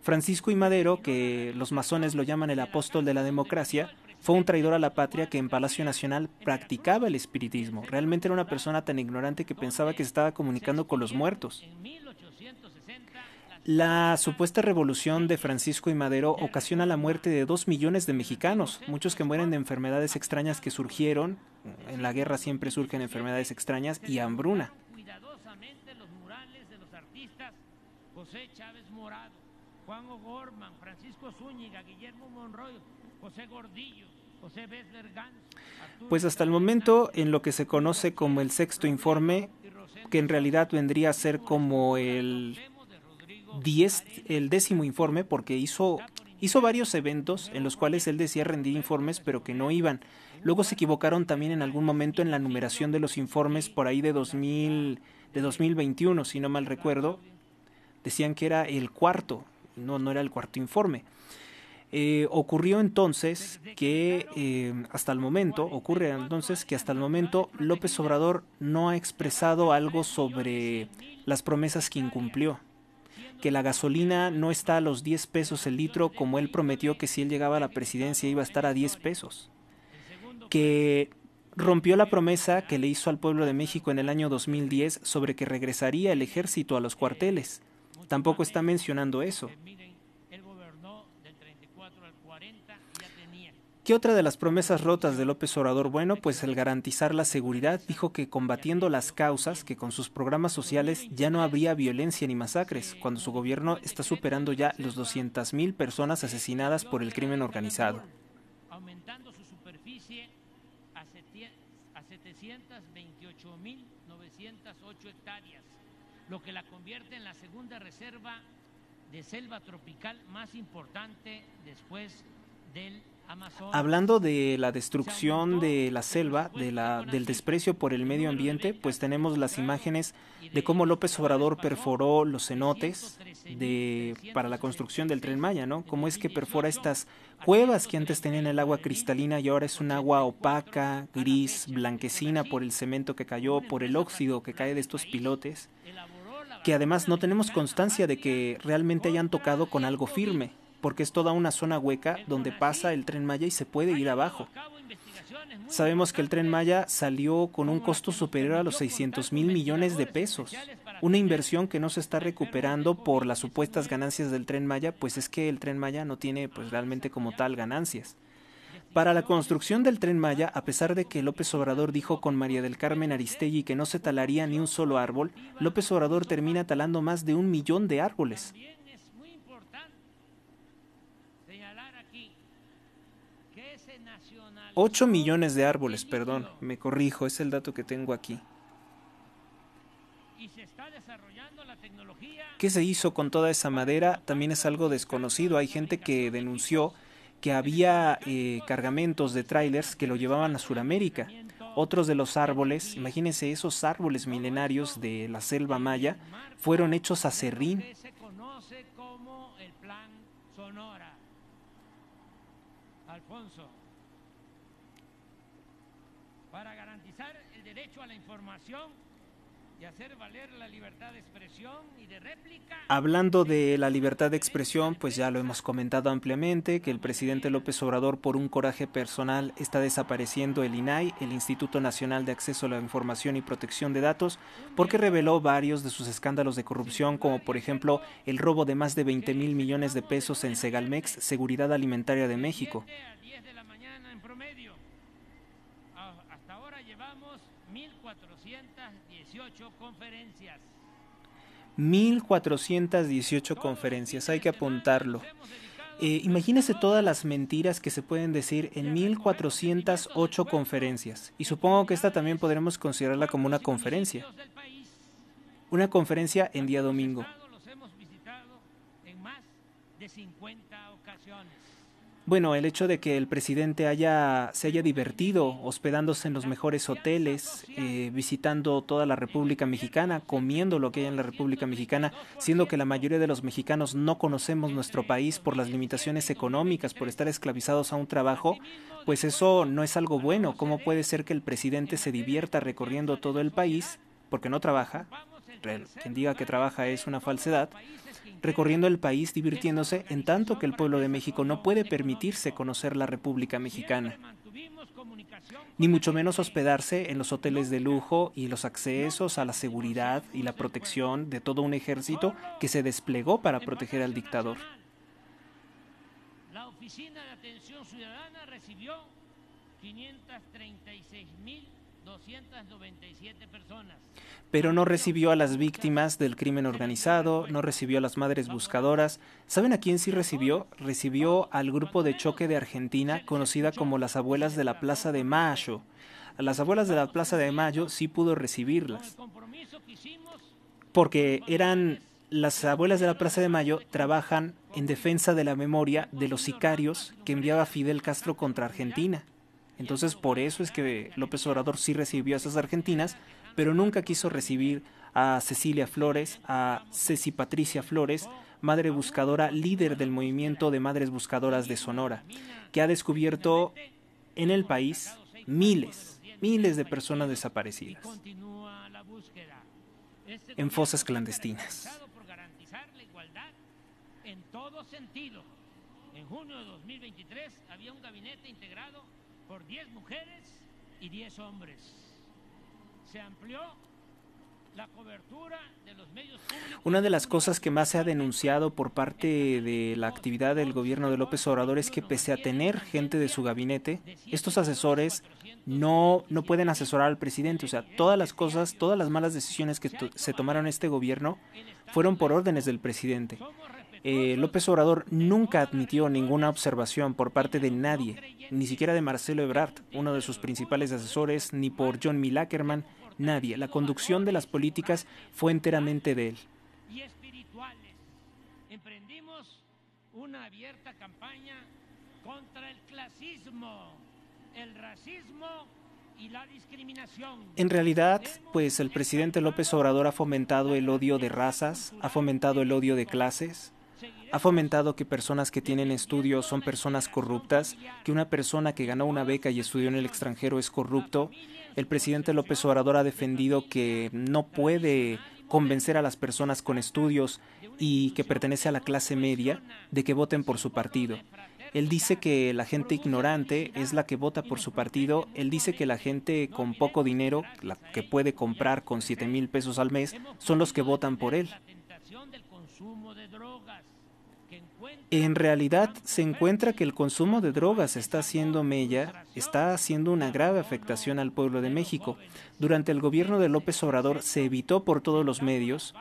Francisco y Madero, que los masones lo llaman el apóstol de la democracia, fue un traidor a la patria que en Palacio Nacional practicaba el espiritismo. Este Realmente era una persona tan ignorante que pensaba que se estaba comunicando con los muertos. La supuesta revolución de Francisco y Madero ocasiona la muerte de dos millones de mexicanos, muchos que mueren de enfermedades extrañas que surgieron, en la guerra siempre surgen enfermedades extrañas, y hambruna. pues hasta el momento, en lo que se conoce como el sexto informe, que en realidad vendría a ser como el diez, el décimo informe porque hizo, varios eventos en los cuales él decía rendir informes pero que no iban. Luego se equivocaron también en algún momento en la numeración de los informes por ahí de, 2000, de 2021, si no mal recuerdo. Decían que era el cuarto, no, no era el cuarto informe. Eh, ocurrió entonces que eh, hasta el momento, ocurre entonces que hasta el momento López Obrador no ha expresado algo sobre las promesas que incumplió que la gasolina no está a los 10 pesos el litro como él prometió que si él llegaba a la presidencia iba a estar a 10 pesos, que rompió la promesa que le hizo al pueblo de México en el año 2010 sobre que regresaría el ejército a los cuarteles. Tampoco está mencionando eso. ¿Qué otra de las promesas rotas de López Obrador? Bueno, pues el garantizar la seguridad dijo que combatiendo las causas, que con sus programas sociales ya no habría violencia ni masacres, cuando su gobierno está superando ya los 200.000 personas asesinadas por el crimen organizado. Aumentando su superficie a 728.908 hectáreas, lo que la convierte en la segunda reserva de selva tropical más importante después del Hablando de la destrucción de la selva, de la, del desprecio por el medio ambiente, pues tenemos las imágenes de cómo López Obrador perforó los cenotes para la construcción del tren Maya, ¿no? Cómo es que perfora estas cuevas que antes tenían el agua cristalina y ahora es un agua opaca, gris, blanquecina por el cemento que cayó, por el óxido que cae de estos pilotes, que además no tenemos constancia de que realmente hayan tocado con algo firme porque es toda una zona hueca donde pasa el tren Maya y se puede ir abajo. Sabemos que el tren Maya salió con un costo superior a los 600 mil millones de pesos. Una inversión que no se está recuperando por las supuestas ganancias del tren Maya, pues es que el tren Maya no tiene pues realmente como tal ganancias. Para la construcción del tren Maya, a pesar de que López Obrador dijo con María del Carmen Aristegui que no se talaría ni un solo árbol, López Obrador termina talando más de un millón de árboles. 8 millones de árboles, perdón, me corrijo, es el dato que tengo aquí. ¿Qué se hizo con toda esa madera? También es algo desconocido. Hay gente que denunció que había eh, cargamentos de trailers que lo llevaban a Sudamérica. Otros de los árboles, imagínense esos árboles milenarios de la selva maya, fueron hechos a serrín Hablando de la libertad de expresión, pues ya lo hemos comentado ampliamente, que el presidente López Obrador por un coraje personal está desapareciendo el INAI, el Instituto Nacional de Acceso a la Información y Protección de Datos, porque reveló varios de sus escándalos de corrupción, como por ejemplo el robo de más de 20 mil millones de pesos en Segalmex, Seguridad Alimentaria de México. 1418 conferencias. 1418 conferencias, hay que apuntarlo. Eh, imagínese todas las mentiras que se pueden decir en 1408 conferencias, y supongo que esta también podremos considerarla como una conferencia. Una conferencia en día domingo bueno, el hecho de que el presidente haya, se haya divertido hospedándose en los mejores hoteles, eh, visitando toda la República Mexicana, comiendo lo que hay en la República Mexicana, siendo que la mayoría de los mexicanos no conocemos nuestro país por las limitaciones económicas, por estar esclavizados a un trabajo, pues eso no es algo bueno. ¿Cómo puede ser que el presidente se divierta recorriendo todo el país porque no trabaja? Quien diga que trabaja es una falsedad recorriendo el país divirtiéndose en tanto que el pueblo de México no puede permitirse conocer la República Mexicana, ni mucho menos hospedarse en los hoteles de lujo y los accesos a la seguridad y la protección de todo un ejército que se desplegó para proteger al dictador. La Oficina de Atención Ciudadana recibió 536.297 personas pero no recibió a las víctimas del crimen organizado, no recibió a las madres buscadoras. ¿Saben a quién sí recibió? Recibió al grupo de choque de Argentina, conocida como las abuelas de la Plaza de Mayo. A las abuelas de la Plaza de Mayo sí pudo recibirlas. Porque eran las abuelas de la Plaza de Mayo trabajan en defensa de la memoria de los sicarios que enviaba Fidel Castro contra Argentina. Entonces por eso es que López Obrador sí recibió a esas argentinas pero nunca quiso recibir a Cecilia Flores, a Ceci Patricia Flores, madre buscadora, líder del movimiento de madres buscadoras de Sonora, que ha descubierto en el país miles, miles de personas desaparecidas en fosas clandestinas. En todo sentido. En junio de había un gabinete integrado por 10 mujeres y 10 hombres. Una de las cosas que más se ha denunciado por parte de la actividad del gobierno de López Obrador es que pese a tener gente de su gabinete, estos asesores no, no pueden asesorar al presidente. O sea, todas las cosas, todas las malas decisiones que se tomaron este gobierno fueron por órdenes del presidente. Eh, López Obrador nunca admitió ninguna observación por parte de nadie, ni siquiera de Marcelo Ebrard, uno de sus principales asesores, ni por John Milackerman, nadie. La conducción de las políticas fue enteramente de él. campaña el clasismo, En realidad, pues el presidente López Obrador ha fomentado el odio de razas, ha fomentado el odio de clases, ha fomentado que personas que tienen estudios son personas corruptas, que una persona que ganó una beca y estudió en el extranjero es corrupto, el presidente López Obrador ha defendido que no puede convencer a las personas con estudios y que pertenece a la clase media de que voten por su partido. Él dice que la gente ignorante es la que vota por su partido. Él dice que la gente con poco dinero, la que puede comprar con 7 mil pesos al mes, son los que votan por él en realidad se encuentra que el consumo de drogas está haciendo mella, está haciendo una grave afectación al pueblo de México. Durante el gobierno de López Obrador se evitó por todos los medios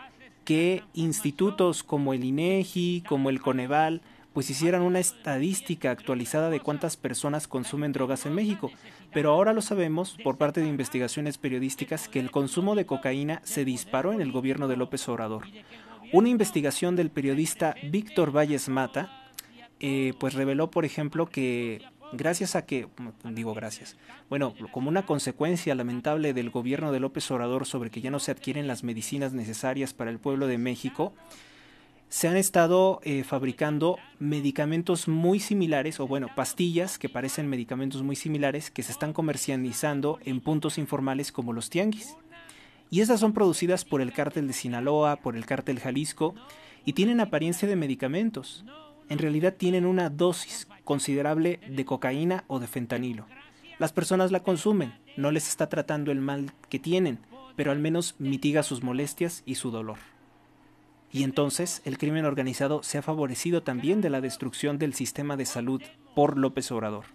que institutos como el INEGI, e como el Coneval, pues hicieran una estadística actualizada de cuántas personas consumen drogas en México. Pero ahora lo sabemos por parte de investigaciones periodísticas que el consumo de cocaína se disparó en el gobierno de López Obrador. Una investigación del periodista Víctor Valles Mata, eh, pues reveló, por ejemplo, que gracias a que, digo gracias, bueno, como una consecuencia lamentable del gobierno de López Obrador sobre que ya no se adquieren las medicinas necesarias para el pueblo de México, se han estado eh, fabricando medicamentos muy similares, o bueno, pastillas que parecen medicamentos muy similares que se están comercializando en puntos informales como los tianguis y esas son producidas por el cártel de Sinaloa, por el cártel Jalisco, y tienen apariencia de medicamentos. En realidad tienen una dosis considerable de cocaína o de fentanilo. Las personas la consumen, no les está tratando el mal que tienen, pero al menos mitiga sus molestias y su dolor. Y entonces el crimen organizado se ha favorecido también de la destrucción del sistema de salud por López Obrador.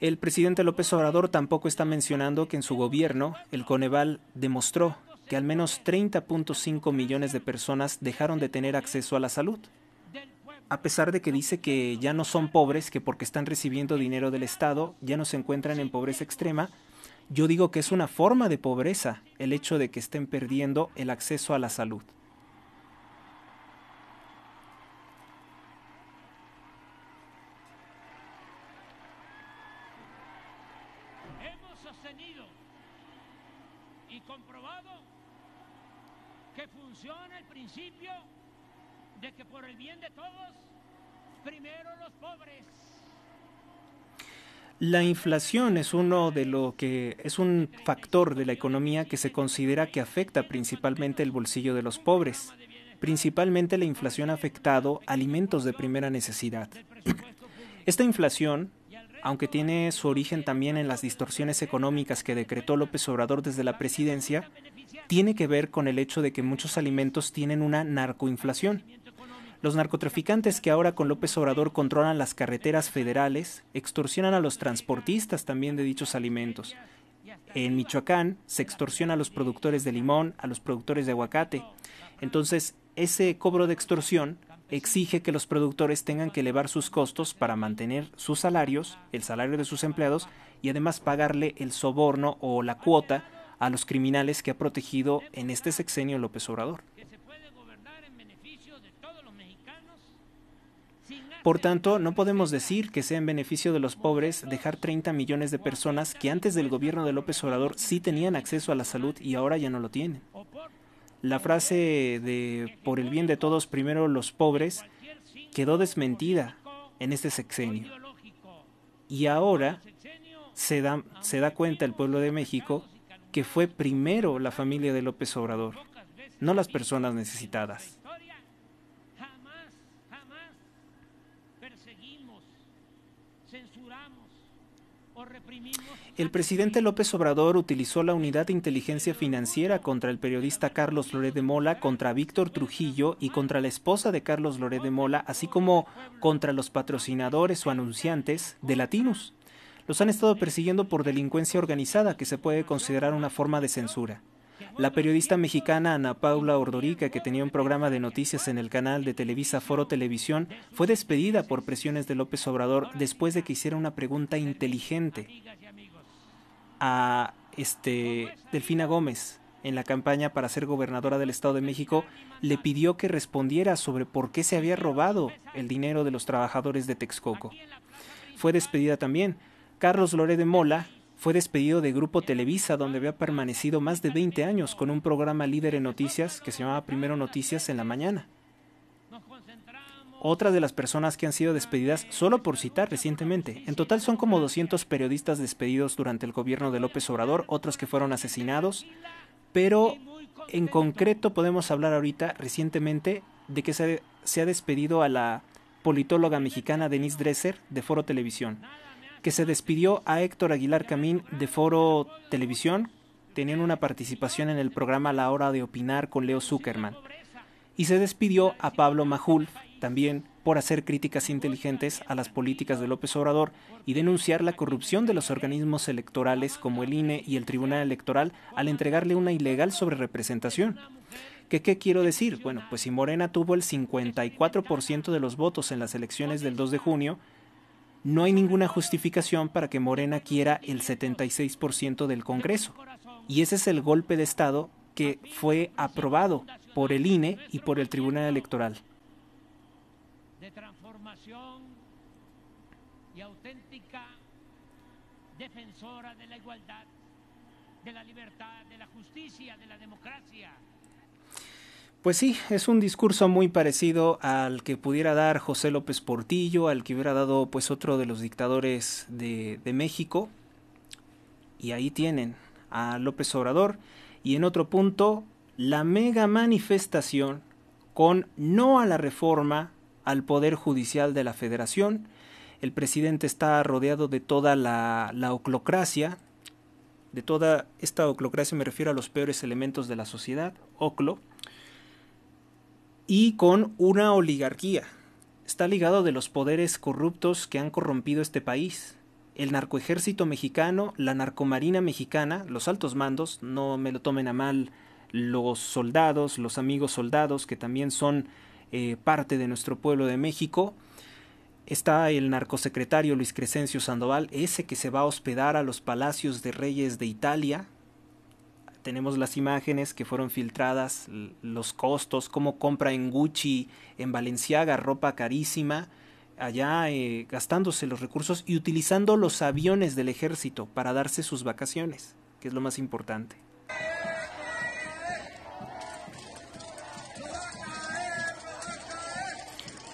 El presidente López Obrador tampoco está mencionando que en su gobierno el Coneval demostró que al menos 30.5 millones de personas dejaron de tener acceso a la salud. A pesar de que dice que ya no son pobres, que porque están recibiendo dinero del Estado ya no se encuentran en pobreza extrema, yo digo que es una forma de pobreza el hecho de que estén perdiendo el acceso a la salud. que funciona el principio de que por el bien de todos, primero los pobres. La inflación es uno de lo que es un factor de la economía que se considera que afecta principalmente el bolsillo de los pobres. Principalmente la inflación ha afectado alimentos de primera necesidad. Esta inflación, aunque tiene su origen también en las distorsiones económicas que decretó López Obrador desde la presidencia, tiene que ver con el hecho de que muchos alimentos tienen una narcoinflación. Los narcotraficantes que ahora con López Obrador controlan las carreteras federales extorsionan a los transportistas también de dichos alimentos. En Michoacán se extorsiona a los productores de limón, a los productores de aguacate. Entonces, ese cobro de extorsión exige que los productores tengan que elevar sus costos para mantener sus salarios, el salario de sus empleados y además pagarle el soborno o la cuota a los criminales que ha protegido en este sexenio López Obrador. Por tanto, no podemos decir que sea en beneficio de los pobres dejar 30 millones de personas que antes del gobierno de López Obrador sí tenían acceso a la salud y ahora ya no lo tienen. La frase de por el bien de todos primero los pobres quedó desmentida en este sexenio. Y ahora se da, se da cuenta el pueblo de México que fue primero la familia de López Obrador, no las personas necesitadas. El presidente López Obrador utilizó la unidad de inteligencia financiera contra el periodista Carlos Loré de Mola, contra Víctor Trujillo y contra la esposa de Carlos Loré de Mola, así como contra los patrocinadores o anunciantes de Latinus los han estado persiguiendo por delincuencia organizada que se puede considerar una forma de censura. La periodista mexicana Ana Paula Ordorica, que tenía un programa de noticias en el canal de Televisa Foro Televisión, fue despedida por presiones de López Obrador después de que hiciera una pregunta inteligente a este Delfina Gómez en la campaña para ser gobernadora del Estado de México, le pidió que respondiera sobre por qué se había robado el dinero de los trabajadores de Texcoco. Fue despedida también Carlos Lore de Mola fue despedido de Grupo Televisa, donde había permanecido más de 20 años con un programa líder en noticias que se llamaba Primero Noticias en la mañana. Otra de las personas que han sido despedidas, solo por citar recientemente, en total son como 200 periodistas despedidos durante el gobierno de López Obrador, otros que fueron asesinados, pero en concreto podemos hablar ahorita recientemente de que se ha despedido a la politóloga mexicana Denise Dresser de Foro Televisión que se despidió a Héctor Aguilar Camín de Foro Televisión. Tenían una participación en el programa La Hora de Opinar con Leo Zuckerman. Y se despidió a Pablo Majul, también por hacer críticas inteligentes a las políticas de López Obrador y denunciar la corrupción de los organismos electorales como el INE y el Tribunal Electoral al entregarle una ilegal sobrerepresentación. ¿Qué, ¿Qué quiero decir? Bueno, pues si Morena tuvo el 54% de los votos en las elecciones del 2 de junio, no hay ninguna justificación para que Morena quiera el 76% del Congreso. Y ese es el golpe de Estado que fue aprobado por el INE y por el Tribunal Electoral. De transformación y auténtica defensora de la igualdad, de la libertad, de la justicia, de la democracia. Pues sí, es un discurso muy parecido al que pudiera dar José López Portillo, al que hubiera dado pues otro de los dictadores de, México. Y ahí tienen a López Obrador. Y en otro punto, la mega manifestación con no a la reforma al Poder Judicial de la Federación. El presidente está rodeado de toda la, la oclocracia, de toda esta oclocracia me refiero a los peores elementos de la sociedad, oclo, y con una oligarquía. Está ligado de los poderes corruptos que han corrompido este país. El narcoejército mexicano, la narcomarina mexicana, los altos mandos, no me lo tomen a mal los soldados, los amigos soldados que también son eh, parte de nuestro pueblo de México. Está el narcosecretario Luis Crescencio Sandoval, ese que se va a hospedar a los palacios de reyes de Italia, tenemos las imágenes que fueron filtradas, los costos, cómo compra en Gucci, en Valenciaga, ropa carísima, allá eh, gastándose los recursos y utilizando los aviones del ejército para darse sus vacaciones, que es lo más importante.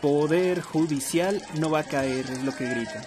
Poder judicial no va a caer, es lo que grita.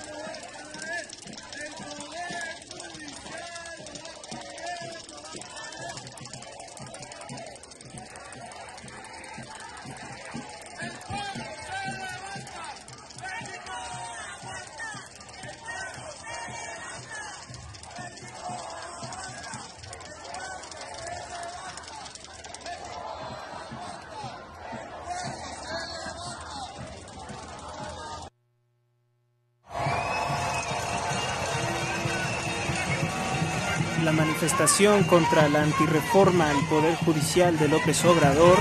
la manifestación contra la antirreforma al Poder Judicial de López Obrador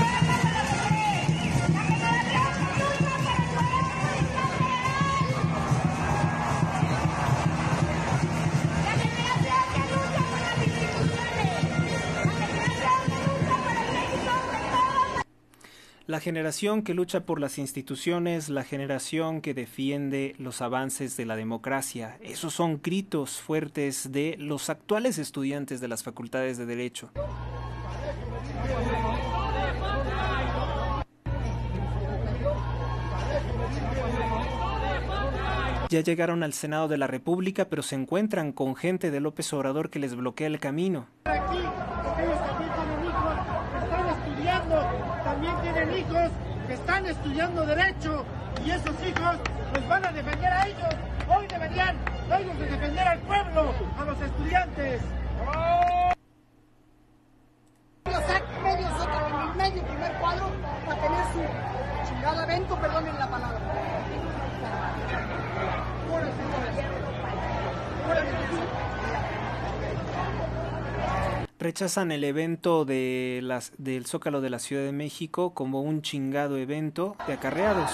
generación que lucha por las instituciones, la generación que defiende los avances de la democracia, esos son gritos fuertes de los actuales estudiantes de las facultades de Derecho. Ya llegaron al Senado de la República, pero se encuentran con gente de López Obrador que les bloquea el camino. que están estudiando derecho y esos hijos los van a defender a ellos. Hoy deberían ellos de defender al pueblo, a los estudiantes. rechazan el evento de las, del Zócalo de la Ciudad de México como un chingado evento de acarreados.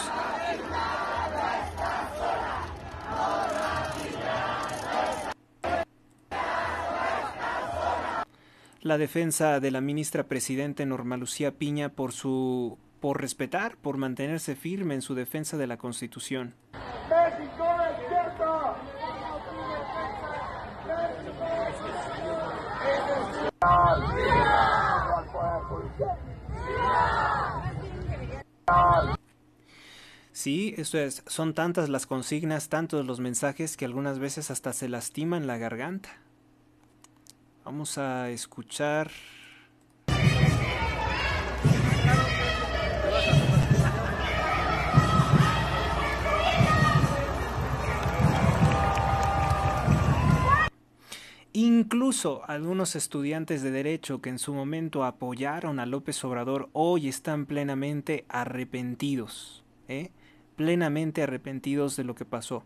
La defensa de la ministra presidente Norma Lucía Piña por su por respetar, por mantenerse firme en su defensa de la Constitución. Sí, eso es, son tantas las consignas, tantos los mensajes que algunas veces hasta se lastiman la garganta. Vamos a escuchar Incluso algunos estudiantes de derecho que en su momento apoyaron a López Obrador hoy están plenamente arrepentidos, ¿eh? plenamente arrepentidos de lo que pasó.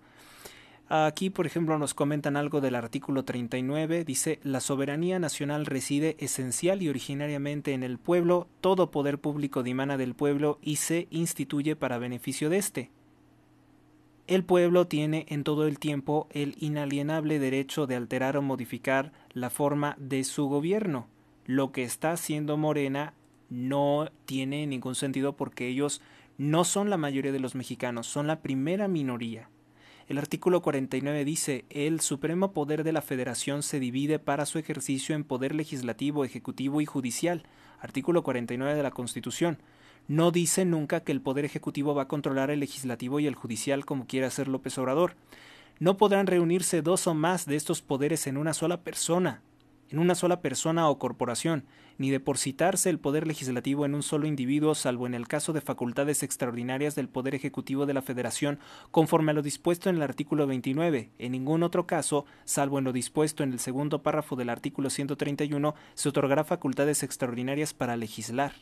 Aquí, por ejemplo, nos comentan algo del artículo 39, dice, la soberanía nacional reside esencial y originariamente en el pueblo, todo poder público dimana del pueblo y se instituye para beneficio de éste. El pueblo tiene en todo el tiempo el inalienable derecho de alterar o modificar la forma de su gobierno. Lo que está haciendo Morena no tiene ningún sentido porque ellos no son la mayoría de los mexicanos, son la primera minoría. El artículo 49 dice, el supremo poder de la federación se divide para su ejercicio en poder legislativo, ejecutivo y judicial. Artículo 49 de la Constitución no dice nunca que el Poder Ejecutivo va a controlar el legislativo y el judicial como quiere hacer López Obrador. No podrán reunirse dos o más de estos poderes en una sola persona, en una sola persona o corporación, ni de depositarse el poder legislativo en un solo individuo, salvo en el caso de facultades extraordinarias del Poder Ejecutivo de la Federación, conforme a lo dispuesto en el artículo 29. En ningún otro caso, salvo en lo dispuesto en el segundo párrafo del artículo 131, se otorgará facultades extraordinarias para legislar.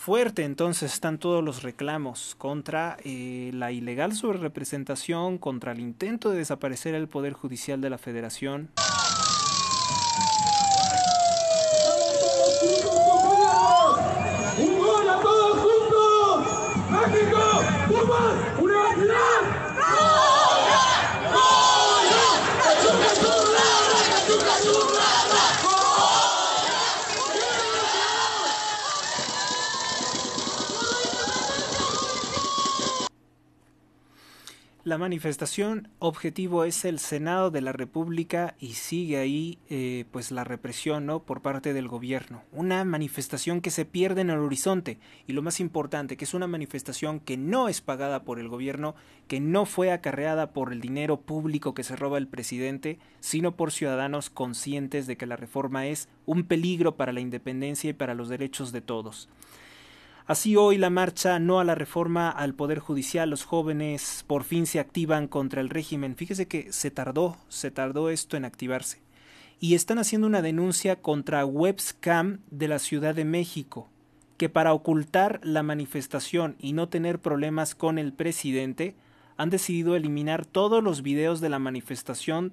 Fuerte entonces están todos los reclamos contra eh, la ilegal sobrerepresentación, contra el intento de desaparecer el Poder Judicial de la Federación. la manifestación objetivo es el Senado de la República y sigue ahí eh, pues la represión ¿no? por parte del gobierno. Una manifestación que se pierde en el horizonte y lo más importante que es una manifestación que no es pagada por el gobierno, que no fue acarreada por el dinero público que se roba el presidente, sino por ciudadanos conscientes de que la reforma es un peligro para la independencia y para los derechos de todos. Así hoy la marcha no a la reforma al Poder Judicial, los jóvenes por fin se activan contra el régimen. Fíjese que se tardó, se tardó esto en activarse. Y están haciendo una denuncia contra Webscam de la Ciudad de México, que para ocultar la manifestación y no tener problemas con el presidente, han decidido eliminar todos los videos de la manifestación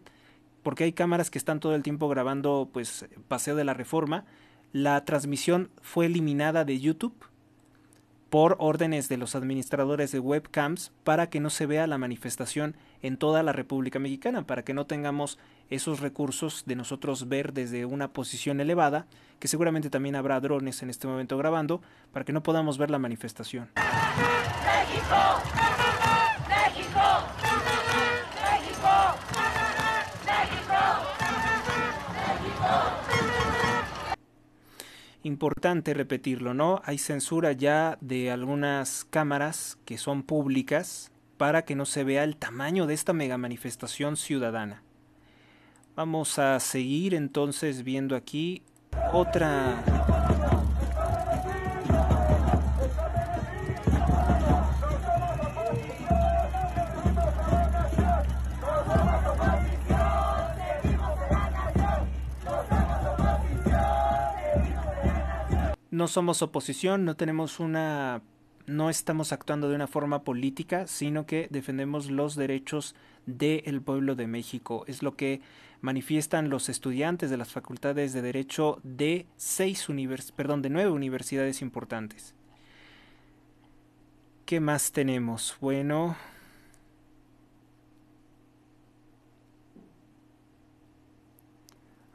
porque hay cámaras que están todo el tiempo grabando pues paseo de la reforma. La transmisión fue eliminada de YouTube por órdenes de los administradores de webcams para que no se vea la manifestación en toda la República Mexicana, para que no tengamos esos recursos de nosotros ver desde una posición elevada, que seguramente también habrá drones en este momento grabando, para que no podamos ver la manifestación. importante repetirlo, ¿no? Hay censura ya de algunas cámaras que son públicas para que no se vea el tamaño de esta mega manifestación ciudadana. Vamos a seguir entonces viendo aquí otra no somos oposición, no tenemos una no estamos actuando de una forma política, sino que defendemos los derechos del pueblo de México. Es lo que manifiestan los estudiantes de las facultades de Derecho de, seis perdón, de nueve universidades importantes. ¿Qué más tenemos? Bueno,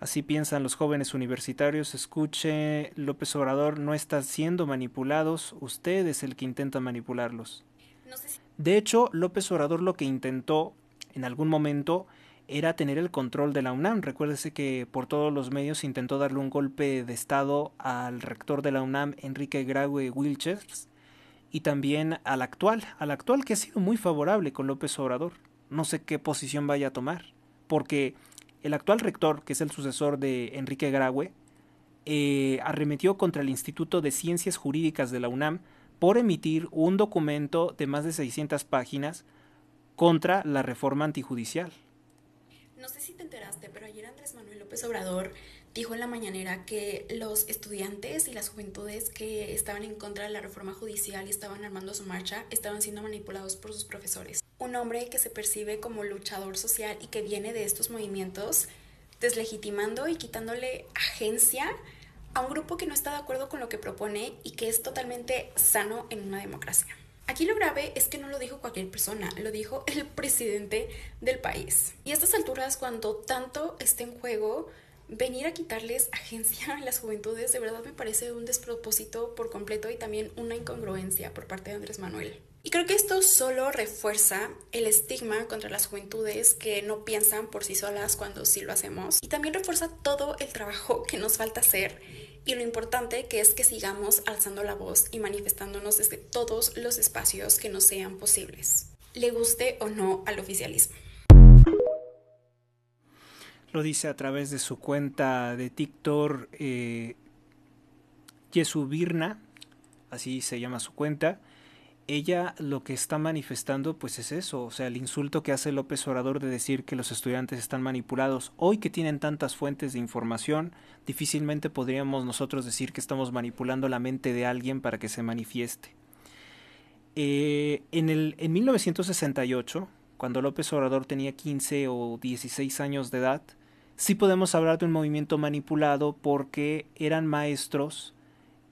Así piensan los jóvenes universitarios. Escuche, López Obrador no está siendo manipulados, usted es el que intenta manipularlos. De hecho, López Obrador lo que intentó en algún momento era tener el control de la UNAM. Recuérdese que por todos los medios intentó darle un golpe de Estado al rector de la UNAM, Enrique Graue Wilchers, y también al actual, al actual que ha sido muy favorable con López Obrador. No sé qué posición vaya a tomar, porque el actual rector, que es el sucesor de Enrique Graue, eh, arremetió contra el Instituto de Ciencias Jurídicas de la UNAM por emitir un documento de más de 600 páginas contra la reforma antijudicial. No sé si te enteraste, pero ayer Andrés Manuel López Obrador dijo en la mañanera que los estudiantes y las juventudes que estaban en contra de la reforma judicial y estaban armando su marcha estaban siendo manipulados por sus profesores. Un hombre que se percibe como luchador social y que viene de estos movimientos deslegitimando y quitándole agencia a un grupo que no está de acuerdo con lo que propone y que es totalmente sano en una democracia. Aquí lo grave es que no lo dijo cualquier persona, lo dijo el presidente del país. Y a estas alturas, cuando tanto está en juego venir a quitarles agencia a las juventudes de verdad me parece un despropósito por completo y también una incongruencia por parte de Andrés Manuel. Y creo que esto solo refuerza el estigma contra las juventudes que no piensan por sí solas cuando sí lo hacemos y también refuerza todo el trabajo que nos falta hacer y lo importante que es que sigamos alzando la voz y manifestándonos desde todos los espacios que nos sean posibles, le guste o no al oficialismo lo dice a través de su cuenta de TikTok Jesu eh, Yesubirna, así se llama su cuenta. Ella lo que está manifestando pues es eso, o sea, el insulto que hace López Obrador de decir que los estudiantes están manipulados. Hoy que tienen tantas fuentes de información, difícilmente podríamos nosotros decir que estamos manipulando la mente de alguien para que se manifieste. Eh, en, el, en 1968, cuando López Obrador tenía 15 o 16 años de edad, sí podemos hablar de un movimiento manipulado porque eran maestros,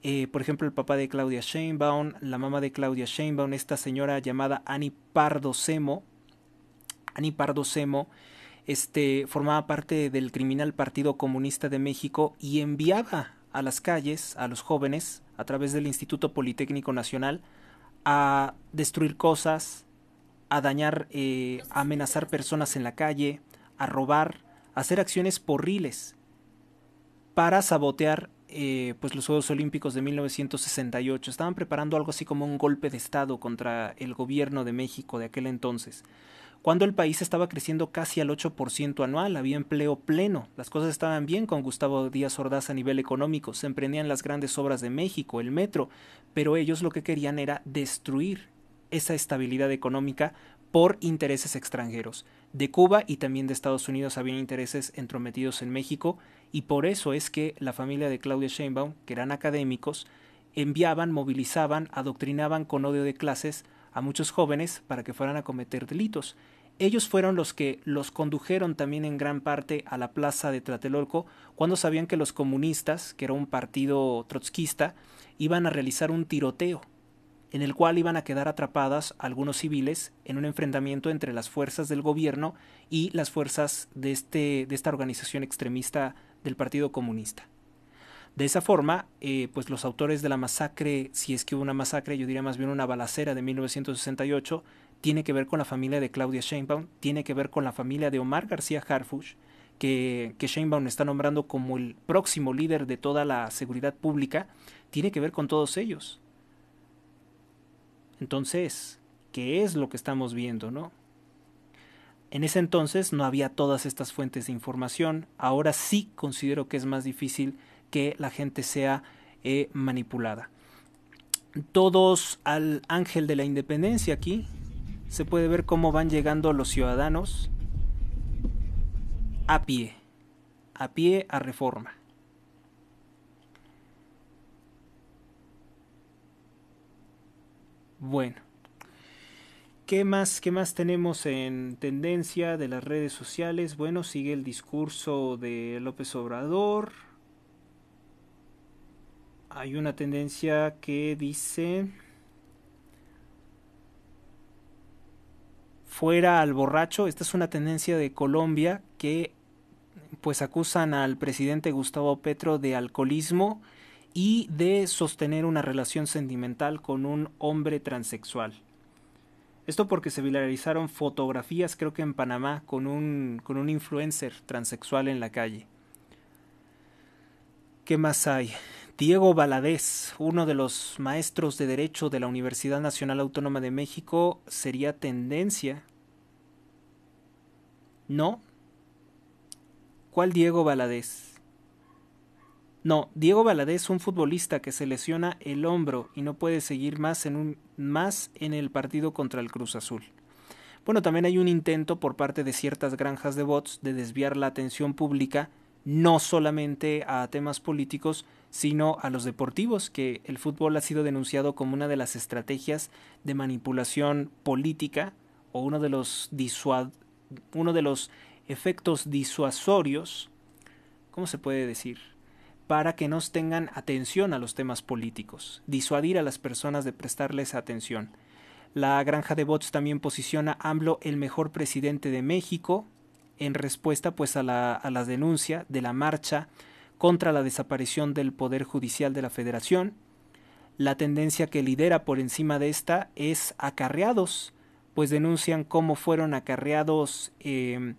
eh, por ejemplo el papá de Claudia Sheinbaum, la mamá de Claudia Sheinbaum, esta señora llamada Ani Pardo Semo, Ani Pardo Semo, este, formaba parte del criminal Partido Comunista de México y enviaba a las calles a los jóvenes a través del Instituto Politécnico Nacional a destruir cosas, a dañar, eh, a amenazar personas en la calle, a robar, hacer acciones porriles para sabotear eh, pues los Juegos Olímpicos de 1968. Estaban preparando algo así como un golpe de Estado contra el gobierno de México de aquel entonces, cuando el país estaba creciendo casi al 8% anual, había empleo pleno, las cosas estaban bien con Gustavo Díaz Ordaz a nivel económico, se emprendían las grandes obras de México, el metro, pero ellos lo que querían era destruir esa estabilidad económica por intereses extranjeros de Cuba y también de Estados Unidos habían intereses entrometidos en México y por eso es que la familia de Claudia Sheinbaum, que eran académicos, enviaban, movilizaban, adoctrinaban con odio de clases a muchos jóvenes para que fueran a cometer delitos. Ellos fueron los que los condujeron también en gran parte a la plaza de Tlatelolco cuando sabían que los comunistas, que era un partido trotskista, iban a realizar un tiroteo en el cual iban a quedar atrapadas algunos civiles en un enfrentamiento entre las fuerzas del gobierno y las fuerzas de, este, de esta organización extremista del Partido Comunista. De esa forma, eh, pues los autores de la masacre, si es que hubo una masacre, yo diría más bien una balacera de 1968, tiene que ver con la familia de Claudia Sheinbaum, tiene que ver con la familia de Omar García Harfush que, que Sheinbaum está nombrando como el próximo líder de toda la seguridad pública, tiene que ver con todos ellos. Entonces, ¿qué es lo que estamos viendo, no? En ese entonces no había todas estas fuentes de información. Ahora sí considero que es más difícil que la gente sea eh, manipulada. Todos al ángel de la independencia aquí. Se puede ver cómo van llegando los ciudadanos a pie, a pie a reforma. Bueno, ¿qué más, qué más tenemos en tendencia de las redes sociales? Bueno, sigue el discurso de López Obrador. Hay una tendencia que dice... fuera al borracho. Esta es una tendencia de Colombia que pues acusan al presidente Gustavo Petro de alcoholismo y de sostener una relación sentimental con un hombre transexual. Esto porque se viralizaron fotografías, creo que en Panamá, con un, con un influencer transexual en la calle. ¿Qué más hay? Diego Baladés, uno de los maestros de Derecho de la Universidad Nacional Autónoma de México, sería tendencia. ¿No? ¿Cuál Diego Baladés? No, Diego Valadez es un futbolista que se lesiona el hombro y no puede seguir más en, un, más en el partido contra el Cruz Azul. Bueno, también hay un intento por parte de ciertas granjas de bots de desviar la atención pública no solamente a temas políticos, sino a los deportivos, que el fútbol ha sido denunciado como una de las estrategias de manipulación política o uno de los, uno de los efectos disuasorios, ¿cómo se puede decir? para que nos tengan atención a los temas políticos, disuadir a las personas de prestarles atención. La granja de bots también posiciona a AMLO el mejor presidente de México en respuesta pues a la, denuncia de la marcha contra la desaparición del Poder Judicial de la Federación. La tendencia que lidera por encima de esta es acarreados, pues denuncian cómo fueron acarreados eh,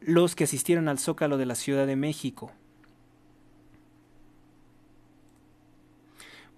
los que asistieron al Zócalo de la Ciudad de México.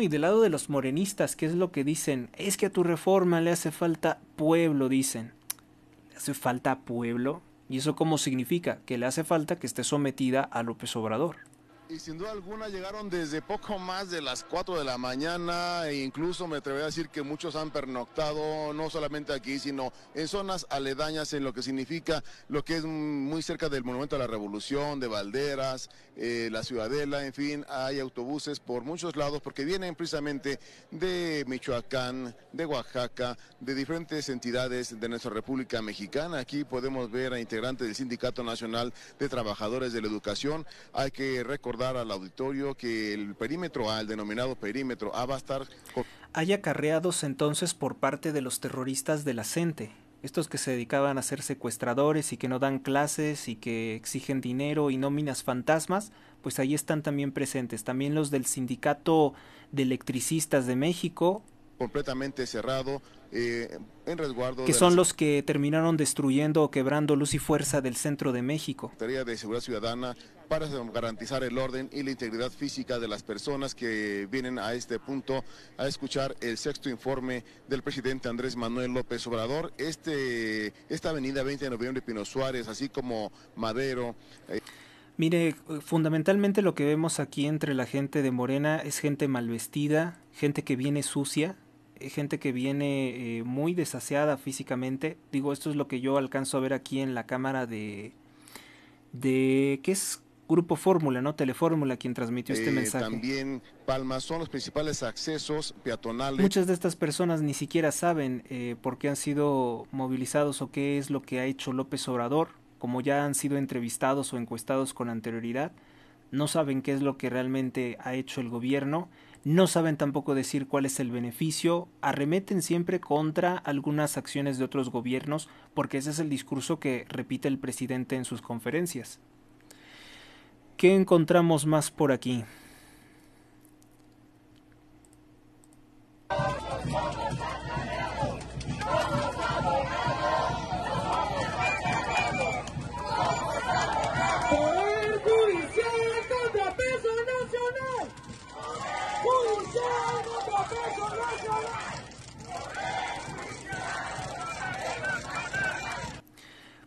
y del lado de los morenistas, ¿qué es lo que dicen? Es que a tu reforma le hace falta pueblo, dicen. ¿Le hace falta pueblo? ¿Y eso cómo significa? Que le hace falta que esté sometida a López Obrador. Y sin duda alguna llegaron desde poco más de las 4 de la mañana e incluso me atrevería a decir que muchos han pernoctado no solamente aquí, sino en zonas aledañas, en lo que significa lo que es muy cerca del Monumento a la Revolución, de Valderas, eh, la Ciudadela, en fin, hay autobuses por muchos lados porque vienen precisamente de Michoacán, de Oaxaca, de diferentes entidades de nuestra República Mexicana. Aquí podemos ver a integrantes del Sindicato Nacional de Trabajadores de la Educación. Hay que recordar al auditorio que el perímetro A, denominado perímetro A, va a estar... Hay acarreados entonces por parte de los terroristas de la CENTE, estos que se dedicaban a ser secuestradores y que no dan clases y que exigen dinero y nóminas fantasmas, pues ahí están también presentes. También los del Sindicato de Electricistas de México, completamente cerrado, eh, en resguardo. Que son los que terminaron destruyendo o quebrando luz y fuerza del centro de México. Secretaría de Seguridad Ciudadana para garantizar el orden y la integridad física de las personas que vienen a este punto a escuchar el sexto informe del presidente Andrés Manuel López Obrador. Este, esta avenida 20 de noviembre Pino Suárez, así como Madero. Eh, Mire, fundamentalmente lo que vemos aquí entre la gente de Morena es gente mal vestida, gente que viene sucia, eh, gente que viene eh, muy desaseada físicamente. Digo, esto es lo que yo alcanzo a ver aquí en la cámara de... de ¿Qué es? Grupo Fórmula, ¿no? Telefórmula quien transmitió este eh, mensaje. También Palmas son los principales accesos peatonales. Muchas de estas personas ni siquiera saben por qué han sido movilizados o qué es lo que ha hecho López Obrador, como ya han sido entrevistados o encuestados con anterioridad, no saben qué es lo que realmente ha hecho el gobierno no saben tampoco decir cuál es el beneficio, arremeten siempre contra algunas acciones de otros gobiernos porque ese es el discurso que repite el presidente en sus conferencias. ¿Qué encontramos más por aquí?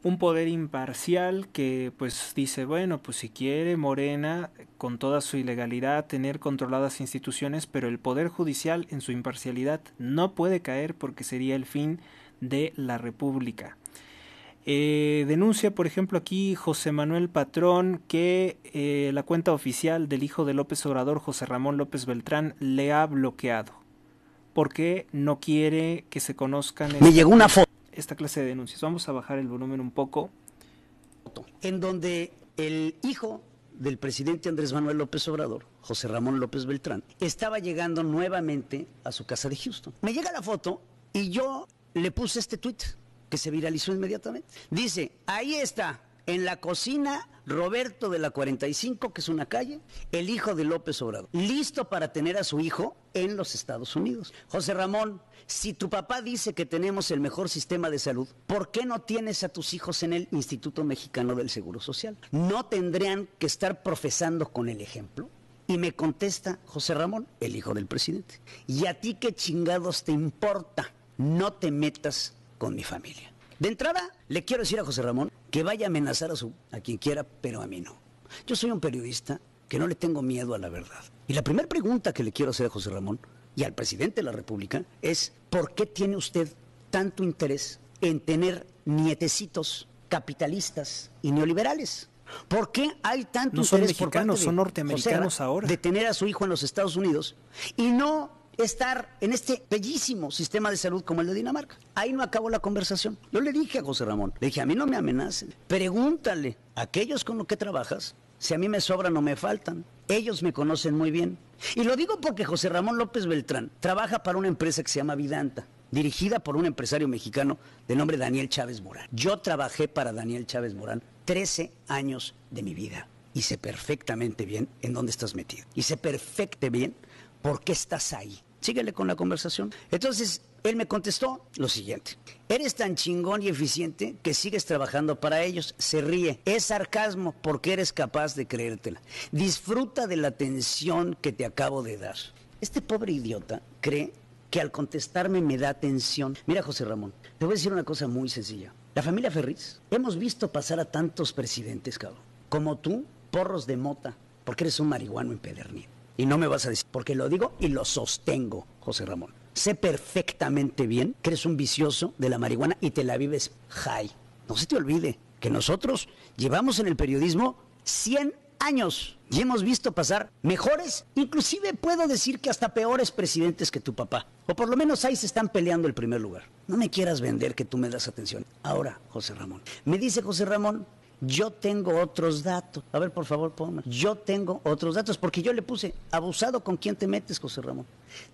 un poder imparcial que pues dice, bueno, pues si quiere Morena, con toda su ilegalidad, tener controladas instituciones, pero el poder judicial en su imparcialidad no puede caer porque sería el fin de la República. Eh, denuncia, por ejemplo, aquí José Manuel Patrón que eh, la cuenta oficial del hijo de López Obrador, José Ramón López Beltrán, le ha bloqueado porque no quiere que se conozcan. Me llegó una foto esta clase de denuncias. Vamos a bajar el volumen un poco. En donde el hijo del presidente Andrés Manuel López Obrador, José Ramón López Beltrán, estaba llegando nuevamente a su casa de Houston. Me llega la foto y yo le puse este tweet que se viralizó inmediatamente. Dice, ahí está, en la cocina Roberto de la 45, que es una calle, el hijo de López Obrador, listo para tener a su hijo en los Estados Unidos. José Ramón, si tu papá dice que tenemos el mejor sistema de salud, ¿por qué no tienes a tus hijos en el Instituto Mexicano del Seguro Social? ¿No tendrían que estar profesando con el ejemplo? Y me contesta José Ramón, el hijo del presidente. ¿Y a ti qué chingados te importa? No te metas con mi familia. De entrada, le quiero decir a José Ramón que vaya a amenazar a, su, a quien quiera, pero a mí no. Yo soy un periodista que no le tengo miedo a la verdad. Y la primera pregunta que le quiero hacer a José Ramón y al presidente de la República es, ¿por qué tiene usted tanto interés en tener nietecitos capitalistas y neoliberales? ¿Por qué hay tantos interés norteamericanos ahora de tener a su hijo en los Estados Unidos y no estar en este bellísimo sistema de salud como el de Dinamarca. Ahí no acabó la conversación. Yo le dije a José Ramón, le dije, a mí no me amenacen. Pregúntale a aquellos con los que trabajas si a mí me sobran o me faltan. Ellos me conocen muy bien. Y lo digo porque José Ramón López Beltrán trabaja para una empresa que se llama Vidanta, dirigida por un empresario mexicano de nombre Daniel Chávez Morán. Yo trabajé para Daniel Chávez Morán 13 años de mi vida y sé perfectamente bien en dónde estás metido. Y sé perfectamente bien por qué estás ahí síguele con la conversación. Entonces, él me contestó lo siguiente. Eres tan chingón y eficiente que sigues trabajando para ellos. Se ríe. Es sarcasmo porque eres capaz de creértela. Disfruta de la atención que te acabo de dar. Este pobre idiota cree que al contestarme me da atención. Mira, José Ramón, te voy a decir una cosa muy sencilla. La familia Ferriz, hemos visto pasar a tantos presidentes, cabrón, como tú, porros de mota, porque eres un marihuano empedernido. Y no me vas a decir, porque lo digo y lo sostengo, José Ramón. Sé perfectamente bien que eres un vicioso de la marihuana y te la vives high. No se te olvide que nosotros llevamos en el periodismo 100 años y hemos visto pasar mejores, inclusive puedo decir que hasta peores presidentes que tu papá. O por lo menos ahí se están peleando el primer lugar. No me quieras vender que tú me das atención. Ahora, José Ramón. Me dice José Ramón yo tengo otros datos. A ver, por favor, ponme. Yo tengo otros datos, porque yo le puse, abusado con quién te metes, José Ramón.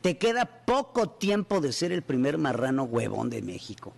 Te queda poco tiempo de ser el primer marrano huevón de México.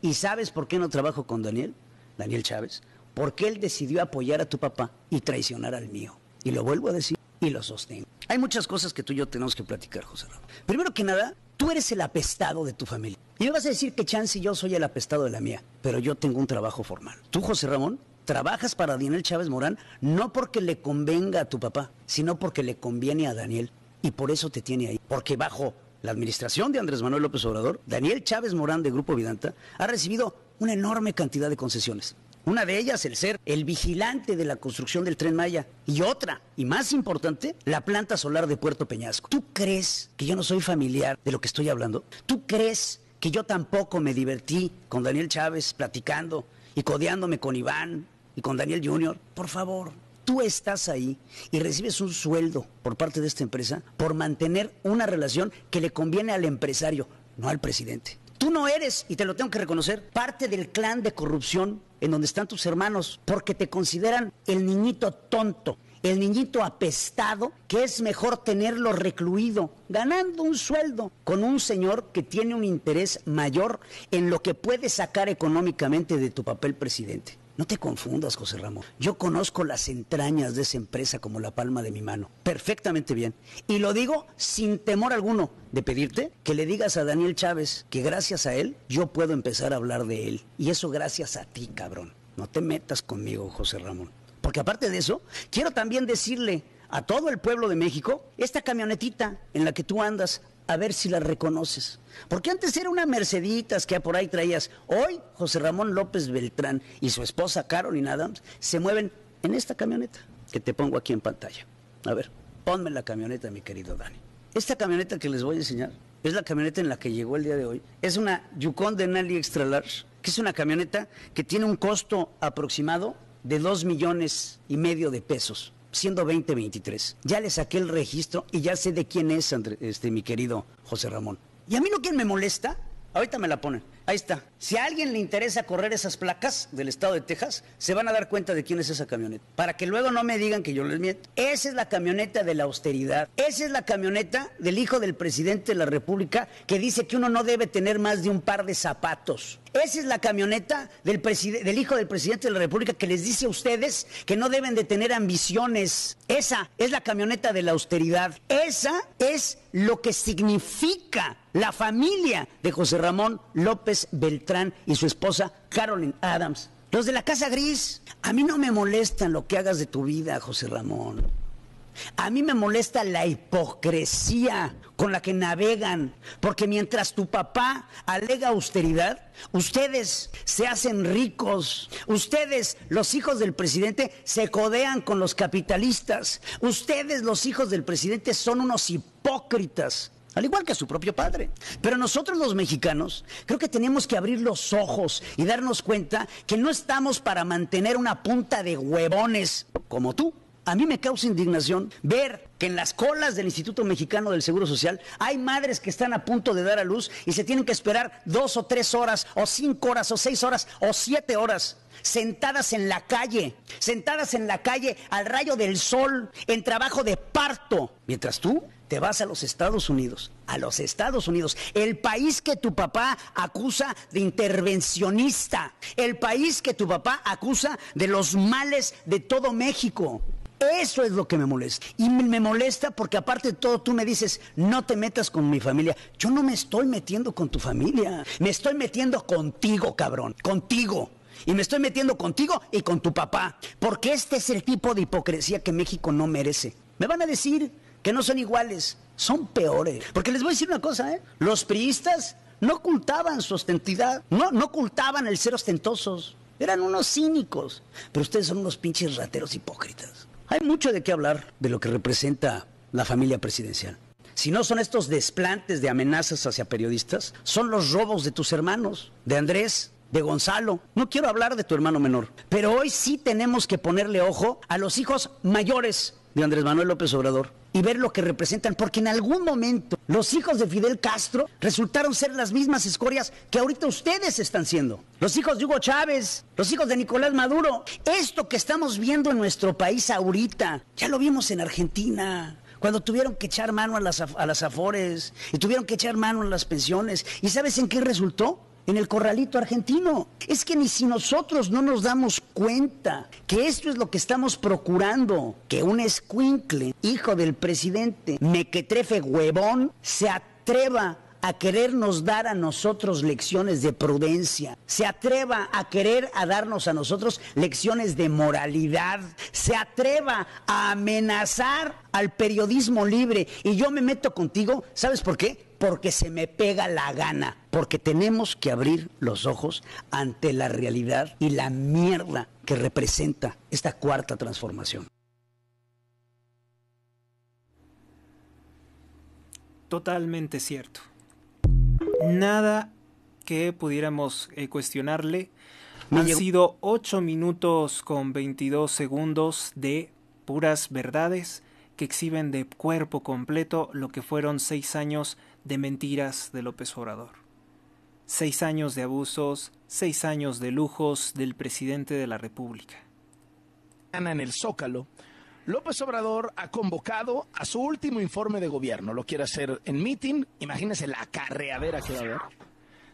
¿Y sabes por qué no trabajo con Daniel? Daniel Chávez. Porque él decidió apoyar a tu papá y traicionar al mío. Y lo vuelvo a decir y lo sostengo. Hay muchas cosas que tú y yo tenemos que platicar, José Ramón. Primero que nada, tú eres el apestado de tu familia. Y me vas a decir que Chance y yo soy el apestado de la mía, pero yo tengo un trabajo formal. Tú, José Ramón, trabajas para Daniel Chávez Morán no porque le convenga a tu papá, sino porque le conviene a Daniel. Y por eso te tiene ahí. Porque bajo la administración de Andrés Manuel López Obrador, Daniel Chávez Morán de Grupo Vidanta ha recibido una enorme cantidad de concesiones. Una de ellas, el ser el vigilante de la construcción del tren Maya. Y otra, y más importante, la planta solar de Puerto Peñasco. ¿Tú crees que yo no soy familiar de lo que estoy hablando? ¿Tú crees que yo tampoco me divertí con Daniel Chávez platicando y codeándome con Iván y con Daniel Jr., por favor, tú estás ahí y recibes un sueldo por parte de esta empresa por mantener una relación que le conviene al empresario, no al presidente. Tú no eres, y te lo tengo que reconocer, parte del clan de corrupción en donde están tus hermanos, porque te consideran el niñito tonto, el niñito apestado, que es mejor tenerlo recluido, ganando un sueldo con un señor que tiene un interés mayor en lo que puede sacar económicamente de tu papel presidente. No te confundas, José Ramón. Yo conozco las entrañas de esa empresa como la palma de mi mano. Perfectamente bien. Y lo digo sin temor alguno de pedirte que le digas a Daniel Chávez que gracias a él yo puedo empezar a hablar de él. Y eso gracias a ti, cabrón. No te metas conmigo, José Ramón. Porque aparte de eso, quiero también decirle a todo el pueblo de México, esta camionetita en la que tú andas a ver si la reconoces. Porque antes era una Merceditas que por ahí traías. Hoy, José Ramón López Beltrán y su esposa Carolina Adams se mueven en esta camioneta que te pongo aquí en pantalla. A ver, ponme la camioneta, mi querido Dani. Esta camioneta que les voy a enseñar es la camioneta en la que llegó el día de hoy. Es una Yukon de Nali Extra Large, que es una camioneta que tiene un costo aproximado de dos millones y medio de pesos siendo 2023. Ya le saqué el registro y ya sé de quién es, este, mi querido José Ramón. Y a mí no quién me molesta, ahorita me la ponen Ahí está. Si a alguien le interesa correr esas placas del estado de Texas, se van a dar cuenta de quién es esa camioneta. Para que luego no me digan que yo les miento. Esa es la camioneta de la austeridad. Esa es la camioneta del hijo del presidente de la República que dice que uno no debe tener más de un par de zapatos. Esa es la camioneta del, del hijo del presidente de la República que les dice a ustedes que no deben de tener ambiciones. Esa es la camioneta de la austeridad. Esa es lo que significa la familia de José Ramón López Beltrán y su esposa Carolyn Adams. Los de la Casa Gris, a mí no me molesta lo que hagas de tu vida, José Ramón. A mí me molesta la hipocresía con la que navegan, porque mientras tu papá alega austeridad, ustedes se hacen ricos, ustedes los hijos del presidente se codean con los capitalistas, ustedes los hijos del presidente son unos hipócritas al igual que a su propio padre. Pero nosotros los mexicanos creo que tenemos que abrir los ojos y darnos cuenta que no estamos para mantener una punta de huevones como tú. A mí me causa indignación ver que en las colas del Instituto Mexicano del Seguro Social hay madres que están a punto de dar a luz y se tienen que esperar dos o tres horas, o cinco horas, o seis horas, o siete horas, sentadas en la calle, sentadas en la calle al rayo del sol, en trabajo de parto, mientras tú te vas a los Estados Unidos, a los Estados Unidos, el país que tu papá acusa de intervencionista, el país que tu papá acusa de los males de todo México. Eso es lo que me molesta. Y me molesta porque aparte de todo tú me dices, no te metas con mi familia. Yo no me estoy metiendo con tu familia. Me estoy metiendo contigo, cabrón. Contigo. Y me estoy metiendo contigo y con tu papá. Porque este es el tipo de hipocresía que México no merece. Me van a decir, que no son iguales, son peores. Porque les voy a decir una cosa, ¿eh? Los priistas no ocultaban su ostentidad, no, no ocultaban el ser ostentosos. Eran unos cínicos, pero ustedes son unos pinches rateros hipócritas. Hay mucho de qué hablar de lo que representa la familia presidencial. Si no son estos desplantes de amenazas hacia periodistas, son los robos de tus hermanos, de Andrés, de Gonzalo. No quiero hablar de tu hermano menor, pero hoy sí tenemos que ponerle ojo a los hijos mayores de Andrés Manuel López Obrador y ver lo que representan, porque en algún momento los hijos de Fidel Castro resultaron ser las mismas escorias que ahorita ustedes están siendo. Los hijos de Hugo Chávez, los hijos de Nicolás Maduro. Esto que estamos viendo en nuestro país ahorita, ya lo vimos en Argentina, cuando tuvieron que echar mano a las, afores y tuvieron que echar mano a las pensiones. ¿Y sabes en qué resultó? en el corralito argentino. Es que ni si nosotros no nos damos cuenta que esto es lo que estamos procurando, que un escuincle, hijo del presidente, mequetrefe huevón, se atreva a querernos dar a nosotros lecciones de prudencia, se atreva a querer a darnos a nosotros lecciones de moralidad, se atreva a amenazar al periodismo libre. Y yo me meto contigo, ¿sabes por qué? Porque se me pega la gana, porque tenemos que abrir los ojos ante la realidad y la mierda que representa esta cuarta transformación. Totalmente cierto nada que pudiéramos eh, cuestionarle. Me Han sido ocho minutos con veintidós segundos de puras verdades que exhiben de cuerpo completo lo que fueron seis años de mentiras de López Obrador. Seis años de abusos, seis años de lujos del presidente de la República. En el Zócalo, López Obrador ha convocado a su último informe de gobierno. Lo quiere hacer en meeting. Imagínense la carreadera que va a haber.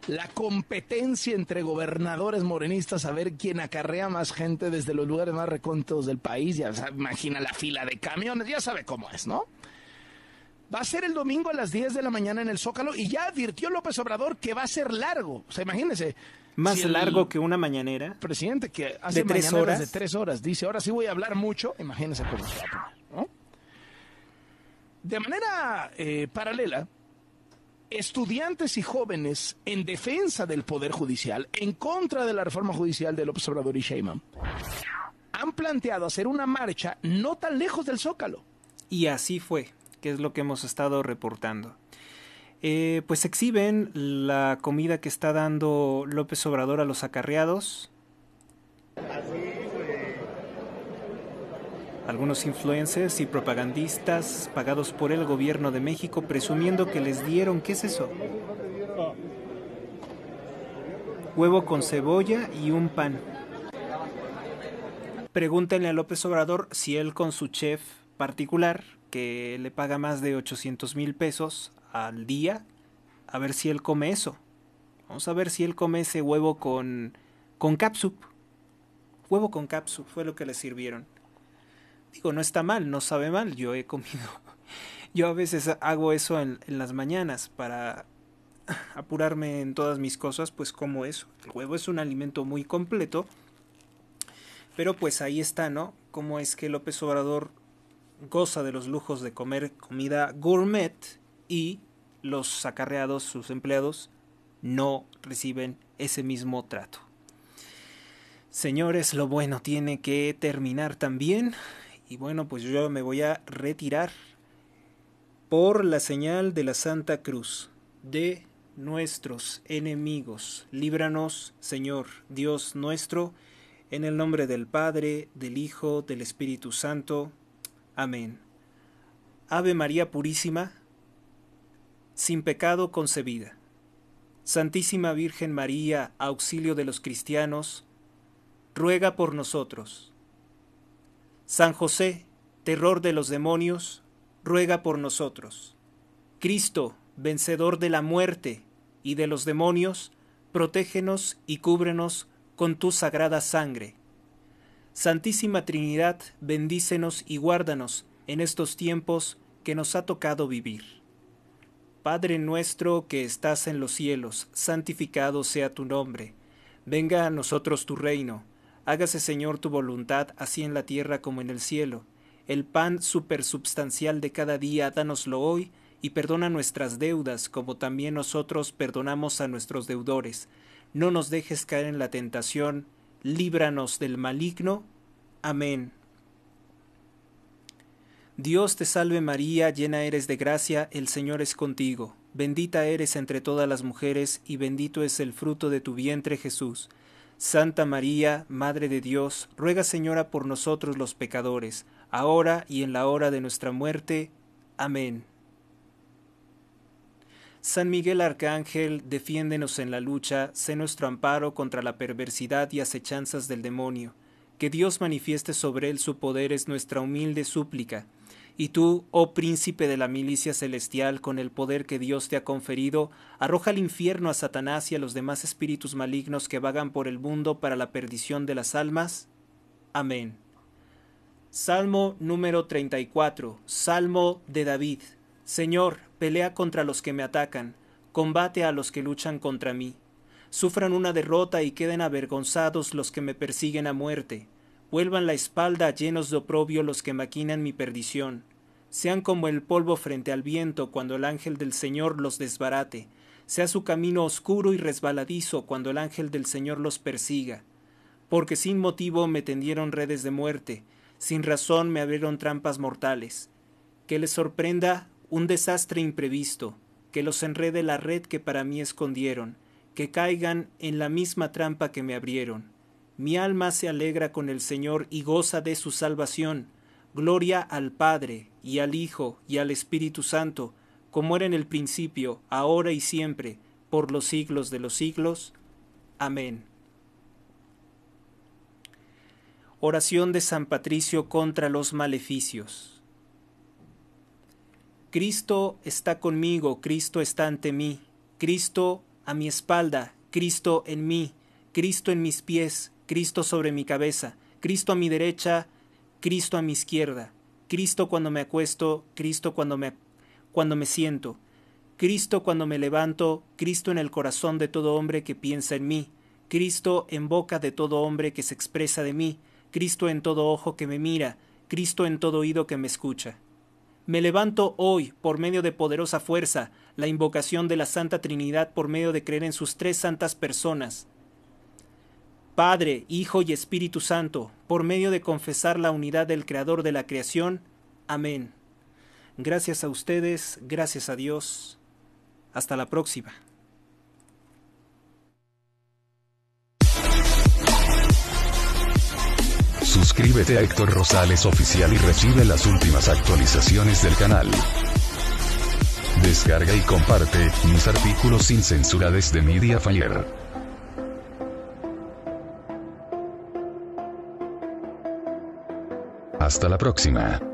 La competencia entre gobernadores morenistas a ver quién acarrea más gente desde los lugares más recónditos del país. Ya imagina la fila de camiones, ya sabe cómo es, ¿no? Va a ser el domingo a las 10 de la mañana en el Zócalo y ya advirtió López Obrador que va a ser largo. O sea, imagínense, más largo que una mañanera. Presidente, que hace de tres horas. de tres horas, dice, ahora sí voy a hablar mucho, Imagínese. cómo ¿no? De manera eh, paralela, estudiantes y jóvenes en defensa del Poder Judicial, en contra de la reforma judicial del Observador y Sheinbaum, han planteado hacer una marcha no tan lejos del Zócalo. Y así fue, que es lo que hemos estado reportando. Eh, pues exhiben la comida que está dando López Obrador a los acarreados. Algunos influencers y propagandistas pagados por el gobierno de México presumiendo que les dieron, ¿qué es eso? Huevo con cebolla y un pan. Pregúntenle a López Obrador si él con su chef particular, que le paga más de 800 mil pesos, al día a ver si él come eso. Vamos a ver si él come ese huevo con, con capsup. Huevo con capsup fue lo que le sirvieron. Digo, no está mal, no sabe mal, yo he comido. Yo a veces hago eso en, en las mañanas para apurarme en todas mis cosas, pues como eso. El huevo es un alimento muy completo. Pero pues ahí está, ¿no? Cómo es que López Obrador goza de los lujos de comer comida gourmet y los acarreados, sus empleados, no reciben ese mismo trato. Señores, lo bueno tiene que terminar también. Y bueno, pues yo me voy a retirar por la señal de la Santa Cruz de nuestros enemigos. Líbranos, Señor, Dios nuestro, en el nombre del Padre, del Hijo, del Espíritu Santo. Amén. Ave María Purísima, sin pecado concebida. Santísima Virgen María, auxilio de los cristianos, ruega por nosotros. San José, terror de los demonios, ruega por nosotros. Cristo, vencedor de la muerte y de los demonios, protégenos y cúbrenos con tu sagrada sangre. Santísima Trinidad, bendícenos y guárdanos en estos tiempos que nos ha tocado vivir. Padre nuestro que estás en los cielos, santificado sea tu nombre. Venga a nosotros tu reino. Hágase, Señor, tu voluntad, así en la tierra como en el cielo. El pan supersubstancial de cada día, dánoslo hoy, y perdona nuestras deudas, como también nosotros perdonamos a nuestros deudores. No nos dejes caer en la tentación, líbranos del maligno. Amén. Dios te salve María, llena eres de gracia, el Señor es contigo. Bendita eres entre todas las mujeres, y bendito es el fruto de tu vientre Jesús. Santa María, Madre de Dios, ruega Señora por nosotros los pecadores, ahora y en la hora de nuestra muerte. Amén. San Miguel Arcángel, defiéndenos en la lucha, sé nuestro amparo contra la perversidad y acechanzas del demonio. Que Dios manifieste sobre él su poder es nuestra humilde súplica y tú, oh príncipe de la milicia celestial, con el poder que Dios te ha conferido, arroja al infierno a Satanás y a los demás espíritus malignos que vagan por el mundo para la perdición de las almas. Amén. Salmo número 34. Salmo de David. Señor, pelea contra los que me atacan, combate a los que luchan contra mí. Sufran una derrota y queden avergonzados los que me persiguen a muerte. Vuelvan la espalda llenos de oprobio los que maquinan mi perdición. Sean como el polvo frente al viento cuando el ángel del Señor los desbarate. Sea su camino oscuro y resbaladizo cuando el ángel del Señor los persiga. Porque sin motivo me tendieron redes de muerte, sin razón me abrieron trampas mortales. Que les sorprenda un desastre imprevisto, que los enrede la red que para mí escondieron, que caigan en la misma trampa que me abrieron. Mi alma se alegra con el Señor y goza de su salvación. Gloria al Padre, y al Hijo, y al Espíritu Santo, como era en el principio, ahora y siempre, por los siglos de los siglos. Amén. Oración de San Patricio contra los maleficios. Cristo está conmigo, Cristo está ante mí, Cristo a mi espalda, Cristo en mí, Cristo en mis pies, Cristo sobre mi cabeza, Cristo a mi derecha, Cristo a mi izquierda, Cristo cuando me acuesto, Cristo cuando me, cuando me siento, Cristo cuando me levanto, Cristo en el corazón de todo hombre que piensa en mí, Cristo en boca de todo hombre que se expresa de mí, Cristo en todo ojo que me mira, Cristo en todo oído que me escucha. Me levanto hoy por medio de poderosa fuerza, la invocación de la Santa Trinidad por medio de creer en sus tres santas personas, Padre, Hijo y Espíritu Santo, por medio de confesar la unidad del Creador de la creación. Amén. Gracias a ustedes, gracias a Dios. Hasta la próxima. Suscríbete a Héctor Rosales Oficial y recibe las últimas actualizaciones del canal. Descarga y comparte mis artículos sin censura desde Mediafire. Hasta la próxima.